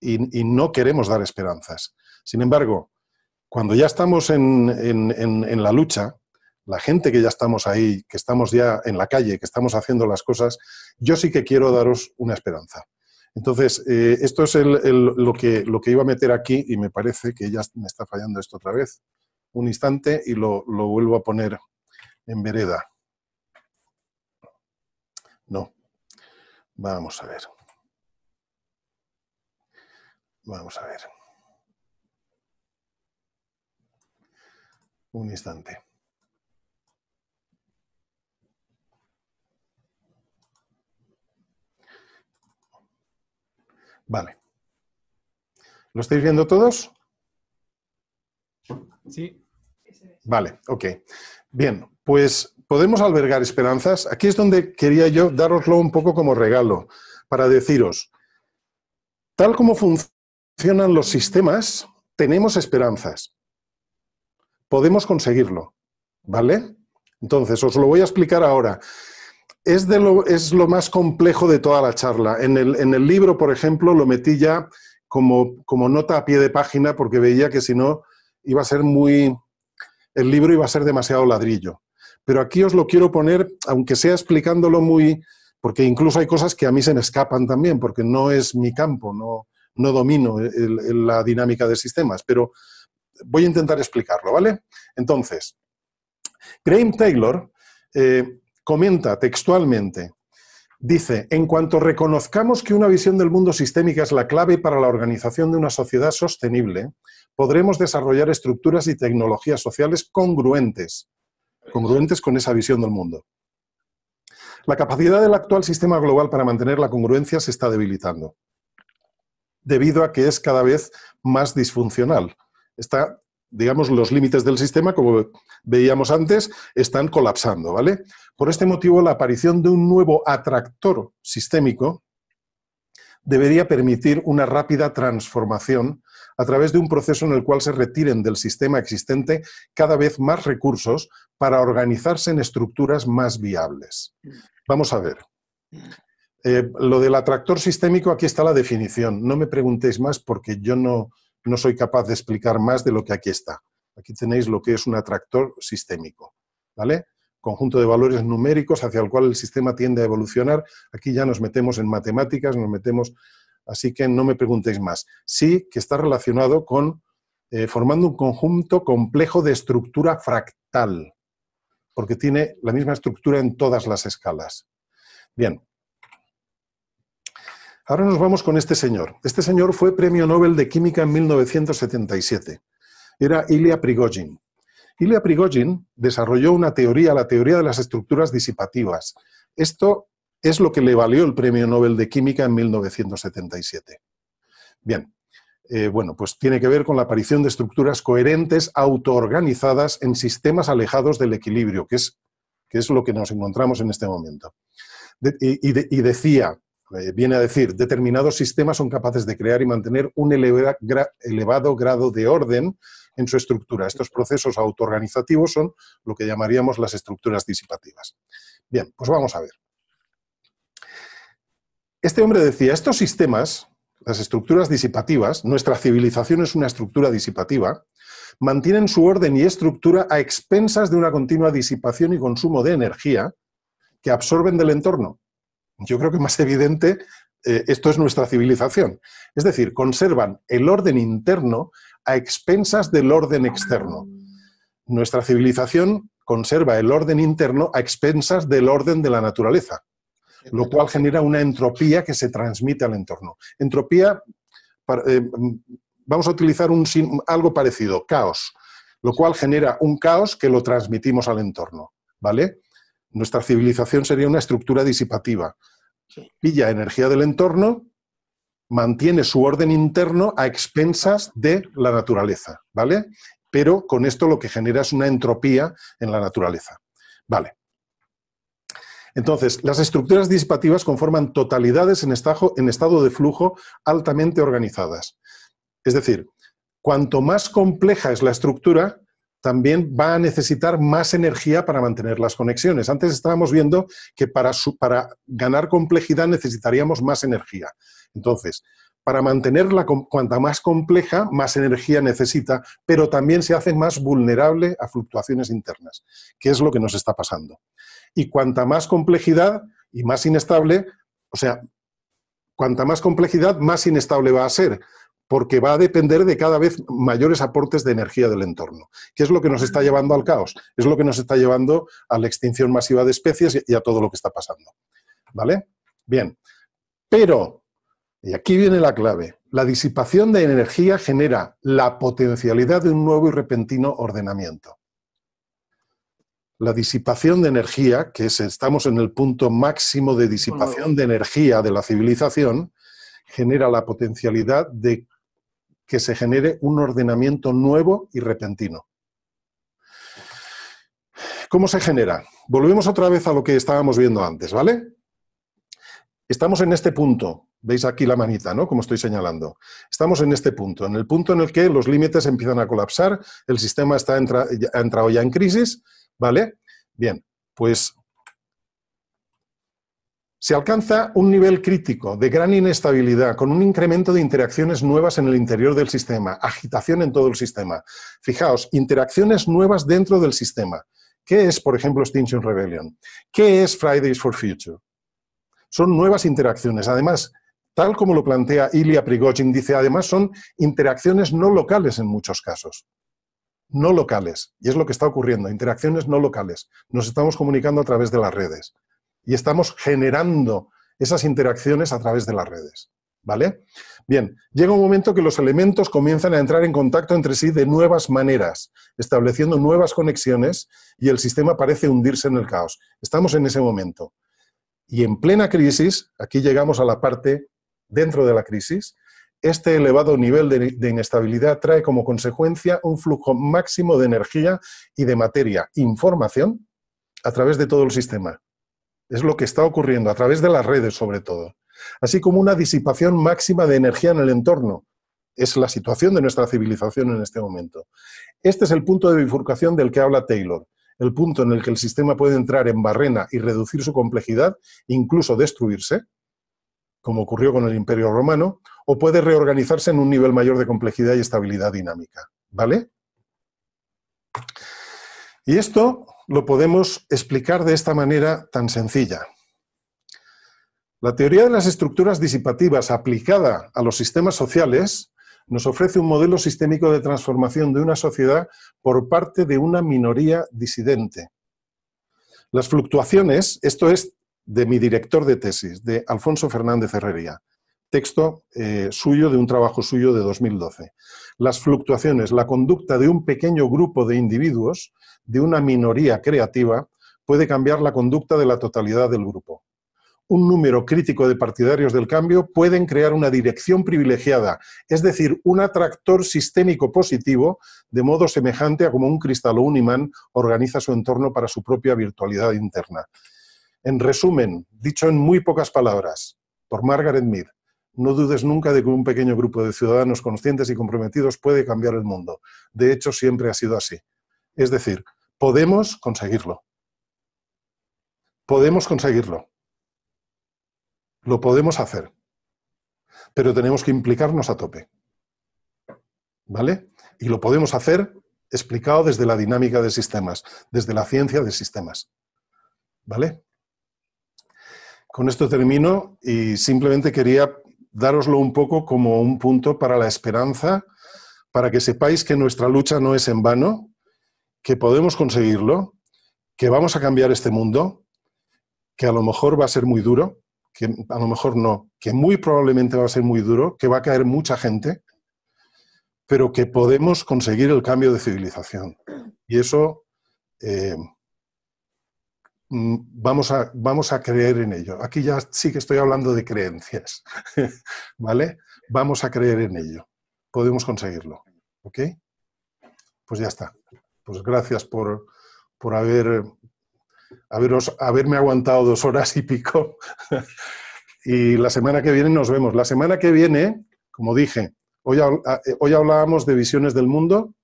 Y, no queremos dar esperanzas. Sin embargo, cuando ya estamos en, en, en la lucha, la gente que ya estamos ahí, que estamos ya en la calle, que estamos haciendo las cosas, yo sí que quiero daros una esperanza. Entonces, eh, esto es lo, que, iba a meter aquí y me parece que ya me está fallando esto otra vez. Un instante y lo vuelvo a poner en vereda. No. Vamos a ver. Vamos a ver. Un instante. Vale. ¿Lo estáis viendo todos? Sí. Vale, ok. Bien, pues podemos albergar esperanzas. Aquí es donde quería yo daroslo un poco como regalo, para deciros, tal como funcionan los sistemas, tenemos esperanzas. Podemos conseguirlo, ¿vale? Entonces, os lo voy a explicar ahora es, de lo, es lo más complejo de toda la charla. En el, libro, por ejemplo, lo metí ya como, como nota a pie de página porque veía que si no iba a ser muy... El libro iba a ser demasiado ladrillo. Pero aquí os lo quiero poner, aunque sea explicándolo muy... Porque incluso hay cosas que a mí se me escapan también, porque no es mi campo, no, no domino la dinámica de sistemas. Pero voy a intentar explicarlo, ¿vale? Entonces, Graham Taylor eh, comenta textualmente, dice, en cuanto reconozcamos que una visión del mundo sistémica es la clave para la organización de una sociedad sostenible, podremos desarrollar estructuras y tecnologías sociales congruentes, congruentes con esa visión del mundo. La capacidad del actual sistema global para mantener la congruencia se está debilitando, debido a que es cada vez más disfuncional. Está digamos, los límites del sistema, como veíamos antes, están colapsando, ¿vale? Por este motivo, la aparición de un nuevo atractor sistémico debería permitir una rápida transformación a través de un proceso en el cual se retiren del sistema existente cada vez más recursos para organizarse en estructuras más viables. Vamos a ver. Eh, lo del atractor sistémico, aquí está la definición. No me preguntéis más porque yo no, no soy capaz de explicar más de lo que aquí está. Aquí tenéis lo que es un atractor sistémico, ¿vale? Conjunto de valores numéricos hacia el cual el sistema tiende a evolucionar. Aquí ya nos metemos en matemáticas, nos metemos... Así que no me preguntéis más. Sí que está relacionado con eh, formando un conjunto complejo de estructura fractal, porque tiene la misma estructura en todas las escalas. Bien, Ahora nos vamos con este señor. Este señor fue premio Nobel de Química en 1977. Era Ilya Prigogine. Ilya Prigogine desarrolló una teoría, la teoría de las estructuras disipativas. Esto es lo que le valió el premio Nobel de Química en 1977. Bien, eh, bueno, pues tiene que ver con la aparición de estructuras coherentes, autoorganizadas en sistemas alejados del equilibrio, que es, lo que nos encontramos en este momento. y, decía, eh, viene a decir, determinados sistemas son capaces de crear y mantener un elevado grado de orden en su estructura. Estos procesos autoorganizativos son lo que llamaríamos las estructuras disipativas. Bien, pues vamos a ver. Este hombre decía, estos sistemas, las estructuras disipativas, nuestra civilización es una estructura disipativa, mantienen su orden y estructura a expensas de una continua disipación y consumo de energía que absorben del entorno yo creo que más evidente, eh, esto es nuestra civilización. Es decir, conservan el orden interno a expensas del orden externo. Nuestra civilización conserva el orden interno a expensas del orden de la naturaleza, lo cual genera una entropía que se transmite al entorno. Entropía, eh, vamos a utilizar algo parecido, caos, lo cual genera un caos que lo transmitimos al entorno, ¿vale? Nuestra civilización sería una estructura disipativa, Pilla energía del entorno, mantiene su orden interno a expensas de la naturaleza, ¿vale? Pero con esto lo que genera es una entropía en la naturaleza. Vale. Entonces, las estructuras disipativas conforman totalidades en estado de flujo altamente organizadas. Es decir, cuanto más compleja es la estructura, también va a necesitar más energía para mantener las conexiones. Antes estábamos viendo que para, ganar complejidad necesitaríamos más energía. Entonces, para mantenerla cuanta más compleja, más energía necesita, pero también se hace más vulnerable a fluctuaciones internas, que es lo que nos está pasando. Y cuanta más complejidad y más inestable, o sea, cuanta más complejidad, más inestable va a ser, porque va a depender de cada vez mayores aportes de energía del entorno. ¿Qué es lo que nos está llevando al caos? Es lo que nos está llevando a la extinción masiva de especies y a todo lo que está pasando. ¿Vale? Bien. Pero, y aquí viene la clave, la disipación de energía genera la potencialidad de un nuevo y repentino ordenamiento. La disipación de energía, que estamos en el punto máximo de disipación de energía de la civilización, genera la potencialidad de que se genere un ordenamiento nuevo y repentino. ¿Cómo se genera? Volvemos otra vez a lo que estábamos viendo antes, ¿vale? Estamos en este punto, veis aquí la manita, ¿no? Como estoy señalando. Estamos en este punto, en el punto en el que los límites empiezan a colapsar, el sistema está ha entrado ya en crisis, ¿vale? Bien, pues se alcanza un nivel crítico de gran inestabilidad, con un incremento de interacciones nuevas en el interior del sistema, agitación en todo el sistema. Fijaos, interacciones nuevas dentro del sistema. ¿Qué es, por ejemplo, Extinction Rebellion? ¿Qué es Fridays for Future? Son nuevas interacciones. Además, tal como lo plantea Ilya Prigogine, dice, además son interacciones no locales en muchos casos. No locales. Y es lo que está ocurriendo, interacciones no locales. Nos estamos comunicando a través de las redes y estamos generando esas interacciones a través de las redes. ¿Vale? Bien, llega un momento que los elementos comienzan a entrar en contacto entre sí de nuevas maneras, estableciendo nuevas conexiones y el sistema parece hundirse en el caos. Estamos en ese momento. Y en plena crisis, aquí llegamos a la parte dentro de la crisis, este elevado nivel de, inestabilidad trae como consecuencia un flujo máximo de energía y de materia, información, a través de todo el sistema. Es lo que está ocurriendo a través de las redes sobre todo. Así como una disipación máxima de energía en el entorno. Es la situación de nuestra civilización en este momento. Este es el punto de bifurcación del que habla Taylor, el punto en el que el sistema puede entrar en barrena y reducir su complejidad, incluso destruirse, como ocurrió con el Imperio Romano, o puede reorganizarse en un nivel mayor de complejidad y estabilidad dinámica. ¿Vale? Y esto lo podemos explicar de esta manera tan sencilla. La teoría de las estructuras disipativas aplicada a los sistemas sociales nos ofrece un modelo sistémico de transformación de una sociedad por parte de una minoría disidente. Las fluctuaciones, esto es de mi director de tesis, de Alfonso Fernández Ferrería, texto eh, suyo de un trabajo suyo de 2012 las fluctuaciones, la conducta de un pequeño grupo de individuos, de una minoría creativa, puede cambiar la conducta de la totalidad del grupo. Un número crítico de partidarios del cambio pueden crear una dirección privilegiada, es decir, un atractor sistémico positivo, de modo semejante a como un cristal o un imán organiza su entorno para su propia virtualidad interna. En resumen, dicho en muy pocas palabras, por Margaret Mead, no dudes nunca de que un pequeño grupo de ciudadanos conscientes y comprometidos puede cambiar el mundo. De hecho, siempre ha sido así. Es decir, podemos conseguirlo. Podemos conseguirlo. Lo podemos hacer. Pero tenemos que implicarnos a tope. ¿Vale? Y lo podemos hacer explicado desde la dinámica de sistemas, desde la ciencia de sistemas. ¿Vale? Con esto termino y simplemente quería daroslo un poco como un punto para la esperanza, para que sepáis que nuestra lucha no es en vano, que podemos conseguirlo, que vamos a cambiar este mundo, que a lo mejor va a ser muy duro, que a lo mejor no, que muy probablemente va a ser muy duro, que va a caer mucha gente, pero que podemos conseguir el cambio de civilización. Y eso eh, Mm, vamos a, vamos a creer en ello. Aquí ya sí que estoy hablando de creencias, ¿vale? Vamos a creer en ello. Podemos conseguirlo, Pues ya está. Pues gracias por, haber, haberme aguantado dos horas y pico. y la semana que viene nos vemos. La semana que viene, como dije, hoy, ah, eh, hablábamos de visiones del mundo.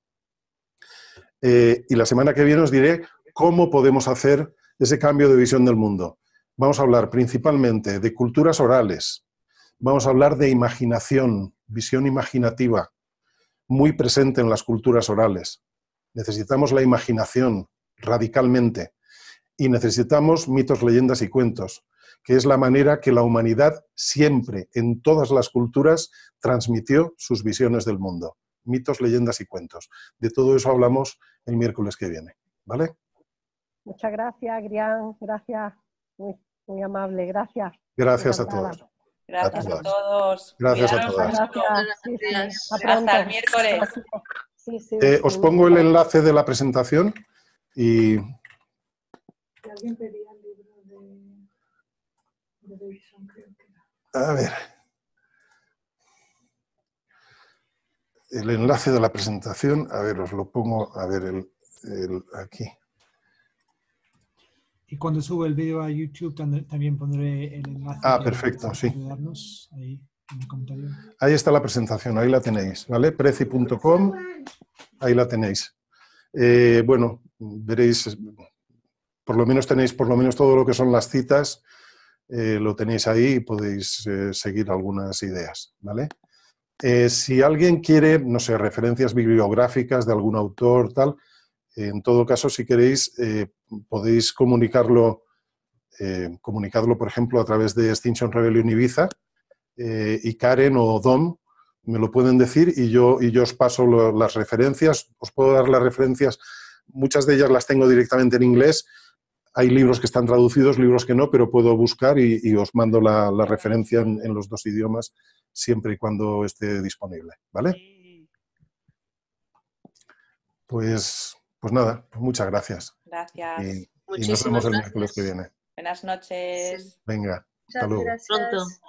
Eh, y la semana que viene os diré cómo podemos hacer ese cambio de visión del mundo. Vamos a hablar principalmente de culturas orales, vamos a hablar de imaginación, visión imaginativa, muy presente en las culturas orales. Necesitamos la imaginación radicalmente y necesitamos mitos, leyendas y cuentos, que es la manera que la humanidad siempre, en todas las culturas, transmitió sus visiones del mundo. Mitos, leyendas y cuentos. De todo eso hablamos el miércoles que viene. ¿Vale? Muchas gracias, Grian. Gracias. Muy, muy amable. Gracias. Gracias a todos. Gracias a, todos. Gracias a todas. gracias. Hasta, el miércoles. Eh, os pongo el enlace de la presentación y... ¿Alguien pedía el de, A ver. El enlace de la presentación, a ver, os lo pongo, a ver, el, el aquí. Y cuando suba el video a YouTube también pondré el enlace. Ah, perfecto, sí. ahí, en comentario. ahí está la presentación, ahí la tenéis, ¿vale? Preci.com, ahí la tenéis. Eh, bueno, veréis, por lo menos tenéis por lo menos todo lo que son las citas, eh, lo tenéis ahí y podéis eh, seguir algunas ideas, ¿vale? si alguien quiere, no sé, referencias bibliográficas de algún autor, tal, en todo caso, si queréis, eh, podéis comunicarlo, eh, comunicarlo, por ejemplo, a través de Extinction Rebellion Ibiza, eh, y Karen o Dom me lo pueden decir y yo, y yo os paso las referencias. Os puedo dar las referencias, muchas de ellas las tengo directamente en inglés. Hay libros que están traducidos, libros que no, pero puedo buscar y, os mando la, referencia en, los dos idiomas siempre y cuando esté disponible, ¿vale? Pues pues nada, pues muchas gracias. Gracias. Y, nos vemos el miércoles que viene. Buenas noches. Venga, hasta luego. Pronto.